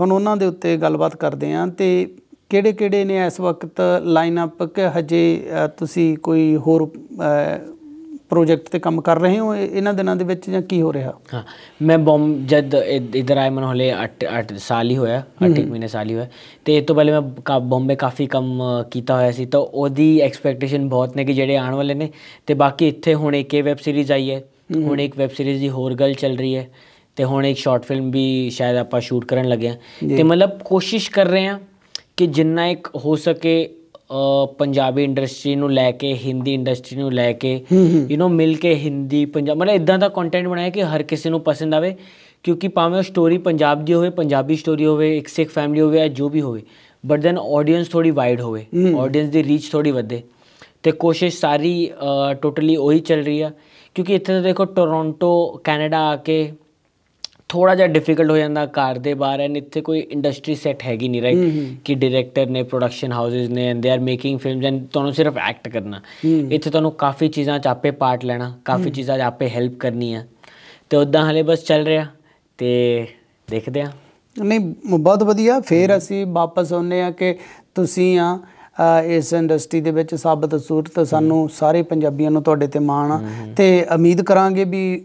ਹੁਣ ਉਹਨਾਂ ਦੇ ਉੱਤੇ ਗੱਲਬਾਤ ਕਰਦੇ ਆਂ ਤੇ ਕਿਹੜੇ ਕਿਹੜੇ ਨੇ ਇਸ ਵਕਤ ਲਾਈਨ ਅਪ ਕਿ ਹਜੇ ਤੁਸੀਂ ਕੋਈ ਹੋਰ ਪ੍ਰੋਜੈਕਟ ਤੇ ਕੰਮ ਕਰ ਰਹੇ ਹੋ ਇਹਨਾਂ ਦਿਨਾਂ ਦੇ ਵਿੱਚ ਜਾਂ ਕੀ ਹੋ ਰਿਹਾ ਹਾਂ ਮੈਂ ਬੰਬ ਜਦ ਇਧਰ ਆਇਆ ਮਨ ਹਲੇ 8 8 ਸਾਲ ਹੀ ਹੋਇਆ 8 ਮਹੀਨੇ ਸਾਲ ਹੀ ਹੋਇਆ ਤੇ ਇਹ ਤੋਂ ਪਹਿਲੇ ਮੈਂ ਬੰਬੇ ਕਾਫੀ ਕੰਮ ਕੀਤਾ ਹੋਇਆ ਸੀ ਤਾਂ ਉਹਦੀ ਐਕਸਪੈਕਟੇਸ਼ਨ ਬਹੁਤ ਨੇ ਕਿ ਜਿਹੜੇ ਆਉਣ ਵਾਲੇ ਨੇ ਤੇ ਬਾਕੀ ਇੱਥੇ ਹੁਣ ਇੱਕ ਵੈਬ ਸੀਰੀਜ਼ ਆਈ ਹੈ ਹੁਣ ਇੱਕ ਵੈਬ ਸੀਰੀਜ਼ ਦੀ ਹੋਰ ਗੱਲ ਚੱਲ ਰਹੀ ਹੈ ਤੇ ਹੁਣ ਇੱਕ ਸ਼ਾਰਟ ਫਿਲਮ ਵੀ ਸ਼ਾਇਦ ਆਪਾਂ ਸ਼ੂਟ ਕਰਨ ਲੱਗੇ ਆ ਤੇ ਮਤਲਬ ਕੋਸ਼ਿਸ਼ ਕਰ ਰਹੇ ਆ ਕਿ ਜਿੰਨਾ ਇੱਕ ਹੋ ਸਕੇ ਪੰਜਾਬੀ ਇੰਡਸਟਰੀ ਨੂੰ ਲੈ ਕੇ ਹਿੰਦੀ ਇੰਡਸਟਰੀ ਨੂੰ ਲੈ ਕੇ ਯੂ نو ਮਿਲ ਕੇ ਹਿੰਦੀ ਪੰਜਾਬ ਮਤਲਬ ਇਦਾਂ ਦਾ ਕੰਟੈਂਟ ਬਣਾਇਆ ਕਿ ਹਰ ਕਿਸੇ ਨੂੰ ਪਸੰਦ ਆਵੇ ਕਿਉਂਕਿ ਭਾਵੇਂ ਉਹ ਸਟੋਰੀ ਪੰਜਾਬ ਦੀ ਹੋਵੇ ਪੰਜਾਬੀ ਸਟੋਰੀ ਹੋਵੇ ਇੱਕ ਸਿੱਖ ਫੈਮਿਲੀ ਹੋਵੇ ਜਾਂ ਜੋ ਵੀ ਹੋਵੇ ਬਟ ਦੈਨ ਆਡੀਅנס ਥੋੜੀ ਵਾਈਡ ਹੋਵੇ ਆਡੀਅנס ਦੀ ਰੀਚ ਥੋੜੀ ਵਧੇ ਤੇ ਕੋਸ਼ਿਸ਼ ਸਾਰੀ ਟੋਟਲੀ ਉਹੀ ਚੱਲ ਰਹੀ ਆ ਕਿਉਂਕਿ ਇੱਥੇ ਤਾਂ ਦੇਖੋ ਟੋਰਾਂਟੋ ਕੈਨੇਡਾ ਆ ਕੇ ਥੋੜਾ ਜਿਹਾ ਡਿਫਿਕਲਟ ਹੋ ਜਾਂਦਾ ਕਾਰ ਦੇ ਬਾਹਰ ਐਨ ਇੱਥੇ ਕੋਈ ਇੰਡਸਟਰੀ ਸੈੱਟ ਹੈਗੀ ਨਹੀਂ ਰਾਈਟ ਕਿ ਡਾਇਰੈਕਟਰ ਨੇ ਪ੍ਰੋਡਕਸ਼ਨ ਹਾਊਸਸ ਨੇ and they are making films and ਤੁਹਾਨੂੰ ਸਿਰਫ ਐਕਟ ਕਰਨਾ ਇੱਥੇ ਤੁਹਾਨੂੰ ਕਾਫੀ ਚੀਜ਼ਾਂ 'ਚ ਆਪੇ ਪਾਰਟ ਲੈਣਾ ਕਾਫੀ ਚੀਜ਼ਾਂ 'ਚ ਆਪੇ ਹੈਲਪ ਕਰਨੀ ਆ ਤੇ ਉਦਾਂ ਹਲੇ ਬਸ ਚੱਲ ਰਿਹਾ ਤੇ ਦੇਖਦੇ ਆ ਨਹੀਂ ਬਹੁਤ ਵਧੀਆ ਫੇਰ ਅਸੀਂ ਵਾਪਸ ਆਉਨੇ ਆ ਕਿ ਤੁਸੀਂ ਆ ਇਸ ਇੰਡਸਟਰੀ ਦੇ ਵਿੱਚ ਸਾਬਤ ਸੂਰਤ ਸਾਨੂੰ ਸਾਰੇ ਪੰਜਾਬੀਆਂ ਨੂੰ ਤੁਹਾਡੇ ਤੇ ਮਾਣ ਆ ਤੇ ਉਮੀਦ ਕਰਾਂਗੇ ਵੀ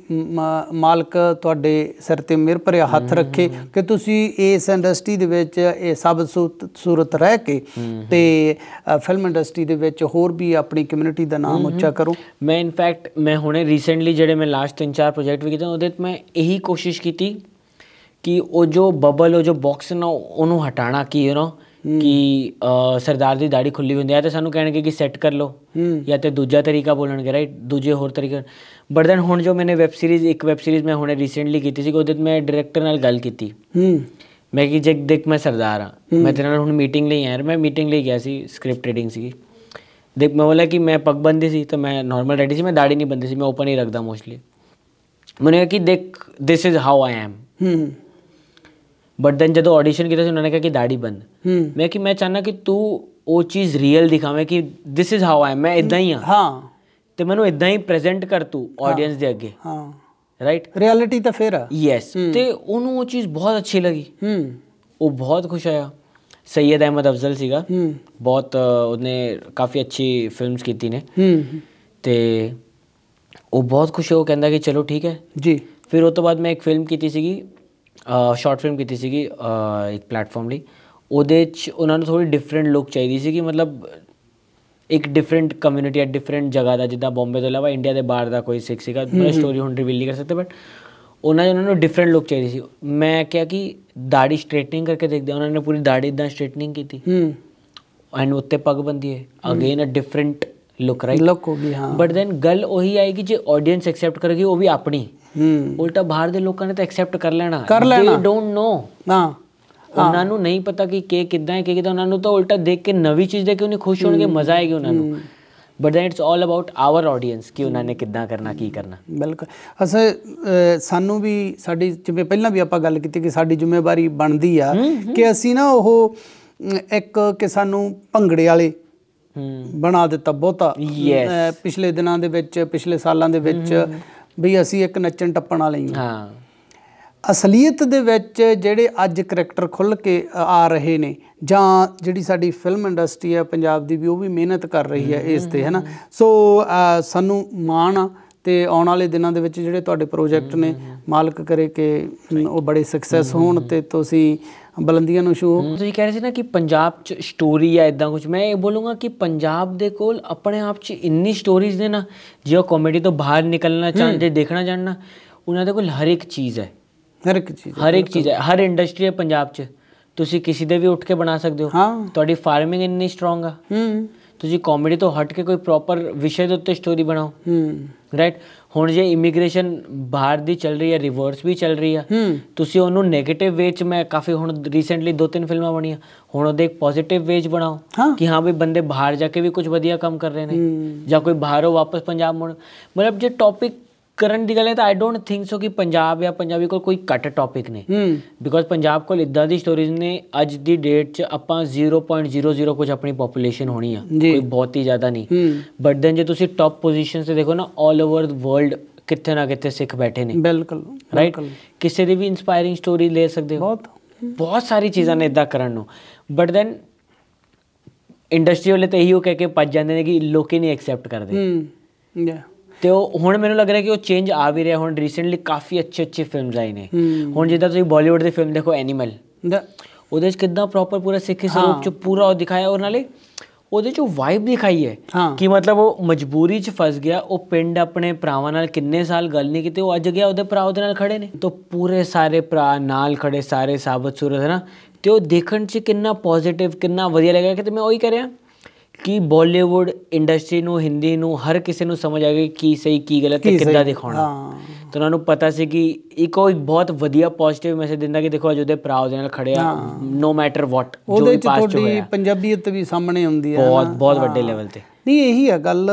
ਮਾਲਕ ਤੁਹਾਡੇ ਸਿਰ ਤੇ ਮਿਹਰ ਭਰਿਆ ਹੱਥ ਰੱਖੇ ਕਿ ਤੁਸੀਂ ਇਸ ਇੰਡਸਟਰੀ ਦੇ ਵਿੱਚ ਇਹ ਸਾਬਤ ਸੂਰਤ ਰਹਿ ਕੇ ਤੇ ਫਿਲਮ ਇੰਡਸਟਰੀ ਦੇ ਵਿੱਚ ਹੋਰ ਵੀ ਆਪਣੀ ਕਮਿਊਨਿਟੀ ਦਾ ਨਾਮ ਉੱਚਾ ਕਰੋ ਮੈਂ ਇਨਫੈਕਟ ਮੈਂ ਹੁਣੇ ਰੀਸੈਂਟਲੀ ਜਿਹੜੇ ਮੈਂ ਲਾਸਟ 3-4 ਪ੍ਰੋਜੈਕਟ ਵੀ ਕੀਤੇ ਉਹਦੇ ਤੇ ਮੈਂ ਇਹੀ ਕੋਸ਼ਿਸ਼ ਕੀਤੀ ਕਿ ਉਹ ਜੋ ਬਬਲ ਉਹ ਜੋ ਬਾਕਸ ਨਾ ਉਹਨੂੰ ਹਟਾਣਾ ਕੀ ਯੂ نو ਕਿ ਸਰਦਾਰ ਦੀ ਦਾੜੀ ਖੁੱਲੀ ਹੁੰਦੀ ਹੈ ਤੇ ਸਾਨੂੰ ਕਹਿਣਗੇ ਕਿ ਸੈੱਟ ਕਰ ਲਓ ਜਾਂ ਤੇ ਦੂਜਾ ਤਰੀਕਾ ਬੋਲਣਗੇ ਰਾਈਟ ਦੂਜੇ ਹੋਰ ਤਰੀਕੇ ਬਟ ਦੈਨ ਹੁਣ ਜੋ ਮੈਨੇ ਵੈਬ ਸੀਰੀਜ਼ ਇੱਕ ਵੈਬ ਸੀਰੀਜ਼ ਮੈਂ ਹੁਣੇ ਰੀਸੈਂਟਲੀ ਕੀਤੀ ਸੀ ਉਹਦੇ ਮੈਂ ਡਾਇਰੈਕਟਰ ਨਾਲ ਗੱਲ ਕੀਤੀ ਮੈਂ ਕਿ ਜੇ ਦੇਖ ਮੈਂ ਸਰਦਾਰ ਆ ਮੈਂ ਤੇਰੇ ਨਾਲ ਹੁਣ ਮੀਟਿੰਗ ਲਈ ਆਇਆ ਮੈਂ ਮੀਟਿੰਗ ਲਈ ਗਿਆ ਸੀ ਸਕ੍ਰਿਪਟ ਰੀਡਿੰਗ ਸੀ ਦੇਖ ਮੈਂ ਬੋਲਿਆ ਕਿ ਮੈਂ ਪੱਗ ਬੰਦੀ ਸੀ ਤਾਂ ਮੈਂ ਨਾਰਮਲ ਰੈਡੀ ਸੀ ਮੈਂ ਦਾੜੀ ਨਹੀਂ ਬੰਦੀ ਸੀ ਮੈਂ ਓਪਨ ਹੀ ਰੱਖਦਾ ਮੋਸਟਲੀ ਮੈਨੇ ਕਿ ਦੇਖ this is how I am but then ਜਦੋਂ ਆਡੀਸ਼ਨ ਕੀਤਾ ਸੀ ਉਹਨਾਂ ਨੇ ਕਿਹਾ ਕਿ ਦਾੜੀ ਬੰਨ ਮੈਂ ਕਿ ਮੈਂ ਚਾਹਨਾ ਕਿ ਤੂੰ ਉਹ ਚੀਜ਼ ਰੀਅਲ ਦਿਖਾਵੇਂ ਕਿ ਥਿਸ ਇਜ਼ ਹਾਊ ਆਈ ਮੈਂ ਇਦਾਂ ਹੀ ਹਾਂ ਹਾਂ ਤੇ ਮੈਨੂੰ ਇਦਾਂ ਹੀ ਪ੍ਰੈਜ਼ੈਂਟ ਕਰ ਤੂੰ ਆਡੀਅנס ਦੇ ਅੱਗੇ ਹਾਂ ਰਾਈਟ ਰਿਐਲਿਟੀ ਤਾਂ ਫੇਰ ਆ ਯੈਸ ਤੇ ਉਹਨੂੰ ਉਹ ਚੀਜ਼ ਬਹੁਤ ਅੱਛੀ ਲੱਗੀ ਹੂੰ ਉਹ ਬਹੁਤ ਖੁਸ਼ ਆਇਆ ਸੈਦ ਅਹਿਮਦ ਅਫਜ਼ਲ ਸੀਗਾ ਹੂੰ ਬਹੁਤ ਉਹਨੇ ਕਾਫੀ ਅੱਛੀ ਫਿਲਮਸ ਕੀਤੀ ਨੇ ਹੂੰ ਤੇ ਉਹ ਬਹੁਤ ਖੁਸ਼ ਹੋ ਕਹਿੰਦਾ ਕਿ ਚਲੋ ਠੀਕ ਹੈ ਜੀ ਫਿਰ ਉਸ ਤੋਂ ਬਾਅਦ ਮੈਂ ਇੱਕ ਫਿਲਮ ਕੀਤੀ ਸੀਗੀ ਸ਼ਾਰਟ ਫਿਲਮ ਕੀਤੀ ਸੀਗੀ ਇੱਕ ਪਲੇਟਫਾਰਮ ਲਈ ਉਹਦੇ 'ਚ ਉਹਨਾਂ ਨੂੰ ਥੋੜੀ ਡਿਫਰੈਂਟ ਲੁੱਕ ਚਾਹੀਦੀ ਸੀ ਕਿ ਮਤਲਬ ਇੱਕ ਡਿਫਰੈਂਟ ਕਮਿਊਨਿਟੀ ਆ ਡਿਫਰੈਂਟ ਜਗ੍ਹਾ ਦਾ ਜਿੱਦਾਂ ਬੰਬੇ ਤੋਂ ਇਲਾਵਾ ਇੰਡੀਆ ਦੇ ਬਾਹਰ ਦਾ ਕੋਈ ਸਿੱਖ ਸੀਗਾ ਮੈਂ ਸਟੋਰੀ ਹੁਣ ਰਿਵੀਲ ਨਹੀਂ ਕਰ ਸਕਦਾ ਬਟ ਉਹਨਾਂ ਨੇ ਉਹਨਾਂ ਨੂੰ ਡਿਫਰੈਂਟ ਲੁੱਕ ਚਾਹੀਦੀ ਸੀ ਮੈਂ ਕਿਹਾ ਕਿ ਦਾੜੀ ਸਟ੍ਰੇਟਨਿੰਗ ਕਰਕੇ ਦੇਖਦੇ ਉਹਨਾਂ ਨੇ ਪੂਰੀ ਦਾੜੀ ਇਦਾਂ ਸਟ੍ਰੇਟਨਿੰਗ ਕੀਤੀ ਹੂੰ ਐਂਡ ਉੱਤੇ ਪੱਗ ਬੰਦੀ ਹੈ again a different look right look ਹੋ ਗਈ ਹਾਂ ਬਟ ਦੈਨ ਗੱਲ ਉਹੀ ਆਏਗੀ ਜੇ ਆਡੀਅנס ਐਕਸੈਪਟ ਕਰੇਗੀ ਉਹ ਵੀ ਆਪਣੀ ਹੂੰ ਉਲਟਾ ਬਾਹਰ ਦੇ ਲੋਕਾਂ ਨੇ ਤਾਂ ਐਕਸੈਪਟ ਕਰ ਲੈਣਾ ਦੇ ਡੋਨਟ ਨੋ ਹਾਂ ਉਹਨਾਂ ਨੂੰ ਨਹੀਂ ਪਤਾ ਕਿ ਕੇ ਕਿਦਾਂ ਹੈ ਕੇ ਕਿਦਾਂ ਉਹਨਾਂ ਨੂੰ ਤਾਂ ਉਲਟਾ ਦੇਖ ਕੇ ਨਵੀਂ ਚੀਜ਼ ਦੇਖ ਕੇ ਉਹਨੇ ਖੁਸ਼ ਹੋਣਗੇ ਮਜ਼ਾ ਆਏਗਾ ਉਹਨਾਂ ਨੂੰ but that it's all about our audience ਕਿ ਉਹਨਾਂ ਨੇ ਕਿੱਦਾਂ ਕਰਨਾ ਕੀ ਕਰਨਾ ਬਿਲਕੁਲ ਅਸੇ ਸਾਨੂੰ ਵੀ ਸਾਡੀ ਜਿਵੇਂ ਪਹਿਲਾਂ ਵੀ ਆਪਾਂ ਗੱਲ ਕੀਤੀ ਕਿ ਸਾਡੀ ਜ਼ਿੰਮੇਵਾਰੀ ਬਣਦੀ ਆ ਕਿ ਅਸੀਂ ਨਾ ਉਹ ਇੱਕ ਕਿ ਸਾਨੂੰ ਭੰਗੜੇ ਵਾਲੇ ਬਣਾ ਦਿੱਤਾ ਬਹੁਤਾ ਪਿਛਲੇ ਦਿਨਾਂ ਦੇ ਵਿੱਚ ਪਿਛਲੇ ਸਾਲਾਂ ਦੇ ਵਿੱਚ ਵੀ ਅਸੀਂ ਇੱਕ ਨੱਚਣ ਟੱਪਣ ਵਾਲੇ ਹਾਂ ਅਸਲੀਅਤ ਦੇ ਵਿੱਚ ਜਿਹੜੇ ਅੱਜ ਕਰੈਕਟਰ ਖੁੱਲ ਕੇ ਆ ਰਹੇ ਨੇ ਜਾਂ ਜਿਹੜੀ ਸਾਡੀ ਫਿਲਮ ਇੰਡਸਟਰੀ ਹੈ ਪੰਜਾਬ ਦੀ ਵੀ ਉਹ ਵੀ ਮਿਹਨਤ ਕਰ ਰਹੀ ਹੈ ਇਸ ਤੇ ਹੈਨਾ ਸੋ ਸਾਨੂੰ ਮਾਣ ਆ ਤੇ ਆਉਣ ਵਾਲੇ ਦਿਨਾਂ ਦੇ ਵਿੱਚ ਜਿਹੜੇ ਤੁਹਾਡੇ ਪ੍ਰੋਜੈਕਟ ਨੇ ਮਾਲਕ ਕਰੇ ਕਿ ਉਹ ਬੜੇ ਸਕਸੈਸ ਹੋਣ ਤੇ ਤੁਸੀਂ ਬਲੰਦੀਆਂ ਨੂੰ ਛੂ ਤੁਸੀਂ ਕਹਿ ਰਹੇ ਸੀ ਨਾ ਕਿ ਪੰਜਾਬ ਚ ਸਟੋਰੀ ਆ ਇਦਾਂ ਕੁਝ ਮੈਂ ਇਹ ਬੋਲੂੰਗਾ ਕਿ ਪੰਜਾਬ ਦੇ ਕੋਲ ਆਪਣੇ ਆਪ ਚ ਇੰਨੀ ਸਟੋਰੀਜ਼ ਨੇ ਨਾ ਜਿਉ ਕਾਮੇਡੀ ਤੋਂ ਬਾਹਰ ਨਿਕਲਣਾ ਚਾਹੁੰਦੇ ਦੇਖਣਾ ਚਾਹਣਾ ਉਹਨਾਂ ਦੇ ਕੋਲ ਹਰ ਇੱਕ ਚੀਜ਼ ਹੈ ਹਰ ਇੱਕ ਚੀਜ਼ ਹਰ ਇੱਕ ਚੀਜ਼ ਹੈ ਹਰ ਇੰਡਸਟਰੀ ਹੈ ਪੰਜਾਬ ਚ ਤੁਸੀਂ ਕਿਸੇ ਦੇ ਵੀ ਉੱਠ ਕੇ ਬਣਾ ਸਕਦੇ ਹੋ ਤੁਹਾਡੀ ਫਾਰਮਿੰਗ ਇੰਨੀ ਸਟਰੋਂਗ ਆ ਤੁਸੀਂ ਕਾਮੇਡੀ ਤੋਂ ਹਟ ਕੇ ਕੋਈ ਪ੍ਰੋਪਰ ਵਿਸ਼ੇ ਦੇ ਉੱਤੇ ਸਟੋਰੀ ਬਣਾਓ ਹੂੰ ਰਾਈਟ ਹੁਣ ਜੇ ਇਮੀਗ੍ਰੇਸ਼ਨ ਬਾਹਰ ਦੀ ਚੱਲ ਰਹੀ ਹੈ ਰਿਵਰਸ ਵੀ ਚੱਲ ਰਹੀ ਹੈ ਤੁਸੀਂ ਉਹਨੂੰ 네ਗੇਟਿਵ ਵੇ ਚ ਮੈਂ ਕਾਫੀ ਹੁਣ ਰੀਸੈਂਟਲੀ ਦੋ ਤਿੰਨ ਫਿਲਮਾਂ ਬਣੀਆਂ ਹੁਣ ਉਹਦੇ ਇੱਕ ਪੋਜ਼ਿਟਿਵ ਵੇ ਚ ਬਣਾਓ ਕਿ ਹਾਂ ਵੀ ਬੰਦੇ ਬਾਹਰ ਜਾ ਕੇ ਵੀ ਕੁਝ ਵਧੀਆ ਕੰਮ ਕਰ ਰਹੇ ਨੇ ਜਾਂ ਕੋਈ ਬਾਹਰੋਂ ਵਾਪਸ ਪੰਜਾਬ ਮੁੜ ਮਤਲਬ ਜੇ ਟੌਪਿਕ ਕਰਨ ਦੀ ਗੱਲ ਹੈ ਤਾਂ ਆਈ ਡੋਨਟ ਥਿੰਕ ਸੋ ਕਿ ਪੰਜਾਬ ਜਾਂ ਪੰਜਾਬੀ ਕੋਲ ਕੋਈ ਕੱਟ ਟੌਪਿਕ ਨੇ ਬਿਕੋਜ਼ ਪੰਜਾਬ ਕੋਲ ਇਦਾਂ ਦੀ ਸਟੋਰੀਜ਼ ਨੇ ਅੱਜ ਦੀ ਡੇਟ 'ਚ ਆਪਾਂ 0.00 ਕੁਝ ਆਪਣੀ ਪੋਪੂਲੇਸ਼ਨ ਹੋਣੀ ਆ ਕੋਈ ਬਹੁਤ ਹੀ ਜ਼ਿਆਦਾ ਨਹੀਂ ਬਟ ਦੈਨ ਜੇ ਤੁਸੀਂ ਟੌਪ ਪੋਜੀਸ਼ਨਸ ਤੇ ਦੇਖੋ ਨਾ 올 ਓਵਰ ਦ ਵਰਲਡ ਕਿੱਥੇ ਨਾ ਕਿੱਥੇ ਸਿੱਖ ਬੈਠੇ ਨੇ ਬਿਲਕੁਲ ਰਾਈਟ ਕਿਸੇ ਦੀ ਵੀ ਇਨਸਪਾਇਰਿੰਗ ਸਟੋਰੀ ਲੈ ਸਕਦੇ ਹੋ ਬਹੁਤ ਬਹੁਤ ਸਾਰੀ ਚੀਜ਼ਾਂ ਨੇ ਇਦਾਂ ਕਰਨ ਨੂੰ ਬਟ ਦੈਨ ਇੰਡਸਟਰੀ ਵਾਲੇ ਤਾਂ ਇਹੀ ਹੋ ਕਹਿ ਕੇ ਪੱਜ ਜਾਂਦੇ ਨੇ ਕਿ ਲੋਕੀ ਨਹੀਂ ਐਕਸੈਪਟ ਕਰਦੇ ਹੂੰ ਯਾ ਤੇ ਉਹ ਹੁਣ ਮੈਨੂੰ ਲੱਗ ਰਿਹਾ ਕਿ ਉਹ ਚੇਂਜ ਆ ਵੀ ਰਿਹਾ ਹੁਣ ਰੀਸੈਂਟਲੀ ਕਾਫੀ ਅੱਛੇ ਅੱਛੇ ਫਿਲਮਸ ਆਈ ਨੇ ਹੁਣ ਜਿੱਦਾਂ ਤੁਸੀਂ ਬਾਲੀਵੁੱਡ ਦੀ ਫਿਲਮ ਦੇਖੋ ਐਨੀਮਲ ਉਹਦੇ ਚ ਕਿੰਨਾ ਪ੍ਰੋਪਰ ਪੂਰਾ ਸਿੱਖੀ ਸਰੂਪ ਚ ਪੂਰਾ ਉਹ ਦਿਖਾਇਆ ਉਹਨਾਂ ਨਾਲੇ ਉਹਦੇ ਚ ਵਾਈਬ ਦਿਖਾਈ ਹੈ ਕਿ ਮਤਲਬ ਉਹ ਮਜਬੂਰੀ ਚ ਫਸ ਗਿਆ ਉਹ ਪਿੰਡ ਆਪਣੇ ਭਰਾਵਾਂ ਨਾਲ ਕਿੰਨੇ ਸਾਲ ਗੱਲ ਨਹੀਂ ਕੀਤੀ ਉਹ ਅੱਜ ਗਿਆ ਉਹਦੇ ਭਰਾ ਉਹਦੇ ਨਾਲ ਖੜੇ ਨੇ ਤਾਂ ਪੂਰੇ ਸਾਰੇ ਭਰਾ ਨਾਲ ਖੜੇ ਸਾਰੇ ਸਾਬਤ ਸੂਰਤ ਹੈ ਨਾ ਤੇ ਉਹ ਦੇਖਣ ਚ ਕਿੰਨਾ ਪੋਜ਼ਿਟਿਵ ਕਿੰਨਾ ਵਧੀਆ ਲੱਗਿਆ ਕਿ ਤੇ ਮੈਂ ਉਹੀ ਕਰਿਆ ਕਿ ਬਾਲੀਵੁੱਡ ਇੰਡਸਟਰੀ ਨੂੰ ਹਿੰਦੀ ਨੂੰ ਹਰ ਕਿਸੇ ਨੂੰ ਸਮਝ ਆ ਗਈ ਕੀ ਸਹੀ ਕੀ ਗਲਤ ਤੇ ਕਿੱਦਾਂ ਦਿਖਾਉਣਾ ਤਾਂ ਉਹਨਾਂ ਨੂੰ ਪਤਾ ਸੀ ਕਿ ਇੱਕ ਉਹ ਇੱਕ ਬਹੁਤ ਵਧੀਆ ਪੋਜ਼ਿਟਿਵ ਮੈਸੇਜ ਦਿੰਦਾ ਕਿ ਦੇਖੋ ਅਜੋਦੇ ਪ੍ਰਾਉ ਦੇ ਨਾਲ ਖੜਿਆ ਨੋ ਮੈਟਰ ਵਾਟ ਜੋ ਵੀ ਪਾਸ ਚੋਇਆ ਉਹਦੇ ਵਿੱਚ ਪੰਜਾਬੀਅਤ ਵੀ ਸਾਹਮਣੇ ਆਉਂਦੀ ਹੈ ਬਹੁਤ ਬਹੁਤ ਵੱਡੇ ਲੈਵਲ ਤੇ ਨਹੀਂ ਇਹੀ ਹੈ ਗੱਲ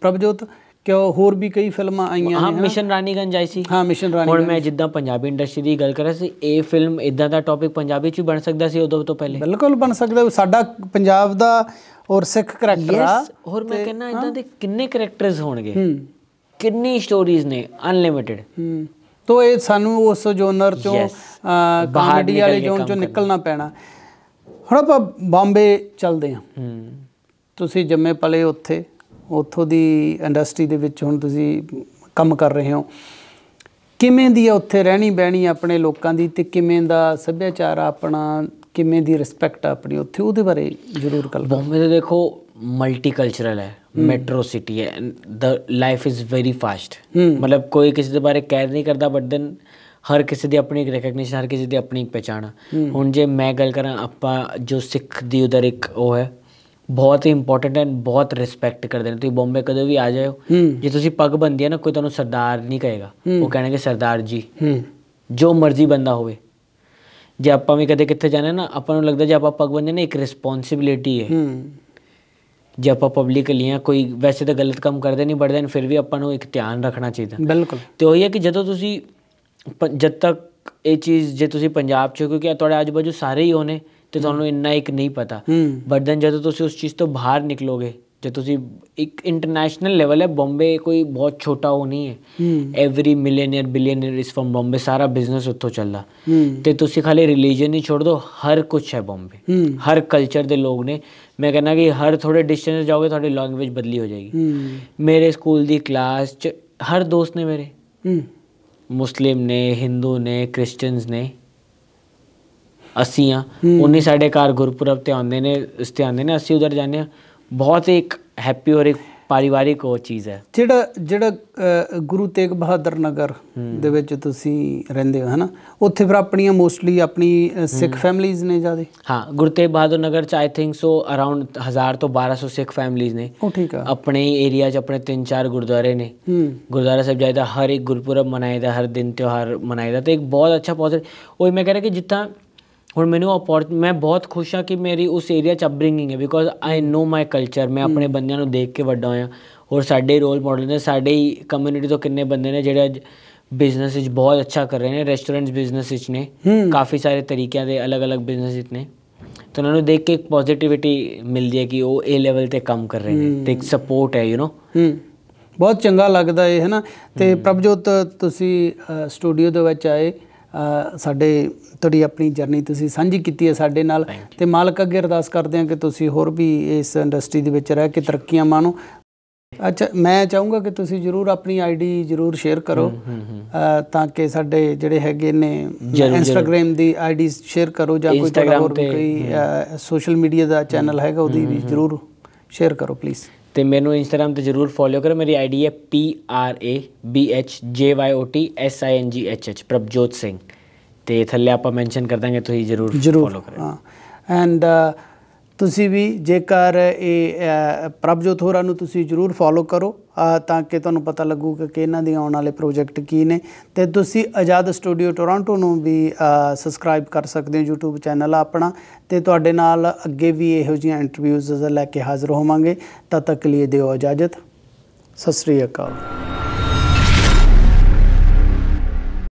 ਪ੍ਰਭਜੋਤ ਕਿਉਂ ਹੋਰ ਵੀ ਕਈ ਫਿਲਮਾਂ ਆਈਆਂ ਨੇ ਹਾਂ ਮਿਸ਼ਨ ਰਾਨੀਗੰਜ ਆਈ ਸੀ ਹਾਂ ਮਿਸ਼ਨ ਰਾਨੀਗੰਜ ਹੁਣ ਮੈਂ ਜਿੱਦਾਂ ਪੰਜਾਬੀ ਇੰਡਸਟਰੀ ਦੀ ਗੱਲ ਕਰ ਰਿਹਾ ਸੀ ਇਹ ਫਿਲਮ ਇਦਾਂ ਦਾ ਟੌਪਿਕ ਪੰਜਾਬੀ ਚ ਵੀ ਬਣ ਸਕਦਾ ਸੀ ਉਦੋਂ ਤੋਂ ਪਹਿਲੇ ਬਿਲਕੁਲ ਬਣ ਸਕਦਾ ਸਾਡਾ ਪੰਜਾਬ ਦਾ ਔਰ ਸਿੱਖ ਕੈਰੈਕਟਰ ਆ ਹੋਰ ਮੈਂ ਕਹਿੰਦਾ ਇਦਾਂ ਦੇ ਕਿੰਨੇ ਕੈਰੈਕਟਰਸ ਹੋਣਗੇ ਕਿੰਨੀ ਸਟੋਰੀਜ਼ ਨੇ ਅਨਲਿਮਿਟਿਡ ਹੂੰ ਤੋਂ ਇਹ ਸਾਨੂੰ ਉਸ ਜੋਨਰ ਚੋਂ ਕਾਮੇਡੀ ਵਾਲੇ ਜੋਨ ਚੋਂ ਨਿਕਲਣਾ ਪੈਣਾ ਹੁਣ ਆਪਾਂ ਬੰਬੇ ਚੱਲਦੇ ਹਾਂ ਹੂੰ ਤੁਸੀਂ ਜੰਮੇ ਪਲੇ ਉੱਥੇ ਉੱਥੋਂ ਦੀ ਇੰਡਸਟਰੀ ਦੇ ਵਿੱਚ ਹੁਣ ਤੁਸੀਂ ਕੰਮ ਕਰ ਰਹੇ ਹੋ ਕਿਵੇਂ ਦੀ ਹੈ ਉੱਥੇ ਰਹਿਣੀ ਬਹਿਣੀ ਆਪਣੇ ਲੋਕਾਂ ਦੀ ਤੇ ਕਿਵੇਂ ਦਾ ਸੱਭਿਆਚਾਰ ਆਪਣਾ ਕਿਵੇਂ ਦੀ ਰਿਸਪੈਕਟ ਆਪਣੀ ਉੱਥੇ ਉਹਦੇ ਬਾਰੇ ਜ਼ਰੂਰ ਗੱਲ ਬੰਬੇ ਦੇ ਦੇਖੋ ਮਲਟੀ ਕਲਚਰਲ ਹੈ ਮੈਟਰੋ ਸਿਟੀ ਹੈ the life is very fast ਮਤਲਬ ਕੋਈ ਕਿਸੇ ਦੇ ਬਾਰੇ ਕੇਅਰ ਨਹੀਂ ਕਰਦਾ ਬਟ ਦੈਨ ਹਰ ਕਿਸੇ ਦੀ ਆਪਣੀ ਇੱਕ ਰੈਕਗਨੀਸ਼ਨ ਹਰ ਕਿਸੇ ਦੀ ਆਪਣੀ ਇੱਕ ਪਛਾਣ ਹੁਣ ਜੇ ਮੈਂ ਗੱਲ ਕਰਾਂ ਆਪਾਂ ਜੋ ਸਿੱਖ ਦੀ ਉਧਰ ਇੱਕ ਉਹ ਹੈ ਬਹੁਤ ਹੀ ਇੰਪੋਰਟੈਂਟ ਐਂਡ ਬਹੁਤ ਰਿਸਪੈਕਟ ਕਰਦੇ ਨੇ ਤੁਸੀਂ ਬੰਬੇ ਕਦੇ ਵੀ ਆ ਜਾਓ ਜੇ ਤੁਸੀਂ ਪੱਗ ਬੰਦੀ ਹੈ ਨਾ ਕੋਈ ਤੁਹਾਨੂੰ ਸਰਦਾਰ ਨਹੀਂ ਕਹੇਗਾ ਉਹ ਕਹਿਣਗੇ ਸਰਦਾਰ ਜੀ ਜੋ ਮਰਜ਼ੀ ਬੰਦਾ ਹੋਵੇ ਜੇ ਆਪਾਂ ਵੀ ਕਦੇ ਕਿੱਥੇ ਜਾਣਾ ਨਾ ਆਪਾਂ ਨੂੰ ਲੱਗਦਾ ਜੇ ਆਪਾਂ ਪੱਗ ਬੰਦੇ ਨੇ ਇੱਕ ਰਿਸਪੌਂਸਿਬਿਲਿਟੀ ਹੈ ਜੇ ਆਪਾਂ ਪਬਲਿਕ ਲਈਆਂ ਕੋਈ ਵੈਸੇ ਤਾਂ ਗਲਤ ਕੰਮ ਕਰਦੇ ਨਹੀਂ ਬੜਦੇ ਨੇ ਫਿਰ ਵੀ ਆਪਾਂ ਨੂੰ ਇੱਕ ਧਿਆਨ ਰੱਖਣਾ ਚਾਹੀਦਾ ਬਿਲਕੁਲ ਤੇ ਉਹ ਹੈ ਕਿ ਜਦੋਂ ਤੁਸੀਂ ਜਦ ਤੱਕ ਇਹ ਚੀਜ਼ ਜੇ ਤੁਸੀਂ ਪੰਜਾਬ ਚ ਕਿਉਂਕਿ ਤੁਹਾਡੇ ਅੱਜ ਬਾਜੂ ਸਾਰੇ ਹੀ ਹੋਣੇ ਤੇ ਤੁਹਾਨੂੰ ਇੰਨਾ ਇੱਕ ਨਹੀਂ ਪਤਾ ਬਟ ਦੈਨ ਜਦੋਂ ਤੁਸੀਂ ਉਸ ਚੀਜ਼ ਤੋਂ ਬਾਹਰ ਨਿਕਲੋਗੇ ਜੇ ਤੁਸੀਂ ਇੱਕ ਇੰਟਰਨੈਸ਼ਨਲ ਲੈਵਲ ਹੈ ਬੰਬੇ ਕੋਈ ਬਹੁਤ ਛੋਟਾ ਉਹ ਨਹੀਂ ਹੈ every millionaire billionaire is from Bombay ਸਾਰਾ ਬਿਜ਼ਨਸ ਉੱਥੋਂ ਚੱਲਦਾ ਤੇ ਤੁਸੀਂ ਖਾਲੀ ਰਿਲੀਜੀਅਨ ਨਹੀਂ ਛੋੜ ਦੋ ਹਰ ਕੁਝ ਹੈ ਬੰਬੇ ਹਰ ਕਲਚਰ ਦੇ ਲੋਕ ਨੇ ਮੈਂ ਕਹਿੰਦਾ ਕਿ ਹਰ ਥੋੜੇ ਡਿਸਟੈਂਸ ਜਾਓਗੇ ਤੁਹਾਡੀ ਲੈਂਗੁਏਜ ਬਦਲੀ ਹੋ ਜਾਏਗੀ ਮੇਰੇ ਸਕੂਲ ਦੀ ਕਲਾਸ 'ਚ ਹਰ ਦੋਸਤ ਨੇ ਮੇਰੇ ਮੁਸਲਿਮ ਨੇ ਹਿੰਦੂ ਨੇ ਕ੍ਰਿਸਚੀਅਨਸ ਨੇ ਅਸੀਂ ਆ ਉਹਨੇ ਸਾਡੇ ਘਰ ਗੁਰਪੁਰਬ ਤੇ ਆਉਂਦੇ ਨੇ ਇਸ ਤੇ ਆਉਂਦੇ ਨੇ ਅਸੀਂ ਉਧਰ ਜਾਂਦੇ ਆ ਬਹੁਤ ਇੱਕ ਹੈਪੀ ਔਰ ਇੱਕ ਪਰਿਵਾਰਿਕ ਉਹ ਚੀਜ਼ ਹੈ ਜਿਹੜਾ ਜਿਹੜਾ ਗੁਰੂ ਤੇਗ ਬਹਾਦਰ ਨਗਰ ਦੇ ਵਿੱਚ ਤੁਸੀਂ ਰਹਿੰਦੇ ਹੋ ਹਨਾ ਉੱਥੇ ਫਿਰ ਆਪਣੀਆਂ ਮੋਸਟਲੀ ਆਪਣੀ ਸਿੱਖ ਫੈਮਲੀਆਂ ਨੇ ਜਿਆਦੇ ਹਾਂ ਗੁਰੂ ਤੇਗ ਬਹਾਦਰ ਨਗਰ ਚ ਆਈ ਥਿੰਕ ਸੋ ਅਰਾਊਂਡ 1000 ਤੋਂ 1200 ਸਿੱਖ ਫੈਮਲੀਆਂ ਨੇ ਉਹ ਠੀਕ ਆ ਆਪਣੇ ਏਰੀਆ ਚ ਆਪਣੇ 3-4 ਗੁਰਦੁਆਰੇ ਨੇ ਗੁਰਦੁਆਰਾ ਸਾਹਿਬ ਜਾਇਦਾ ਹਰ ਇੱਕ ਗੁਰਪੁਰਬ ਮਨਾਇਦਾ ਹਰ ਦਿਨ ਤਿਉਹਾਰ ਮਨਾਇਦਾ ਤੇ ਇੱਕ ਬਹੁਤ ਅੱਛਾ ਪੋਜ਼ਿਟਿਵ ਉਹ ਮੈਂ ਕਹਿ ਰਿਹਾ ਕਿ ਜਿੱਦਾਂ ਹੁਣ ਮੈਨੂੰ ਅਪੋਰਚ ਮੈਂ ਬਹੁਤ ਖੁਸ਼ ਹਾਂ ਕਿ ਮੇਰੀ ਉਸ ਏਰੀਆ ਚ ਅਪਬ੍ਰਿੰਗਿੰਗ ਹੈ because I no my culture ਮੈਂ ਆਪਣੇ ਬੰਦਿਆਂ ਨੂੰ ਦੇਖ ਕੇ ਵੱਡਾ ਹੋਇਆ ਔਰ ਸਾਡੇ ਰੋਲ ਮਾਡਲ ਨੇ ਸਾਡੇ ਹੀ ਕਮਿਊਨਿਟੀ ਤੋਂ ਕਿੰਨੇ ਬੰਦੇ ਨੇ ਜਿਹੜੇ ਅੱਜ ਬਿਜ਼ਨਸ ਵਿੱਚ ਬਹੁਤ ਅੱਛਾ ਕਰ ਰਹੇ ਨੇ ਰੈਸਟੋਰੈਂਟਸ ਬਿਜ਼ਨਸ ਵਿੱਚ ਨੇ ਕਾਫੀ ਸਾਰੇ ਤਰੀਕਿਆਂ ਦੇ ਅਲੱਗ-ਅਲੱਗ ਬਿਜ਼ਨਸ ਇਤਨੇ ਨੇ ਤਾਂ ਉਹਨਾਂ ਨੂੰ ਦੇਖ ਕੇ ਇੱਕ ਪੋਜ਼ਿਟਿਵਿਟੀ ਮਿਲਦੀ ਹੈ ਕਿ ਉਹ ਏ ਲੈਵਲ ਤੇ ਕੰਮ ਕਰ ਰਹੇ ਨੇ ਤੇ ਇੱਕ ਸਪੋਰਟ ਹੈ ਯੂ نو ਬਹੁਤ ਚੰਗਾ ਲੱਗਦਾ ਇਹ ਹੈ ਨਾ ਤੇ ਪ੍ਰਭਜੋਤ ਤੁਸੀਂ ਸਟੂਡੀਓ ਦੇ ਵਿੱਚ ਆਏ ਸਾਡੇ ਤੁਹਾਡੀ ਆਪਣੀ ਜਰਨੀ ਤੁਸੀਂ ਸਾਂਝੀ ਕੀਤੀ ਹੈ ਸਾਡੇ ਨਾਲ ਤੇ ਮਾਲਕ ਅੱਗੇ ਅਰਦਾਸ ਕਰਦੇ ਹਾਂ ਕਿ ਤੁਸੀਂ ਹੋਰ ਵੀ ਇਸ ਇੰਡਸਟਰੀ ਦੇ ਵਿੱਚ ਰਹਿ ਕੇ ਤਰੱਕੀਆਂ ਮਾਣੋ ਅੱਛਾ ਮੈਂ ਚਾਹੂੰਗਾ ਕਿ ਤੁਸੀਂ ਜਰੂਰ ਆਪਣੀ ਆਈਡੀ ਜਰੂਰ ਸ਼ੇਅਰ ਕਰੋ ਤਾਂ ਕਿ ਸਾਡੇ ਜਿਹੜੇ ਹੈਗੇ ਨੇ ਇੰਸਟਾਗ੍ਰam ਦੀ ਆਈਡੀ ਸ਼ੇਅਰ ਕਰੋ ਜਾਂ ਕੋਈ ਹੋਰ ਕੋਈ ਸੋਸ਼ਲ ਮੀਡੀਆ ਦਾ ਚੈਨਲ ਹੈਗਾ ਉਹਦੀ ਵੀ ਜਰੂਰ ਸ਼ੇਅਰ ਕਰੋ ਪਲੀਜ਼ ਤੇ ਮੈਨੂੰ ਇੰਸਟਾਗ੍ਰam ਤੇ ਜਰੂਰ ਫੋਲੋ ਕਰੋ ਮੇਰੀ ਆਈਡੀ ਹੈ p r a b h j y o t s i n g h h Prabhjot Singh ਤੇ ਥੱਲੇ ਆਪਾਂ ਮੈਂਸ਼ਨ ਕਰ ਦਾਂਗੇ ਤੁਸੀਂ ਜਰੂਰ ਫੋਲੋ ਕਰਿਓ ਹਾਂ ਐਂਡ ਤੁਸੀਂ ਵੀ ਜੇਕਰ ਇਹ ਪ੍ਰਭਜੋਤ ਹੋਰਾਂ ਨੂੰ ਤੁਸੀਂ ਜਰੂਰ ਫੋਲੋ ਕਰੋ ਤਾਂ ਕਿ ਤੁਹਾਨੂੰ ਪਤਾ ਲੱਗੂ ਕਿ ਇਹਨਾਂ ਦੇ ਆਉਣ ਵਾਲੇ ਪ੍ਰੋਜੈਕਟ ਕੀ ਨੇ ਤੇ ਤੁਸੀਂ ਆਜ਼ਾਦ ਸਟੂਡੀਓ ਟੋਰਾਂਟੋ ਨੂੰ ਵੀ ਸਬਸਕ੍ਰਾਈਬ ਕਰ ਸਕਦੇ ਹੋ YouTube ਚੈਨਲ ਆਪਣਾ ਤੇ ਤੁਹਾਡੇ ਨਾਲ ਅੱਗੇ ਵੀ ਇਹੋ ਜਿਹੀਆਂ ਇੰਟਰਵਿਊਜ਼ ਲੈ ਕੇ ਹਾਜ਼ਰ ਹੋਵਾਂਗੇ ਤਦ ਤੱਕ ਲਈ ਦਿਓ ਇਜਾਜ਼ਤ ਸਤਿ ਸ੍ਰੀ ਅਕਾਲ